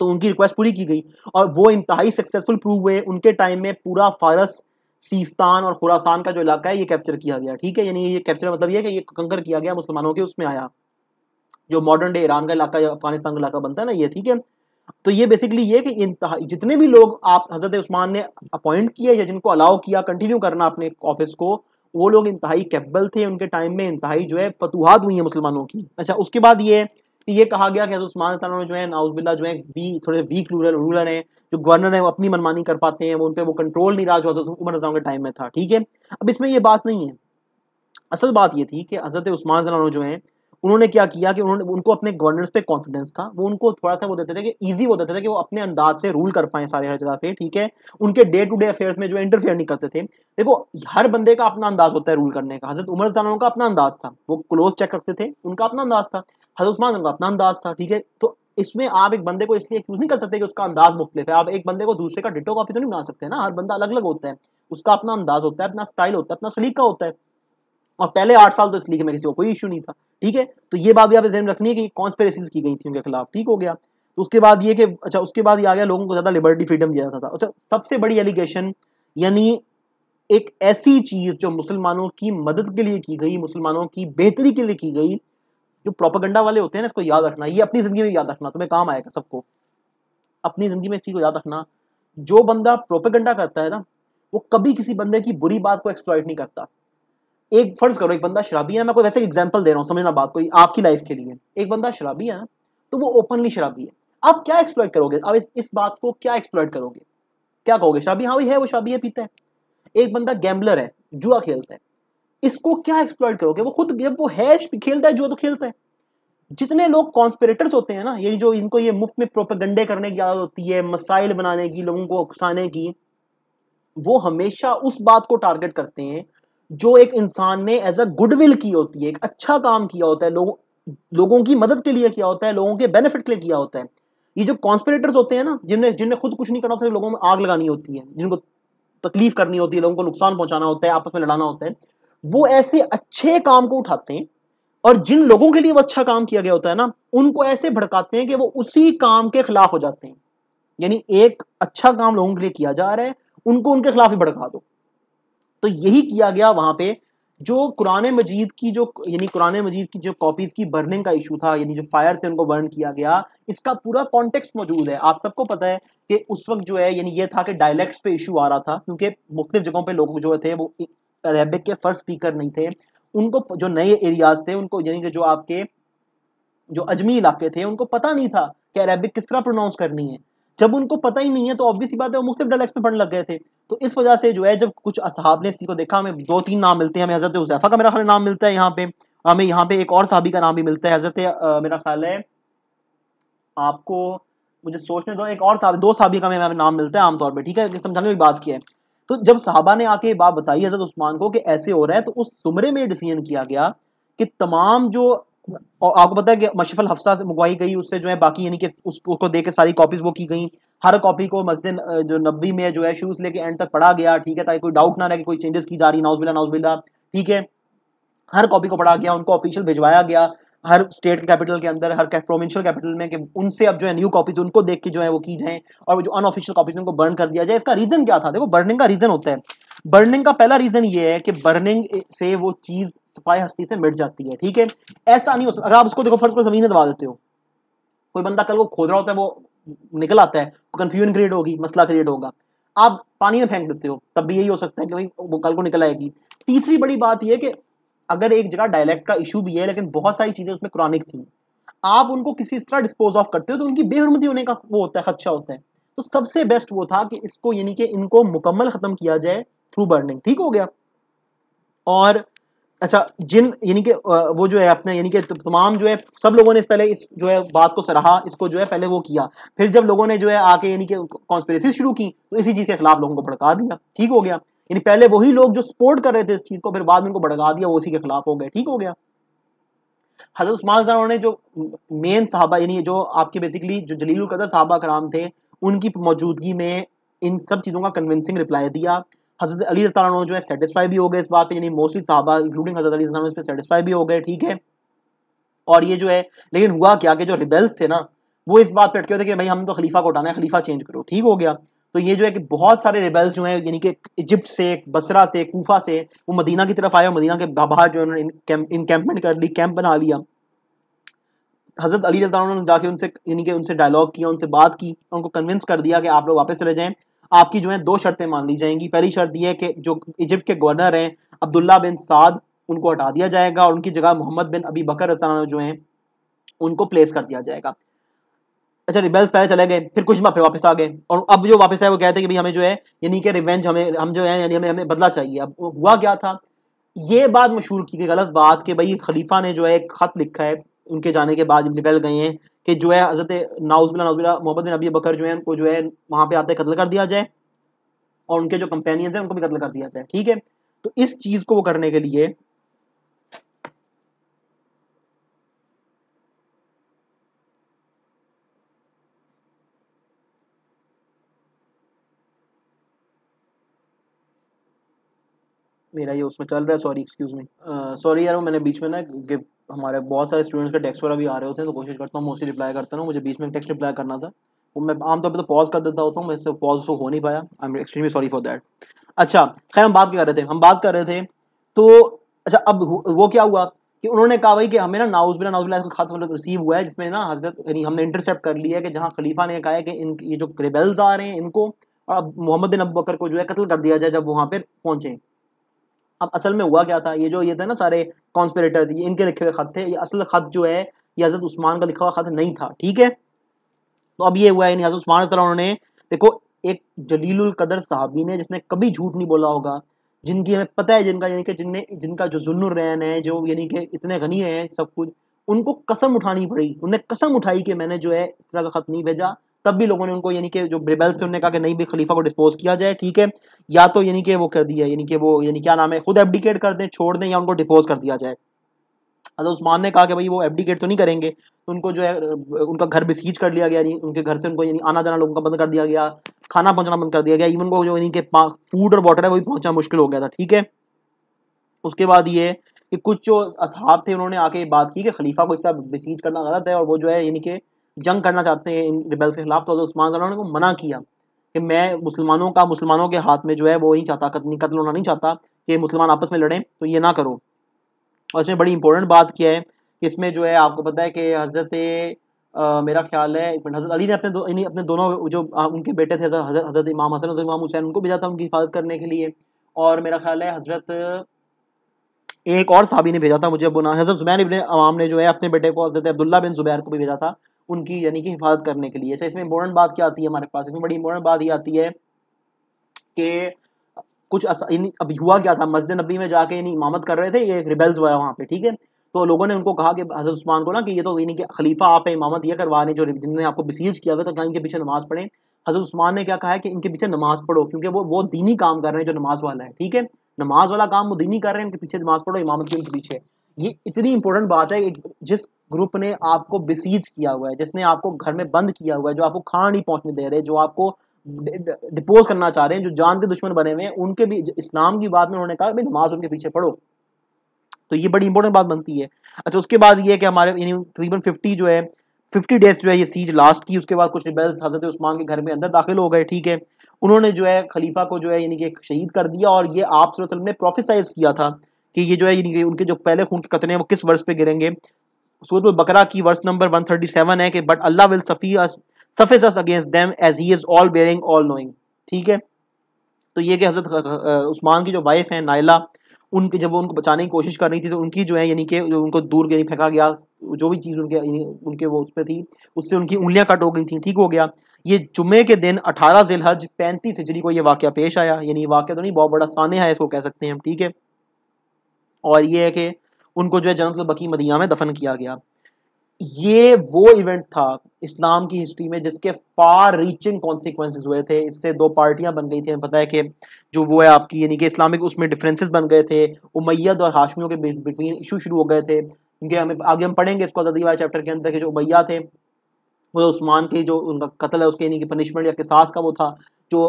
तो उनकी रिक्वेस्ट पूरी की गई और वो इंतहाई सक्सेसफुल प्रूव हुए उनके टाइम में पूरा फारस सीस्तान और खुरासान का जो इलाका है ये कैप्चर किया गया ठीक है यानी ये कैप्चर मतलब ये कि ये कंकर किया गया मुसलमानों के उसमें आया जो मॉडर्न डे ईरान का इलाका या अफगानिस्तान का इलाका बनता है ना ये ठीक है तो ये बेसिकली ये कि जितने भी लोग आप हजरत उस्मान ने अपॉइंट किया या जिनको अलाउ किया कंटिन्यू करना अपने ऑफिस को वो लोग इंतहाई कैपेबल थे उनके टाइम में इंतहाई जो है फतूहत हुई है मुसलमानों की अच्छा उसके बाद ये कि ये कहा गया कि उस्मान ने जो है नाउजबिल्ला जो है वी थोड़े वीक रूलर रूलर हैं जो गवर्नर है वो अपनी मनमानी कर पाते हैं वो उन पर वो कंट्रोल नहीं रहा जो उमर रजाम के टाइम में था ठीक है अब इसमें ये बात नहीं है असल बात ये थी कि हजरत उस्मान जो है उन्होंने क्या किया कि उन्होंने उनको अपने गवर्नेंस पे कॉन्फिडेंस था वो उनको थोड़ा सा वो देते थे कि ईजी वो देते थे कि वो अपने अंदाज से रूल कर पाए सारे हर जगह पे ठीक है उनके डे टू डे अफेयर्स में जो इंटरफेयर नहीं करते थे देखो हर बंदे का अपना अंदाज होता है रूल करने का हजरत उमर दानों का अपना अंदाज था वो क्लोज चेक करते थे उनका अपना अंदाज था हजरत उस्मान का अपना अंदाज था ठीक है तो इसमें आप एक बंदे को इसलिए एक्यूज नहीं कर सकते कि उसका अंदाज मुख्तलिफ है आप एक बंदे को दूसरे का डिटो कॉपी तो नहीं बना सकते ना हर बंदा अलग अलग होता है उसका अपना अंदाज होता है अपना स्टाइल होता है अपना सलीका होता है और पहले आठ साल तो इस लीग में किसी को कोई इशू नहीं था ठीक है तो ये बात भी आप जहन रखनी है कि कॉन्स्पेरेसीज की गई थी उनके खिलाफ ठीक हो गया तो उसके बाद ये कि अच्छा उसके बाद ये आ गया लोगों को ज़्यादा लिबर्टी फ्रीडम दिया जाता था अच्छा सबसे बड़ी एलिगेशन यानी एक ऐसी चीज़ जो मुसलमानों की मदद के लिए की गई मुसलमानों की बेहतरी के लिए की गई जो प्रोपागंडा वाले होते हैं ना इसको याद रखना ये अपनी ज़िंदगी में याद रखना तुम्हें काम आएगा सबको अपनी ज़िंदगी में इस चीज़ को याद रखना जो बंदा प्रोपागंडा करता है ना वो कभी किसी बंदे की बुरी बात को एक्सप्लॉइट नहीं करता एक फर्ज करो एक बंदा शराबी है मैं कोई वैसे एग्जाम्पल दे रहा हूँ समझना बात कोई आपकी लाइफ के लिए एक बंदा शराबी है तो वो ओपनली शराबी है आप क्या एक्सप्लॉइट करोगे आप इस, इस बात को क्या एक्सप्लॉइट करोगे क्या कहोगे शराबी हाँ है वो शराबी है पीता है एक बंदा गैम्बलर है जुआ खेलता है इसको क्या एक्सप्लॉइट करोगे वो खुद जब वो है खेलता है जुआ तो खेलता है जितने लोग कॉन्स्पिरेटर्स होते हैं ना ये जो इनको ये मुफ्त में प्रोपेगंडे करने की आदत होती है मसाइल बनाने की लोगों को उकसाने की वो हमेशा उस बात को टारगेट करते हैं जो एक इंसान ने एज अ गुडविल की होती है एक अच्छा काम किया होता है लोग लोगों की मदद के लिए किया होता है लोगों के बेनिफिट के लिए किया होता है ये जो कॉन्स्परेटर्स होते हैं ना जिनने जिनने खुद कुछ नहीं करना होता लोगों में आग लगानी होती है जिनको तकलीफ करनी होती है लोगों को नुकसान पहुंचाना होता है आपस में लड़ाना होता है वो ऐसे अच्छे काम को उठाते हैं और जिन लोगों के लिए वो अच्छा काम किया गया होता है ना उनको ऐसे भड़काते हैं कि वो उसी काम के खिलाफ हो जाते हैं यानी एक अच्छा काम लोगों के लिए किया जा रहा है उनको उनके खिलाफ ही भड़का दो तो यही किया गया वहां पे जो कुरान मजीद की जो यानी कुरान मजीद की जो कॉपीज की बर्निंग का इशू था यानी जो फायर से उनको बर्न किया गया इसका पूरा कॉन्टेक्स्ट मौजूद है आप सबको पता है कि उस वक्त जो है यानी ये था कि डायलैक्ट्स पे इशू आ रहा था क्योंकि मुख्तलिफ जगहों पे लोग जो थे वो अरेबिक के फर्स्ट स्पीकर नहीं थे उनको जो नए एरियाज थे उनको यानी कि जो आपके जो अजमी इलाके थे उनको पता नहीं था कि अरेबिक किस तरह प्रोनाउंस करनी है जब उनको पता ही नहीं है तो ऑब्वियसली बात है वो मुख्तु डल में पढ़ने लग गए थे तो इस वजह से जो है जब कुछ असहाब ने इसी को देखा हमें दो तीन नाम मिलते हैं हमें हज़रत उजैफा का मेरा ख्याल नाम मिलता है यहाँ पे हमें यहाँ पे एक और साहबी का नाम भी मिलता है हज़रत मेरा ख्याल है आपको मुझे सोचने दो एक और साहब दो साहबी का हमें नाम मिलता है आमतौर पर ठीक है समझाने की बात की है तो जब साहबा ने आके बात बताई हज़रत उस्मान को कि ऐसे हो रहा है तो उस जुमरे में डिसीजन किया गया कि तमाम जो और आपको पता है कि मशफल हफ्सा से मंगवाई गई उससे जो है बाकी यानी कि उसको दे के सारी कॉपीज वो की गई हर कॉपी को मस्जिद जो नब्बी में जो है शुरू से लेके एंड तक पढ़ा गया ठीक है ताकि कोई डाउट ना रहे कि कोई चेंजेस की जा रही नाउजबिला बिल्ला ठीक है हर कॉपी को पढ़ा गया उनको ऑफिशियल भिजवाया गया हर स्टेट कैपिटल के अंदर हर प्रोविंशियल कैपिटल में कि उनसे अब जो है न्यू कॉपीज उनको देख के जो है वो की जाए और वो जो अनऑफिशियल कॉपीज उनको बर्न कर दिया जाए इसका रीजन क्या था देखो बर्निंग का रीजन होता है बर्निंग का पहला रीजन ये है कि बर्निंग से वो चीज सफाई हस्ती से मिट जाती है ठीक है ऐसा नहीं हो सकता अगर आप उसको देखो फर्ज पर जमीन दबा देते हो कोई बंदा कल को खोद रहा होता है वो निकल आता है कंफ्यूजन क्रिएट होगी मसला क्रिएट होगा आप पानी में फेंक देते हो तब भी यही हो सकता है कि भाई वो कल को निकल आएगी तीसरी बड़ी बात यह कि अगर एक जगह डायलेक्ट का इशू भी है लेकिन बहुत सारी चीज़ें उसमें क्रॉनिक थी आप उनको किसी तरह डिस्पोज ऑफ करते हो तो उनकी बेहरमती होने का वो होता है खदशा होता है तो सबसे बेस्ट वो था कि इसको यानी कि इनको मुकम्मल ख़त्म किया जाए थ्रू बर्निंग ठीक हो गया और अच्छा जिन यानी कि वो जो है अपने यानी कि तमाम जो है सब लोगों ने पहले इस जो है बात को सराहा इसको जो है पहले वो किया फिर जब लोगों ने जो है आके यानी कि कॉन्स्परेसी शुरू की तो इसी चीज़ के खिलाफ लोगों को भड़का दिया ठीक हो गया यानी पहले वही लोग जो सपोर्ट कर रहे थे इस चीज को फिर बाद में उनको भड़का दिया वो उसी के खिलाफ हो गए ठीक हो गया हजरत उस्मान ने जो मेन साहबा यानी जो आपके बेसिकली जो जलील कदर साहबा कराम थे उनकी मौजूदगी में इन सब चीज़ों का कन्विंसिंग रिप्लाई दिया हजरत अली जो है सेटिस्फाई भी हो गए इस बात पे यानी मोस्टली साहबा इंक्लूडिंग हजरत अली इस पे सेटिस्फाई भी हो गए ठीक है और ये जो है लेकिन हुआ क्या कि जो रिबेल्स थे ना वो इस बात पे अटके थे कि भाई हम तो खलीफा को उठाना है खलीफा चेंज करो ठीक हो गया तो ये जो है कि बहुत सारे रिबेल्स जो है यानी कि इजिप्ट से बसरा से कोफा से वो मदीना की तरफ आए और मदीना के बाहर जो उन्होंने इनकैम्पमेंट कर ली कैंप बना लिया हज़रत अली रजा उन्होंने जाकर उनसे यानी कि उनसे डायलॉग किया उनसे बात की उनको कन्विंस कर दिया कि आप लोग वापस चले जाए आपकी जो है दो शर्तें मान ली जाएंगी पहली शर्त यह है कि जो इजिप्ट के गवर्नर हैं अब्दुल्ला बिन साद उनको हटा दिया जाएगा और उनकी जगह मोहम्मद बिन अबी बकर जो है उनको प्लेस कर दिया जाएगा अच्छा रिबेल्स पहले चले गए फिर कुछ फिर वापस आ गए और अब जो वापस आए वो कहते हैं कि भाई हमें जो है यानी कि रिवेंज हमें हम जो है यानी हमें हमें बदला चाहिए अब हुआ क्या था ये बात मशहूर की गई गलत बात कि भाई खलीफा ने जो है एक खत लिखा है उनके जाने के बाद रिबेल गए हैं कि जो है हजरत नाउजिला नाउजिला मोहम्मद बिन अबी बकर जो है उनको जो है वहाँ पे आते कत्ल कर दिया जाए और उनके जो कंपेनियंस हैं उनको भी कत्ल कर दिया जाए ठीक है तो इस चीज़ को वो करने के लिए मेरा ये उसमें चल रहा है सॉरी एक्सक्यूज मी सॉरी यार वो मैंने बीच में ना कि हमारे बहुत सारे स्टूडेंट्स के टेक्स्ट वगैरह भी आ रहे होते हैं तो कोशिश करता हूँ मोस्टली रिप्लाई करता हूँ मुझे बीच में टेक्स्ट रिप्लाई करना था वो मैं आमतौर पर तो पॉज कर देता होता हूँ मैं पॉज तो हो नहीं पाया I am extremely sorry for that अच्छा खैर हम बात कर रहे थे हम बात कर रहे थे तो अच्छा अब वो क्या हुआ कि उन्होंने कहा भाई कि हमें ना नाउज बिना नाउज बिना खत मतलब रिसीव हुआ है जिसमें ना हजरत यानी हमने इंटरसेप्ट कर लिया है कि जहाँ खलीफा ने कहा है कि इन ये जो क्रिबेल्स आ रहे हैं इनको और अब मोहम्मद बिन अबू बकर को जो है कत्ल कर दिया जाए जब वहाँ पर पहुंचे अब असल में हुआ क्या था ये जो ये थे ना सारे कॉन्स्परेटर्स ये इनके लिखे हुए खत थे ये असल खत जो है ये हजरत उस्मान का लिखा हुआ खत नहीं था ठीक है तो अब ये हुआ है हजरत उस्मान उन्होंने देखो एक जलील कदर साहबी ने जिसने कभी झूठ नहीं बोला होगा जिनकी हमें पता है जिनका यानी कि जिनने जिनका जो रैन है जो यानी कि इतने घनी है सब कुछ उनको कसम उठानी पड़ी उन्हें कसम उठाई कि मैंने जो है इस तरह का खत नहीं भेजा तब भी लोगों ने उनको यानी कि जो ब्रिबेल्स थे उन्होंने कहा कि नहीं भी खलीफा को डिस्पोज किया जाए ठीक है या तो यानी कि वो कर दिया यानी कि वो यानी क्या नाम है खुद एबडिकेट कर दें छोड़ दें या उनको डिपोज कर दिया जाए अगर अच्छा, उस्मान ने कहा कि भाई वो एबडिकेट तो नहीं करेंगे तो उनको जो है उनका घर बिसीज कर लिया गया यानी उनके घर से उनको यानी आना जाना लोगों का बंद कर दिया गया खाना पहुंचना बंद कर दिया गया इवन को जो यानी कि फूड और वाटर है वो भी पहुंचना मुश्किल हो गया था ठीक है उसके बाद ये कि कुछ जो असहाब थे उन्होंने आके बात की कि खलीफा को इस तरह बिसीज करना गलत है और वो जो है यानी कि जंग करना चाहते हैं इन रिबेल्स के खिलाफ तो उस्मान ने उनको मना किया कि मैं मुसलमानों का मुसलमानों के हाथ में जो है वो नहीं चाहता कतनी कत्ल होना नहीं चाहता कि मुसलमान आपस में लड़ें तो ये ना करो और इसमें बड़ी इंपॉर्टेंट बात किया है कि इसमें जो है आपको पता है कि हज़रत मेरा ख्याल है हज़रत अली ने अपने दो, अपने दोनों जो आ, उनके बेटे थे हज़रत इमाम हसन इमाम हुसैन उनको भेजा था उनकी हिफाजत करने के लिए और मेरा ख्याल है हज़रत एक और साहबी ने भेजा था मुझे बुना हज़रत जुबैर इबन अवाम ने जो है अपने बेटे को हज़रत अब्दुल्ला बिन जुबैर को भी भेजा था उनकी यानी कि हिफाजत करने के लिए अच्छा इसमें इंपॉर्टेंट बात क्या आती है हमारे पास इसमें बड़ी इंपॉर्टेंट बात ये आती है कि कुछ अस, अब हुआ क्या था मस्जिद नबी में जाके यानी इमामत कर रहे थे ये रिबेल्स वगैरह वहाँ पे ठीक है तो लोगों ने उनको कहा कि हजरत उस्मान को ना कि ये तो यानी कि खलीफा आप है इमामत ये करवा रहे जो जिन्होंने आपको बिसीज किया हुआ तो क्या इनके पीछे नमाज पढ़ें हजरत उस्मान ने क्या कहा है कि इनके पीछे नमाज पढ़ो क्योंकि वो वो दीनी काम कर रहे हैं जो नमाज वाला है ठीक है नमाज वाला काम वो दीनी कर रहे हैं इनके पीछे नमाज पढ़ो इमामत के उनके पीछे ये इतनी इंपॉर्टेंट बात है जिस ग्रुप ने आपको बिसीज किया हुआ है जिसने आपको घर में बंद किया हुआ है जो आपको खाना नहीं पहुंचने दे रहे जो आपको डिपोज करना चाह रहे हैं जो जान के दुश्मन बने हुए हैं उनके भी इस्लाम की बात में उन्होंने कहा भाई नमाज उनके पीछे पढ़ो तो ये बड़ी इंपॉर्टेंट बात बनती है अच्छा उसके बाद ये है कि हमारे यानी तकरीबन फिफ्टी जो है फिफ्टी डेज जो है ये सीज लास्ट की उसके बाद कुछ रिबेल्स हजरत उस्मान के घर में अंदर दाखिल हो गए ठीक है उन्होंने जो है खलीफा को जो है यानी कि शहीद कर दिया और ये आप वसल्लम ने प्रोफेसाइज किया था कि ये जो है उनके जो पहले खून के कतरे हैं वो किस वर्ष पे गिरेंगे सूरत बकरा की वर्ष नंबर 137 है कि but Allah will suffice us us against them as he is all bearing all knowing ठीक है तो ये कि हजरत उस्मान की जो वाइफ हैं नायला उनके जब वो उनको बचाने की कोशिश कर रही थी तो उनकी जो है यानी कि उनको दूर यानी फेंका गया जो भी चीज़ उनके उनके वो उस पर थी उससे उनकी उंगलियां कट हो गई थी ठीक हो गया ये जुमे के दिन 18 जिलहज पैंतीस हिजरी को ये वाक्य पेश आया यानी वाक्य तो नहीं बहुत बड़ा सान है इसको कह सकते हैं हम ठीक है और ये है कि उनको जो है जनतल बकी मदिया में दफन किया गया ये वो इवेंट था इस्लाम की हिस्ट्री में जिसके फार रीचिंग कॉन्सिक्वेंस हुए थे इससे दो पार्टियां बन गई थी पता है कि जो वो है आपकी यानी कि इस्लामिक उसमें डिफरेंसेस बन गए थे उमैयद और हाशमियों के बिटवीन इशू शुरू हो गए थे उनके हमें आगे हम पढ़ेंगे इसको आज़ादी वाले चैप्टर के अंदर के जो उमैया थे वो उस्मान के जो उनका कत्ल है उसके यानी कि पनिशमेंट या किसास का वो था जो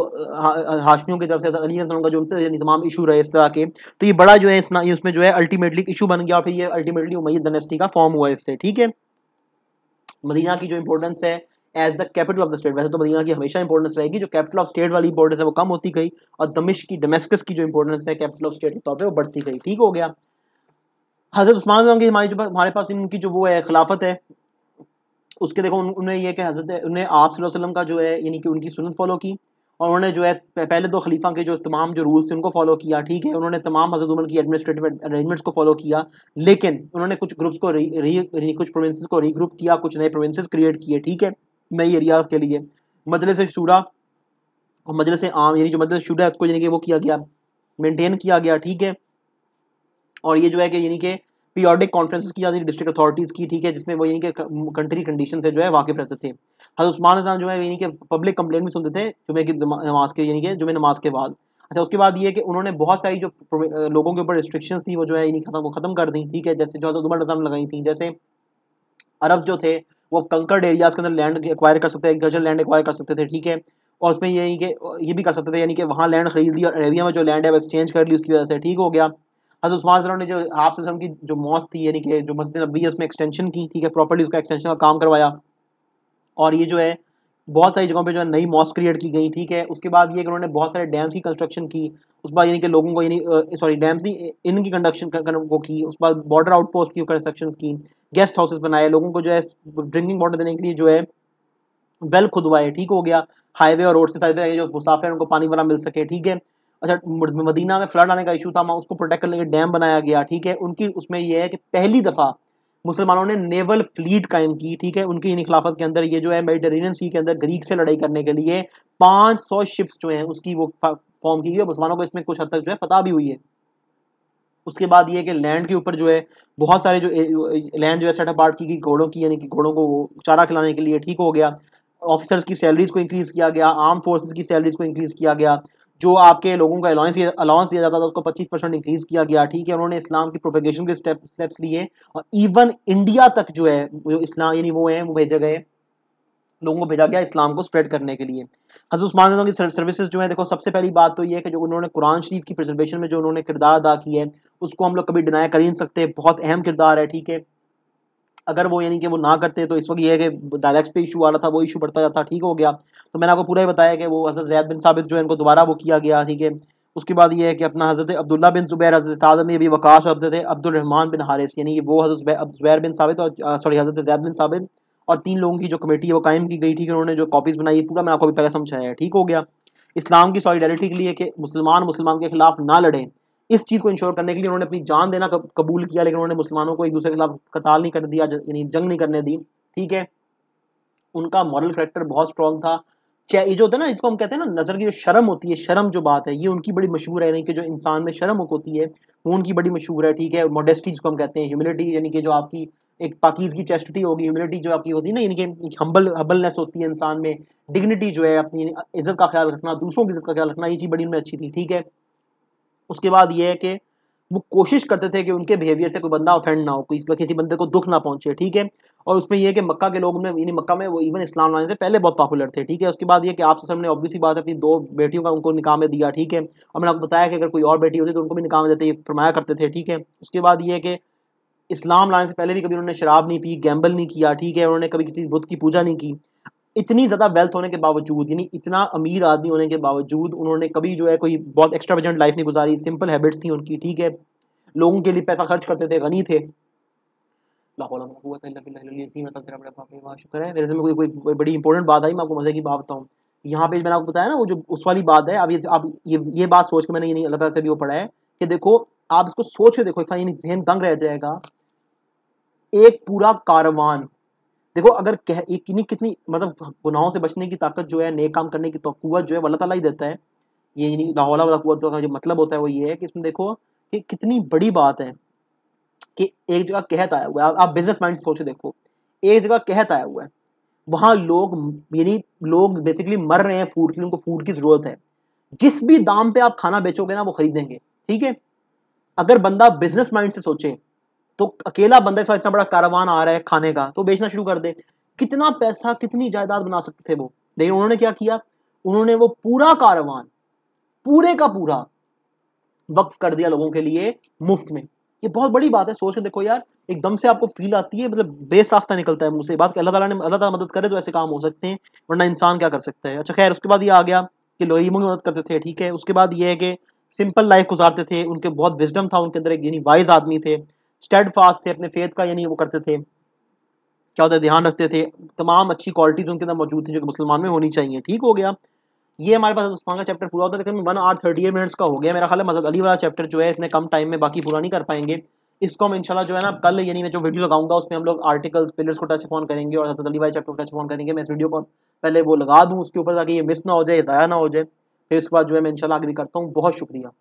हाशमियों की तरफ से अली का जो उनसे तमाम इशू रहे इस तरह के तो ये बड़ा जो है इसमें इस जो है अल्टीमेटली इशू बन गया और फिर ये अल्टीमेटली उमैद डनेस्टी का फॉर्म हुआ इससे ठीक है मदीना की जो इंपॉर्टेंस है as the capital of the state वैसे तो मदीना की हमेशा इंपॉर्टेंस रहेगी जो कैपिटल ऑफ स्टेट वाली इंपॉर्टेंस है वो कम होती गई और दमिश की डोमेस्कस की जो इंपॉर्टेंस है कैपिटल ऑफ स्टेट के तौर पर वो बढ़ती गई ठीक हो गया हज़रत उस्मान की हमारी जो हमारे पास इनकी जो वो है खिलाफत है उसके देखो उन्हें ये कि हज़रत उन्हें आप सल्लल्लाहु अलैहि वसल्लम का जो है यानी कि उनकी सुनत फॉलो की और उन्होंने जो है पहले दो खलीफा के जो तमाम जो रूल्स थे उनको फॉलो किया ठीक है उन्होंने तमाम हजरत उमर की एडमिनिस्ट्रेटिव अरेंजमेंट्स को फॉलो किया लेकिन उन्होंने कुछ ग्रुप्स को री, री, री कुछ प्रोविंस को रीग्रुप किया कुछ नए प्रोविंस क्रिएट किए ठीक है नई एरिया के लिए मजलिस शूरा और मजलिस आम यानी जो मजलिस शूरा उसको यानी कि वो किया गया मेनटेन किया गया ठीक है और ये जो है कि यानी कि पीरियडिक कॉन्फ्रेंस की जाती थी डिस्ट्रिक्ट अथॉरिटीज़ की ठीक है जिसमें वो यही के कंट्री कंडीशन से जो है वाकिफ रहते थे हज उस्मान जो है यही के पब्लिक कंप्लेंट भी सुनते थे जुमे की नमाज के यानी कि जुमे नमाज के बाद अच्छा उसके बाद ये कि उन्होंने बहुत सारी जो लोगों के ऊपर रिस्ट्रिक्शन थी वो जो है इन्हीं खत्म वो ख़त्म कर दी ठीक है जैसे जो उमर रजाम लगाई थी जैसे अरब जो थे वो कंकर्ड एरियाज के अंदर लैंड एक्वायर कर सकते थे लैंड एक्वायर कर सकते थे ठीक है और उसमें यही कि ये भी कर सकते थे यानी कि वहाँ लैंड खरीद ली और अरेबिया में जो लैंड है वो एक्सचेंज कर ली उसकी वजह से ठीक हो गया हजरत उस्मान ने जो आप की जो मौस थी यानी कि जो मस्जिद नबी है उसमें एक्सटेंशन की ठीक है प्रॉपर्टी उसका एक्सटेंशन का काम करवाया और ये जो है बहुत सारी जगहों पे जो है नई मॉस क्रिएट की गई ठीक है उसके बाद ये उन्होंने बहुत सारे डैम्स की कंस्ट्रक्शन की उसके बाद यानी कि लोगों को यानी सॉरी डैम्स नहीं इनकी कंडक्शन को की उसके बाद बॉर्डर आउटपोस्ट की कंस्ट्रक्शन की गेस्ट हाउसेस बनाए लोगों को जो है ड्रिंकिंग वाटर देने के लिए जो है वेल खुदवाए ठीक हो गया हाईवे और रोड के साथ जो मुसाफिर उनको पानी वाला मिल सके ठीक है अच्छा मदीना में फ्लड आने का इशू था उसको प्रोटेक्ट करने के डैम बनाया गया ठीक है उनकी उसमें यह है कि पहली दफ़ा मुसलमानों ने नेवल फ्लीट कायम की ठीक है उनकी इन खिलाफत के अंदर ये जो है मेडिटेरेनियन सी के अंदर ग्रीक से लड़ाई करने के लिए 500 शिप्स जो हैं उसकी वो फॉर्म की गई मुसलमानों को इसमें कुछ हद तक जो है पता भी हुई है उसके बाद ये कि लैंड के ऊपर जो है बहुत सारे जो लैंड जो है सेट अपार्ट की गई घोड़ों की यानी कि घोड़ों को चारा खिलाने के लिए ठीक हो गया ऑफिसर्स की सैलरीज को इंक्रीज़ किया गया आर्म फोर्सेज की सैलरीज को इंक्रीज़ किया गया जो आपके लोगों का अलाउंस अलाउंस दिया जाता था उसको 25 परसेंट इंक्रीज किया गया ठीक है उन्होंने इस्लाम की प्रोपेगेशन के स्टेप स्टेप्स लिए और इवन इंडिया तक जो है जो इस्लाम यानी वो है वो भेजे गए लोगों को भेजा गया इस्लाम को स्प्रेड करने के लिए हजरत उस्मान की सर्विसेज जो है देखो सबसे पहली बात तो ये है कि जो उन्होंने कुरान शरीफ की प्रिजर्वेशन में जो उन्होंने किरदार अदा किया है उसको हम लोग कभी डिनाई कर ही नहीं सकते बहुत अहम किरदार है ठीक है अगर वो यानी कि वो ना करते तो इस वक्त ये है कि डायलैक्स पे इशू आ रहा था वो इशू बढ़ता जाता ठीक हो गया तो मैंने आपको पूरा ही बताया कि वो हज़रत जैद बिन साबित जो है इनको दोबारा वो किया गया ठीक है उसके बाद ये है कि अपना हज़रत अब्दुल्ला बिन ज़ुबैर हज़रत सादम ये भी वकाश रखते थे अब्दुलरहमान बिन हारिस यानी कि वो हज़रत ज़ुबैर बिन साबित और सॉरी हज़रत जैद बिन साबित और तीन लोगों की जो कमेटी है वो कायम की गई ठीक है उन्होंने जो कॉपीज़ बनाई पूरा मैंने आपको भी पहले समझाया है ठीक हो गया इस्लाम की सॉलिडारिटी के लिए कि मुसलमान मुसलमान के खिलाफ ना लड़ें इस चीज़ को इंश्योर करने के लिए उन्होंने अपनी जान देना कबूल किया लेकिन उन्होंने मुसलमानों को एक दूसरे के खिलाफ कताल नहीं कर दिया यानी जंग नहीं करने दी ठीक है उनका मॉरल करेक्टर बहुत स्ट्रॉन्ग था ये जो होता है ना इसको हम कहते हैं ना नज़र की जो शर्म होती है शर्म जो बात है ये उनकी बड़ी मशहूर है यानी कि जो इंसान में शर्म होती है वो उनकी बड़ी मशहूर है ठीक है मोडेस्टी जिसको हम कहते हैं ह्यूमिलिटी यानी कि जो आपकी एक पाकिज की चेस्टिटी होगी ह्यूमिलिटी जो आपकी होती है ना यानी कि हम्बल हम्बलनेस होती है इंसान में डिग्निटी जो है अपनी इज्जत का ख्याल रखना दूसरों की इज्जत का ख्याल रखना ये चीज़ बड़ी उनमें अच्छी थी ठीक है उसके बाद ये है कि वो कोशिश करते थे कि उनके बिहेवियर से कोई बंदा ऑफेंड ना हो कोई मतलब किसी बंदे को दुख ना पहुंचे ठीक है और उसमें यह है कि मक्का के लोग में यानी मक्का में वो इवन इस्लाम लाने से पहले बहुत पॉपुलर थे ठीक है उसके बाद ये कि आप सबने ऑब्वियसली बात अपनी दो बेटियों का उनको निकाह में दिया ठीक है और मैंने आपको बताया कि अगर कोई और बेटी होती तो उनको भी निकाह में देते फरमाया करते थे ठीक है उसके बाद ये कि इस्लाम लाने से पहले भी कभी उन्होंने शराब नहीं पी गैम्बल नहीं किया ठीक है उन्होंने कभी किसी बुद्ध की पूजा नहीं की इतनी ज़्यादा वेल्थ होने के बावजूद यानी इतना अमीर आदमी होने के बावजूद उन्होंने कभी जो है कोई बहुत एक्स्ट्रा वेजेंट लाइफ नहीं गुजारी सिंपल हैबिट्स थी उनकी ठीक है लोगों के लिए पैसा खर्च करते थे गनी थे शुक्र है मेरे से कोई कोई बड़ी इंपॉर्टेंट बात आई मैं आपको मज़े की बात बताऊँ यहाँ पे मैंने आपको बताया ना वो जो उस वाली बात है अब ये आप ये ये बात सोच के मैंने ये नहीं अल्लाह से भी वो पढ़ा है कि देखो आप इसको सोच के देखो जहन दंग रह जाएगा एक पूरा कारवान देखो अगर कह किन्नी कितनी मतलब गुनाहों से बचने की ताकत जो है नए काम करने की तो कुत जो है अल्लाह ताला ही देता है ये लाहौला वाला कुत का जो मतलब होता है वो ये है कि इसमें देखो कि कितनी बड़ी बात है कि एक जगह कहत आया हुआ है आप बिजनेस माइंड सोच देखो एक जगह कहत आया हुआ है वहाँ लोग यानी लोग बेसिकली मर रहे हैं फूड के लिए उनको फूड की ज़रूरत है जिस भी दाम पे आप खाना बेचोगे ना वो खरीदेंगे ठीक है अगर बंदा बिजनेस माइंड से सोचे तो अकेला बंदा इस बार इतना बड़ा कारवान आ रहा है खाने का तो बेचना शुरू कर दे कितना पैसा कितनी जायदाद बना सकते थे वो लेकिन उन्होंने क्या किया उन्होंने वो पूरा कारवान पूरे का पूरा वक्फ कर दिया लोगों के लिए मुफ्त में ये बहुत बड़ी बात है सोच के देखो यार एकदम से आपको फील आती है मतलब बेसाख्ता निकलता है मुंह से बात अल्लाह ताला ने अल्लाह ताला मदद करे तो ऐसे काम हो सकते हैं वरना इंसान क्या कर सकता है अच्छा खैर उसके बाद ये आ गया कि गरीबों की मदद करते थे ठीक है उसके बाद ये है कि सिंपल लाइफ गुजारते थे उनके बहुत विजडम था उनके अंदर एक यानी वाइज आदमी थे स्टेड फास्ट थे अपने फेथ का यानी वो करते थे क्या होता है ध्यान रखते थे तमाम अच्छी क्वालिटीज उनके अंदर मौजूद थी जो कि मुसलमान में होनी चाहिए ठीक हो गया ये हमारे पास उस्मान का चैप्टर पूरा होता है one or thirty eight minutes का हो गया मेरा ख्याल है मजद अली वाला चैप्टर जो है इतने कम टाइम में बाकी पूरा नहीं कर पाएंगे इसको हम इंशाल्लाह जो है ना कल यानी मैं जो वीडियो लगाऊंगा उसमें हम लोग आर्टिकल्स पिलर्स को टच अपॉन करेंगे और हजरत अली भाई चैप्टर को टच अपॉन करेंगे मैं इस वीडियो को पहले वो लगा दूँ उसके ऊपर ताकि ये मिस ना हो जाए ज़ाया ना हो जाए फिर उसके बाद जो है मैं इंशाल्लाह आगे करता हूँ बहुत शुक्रिया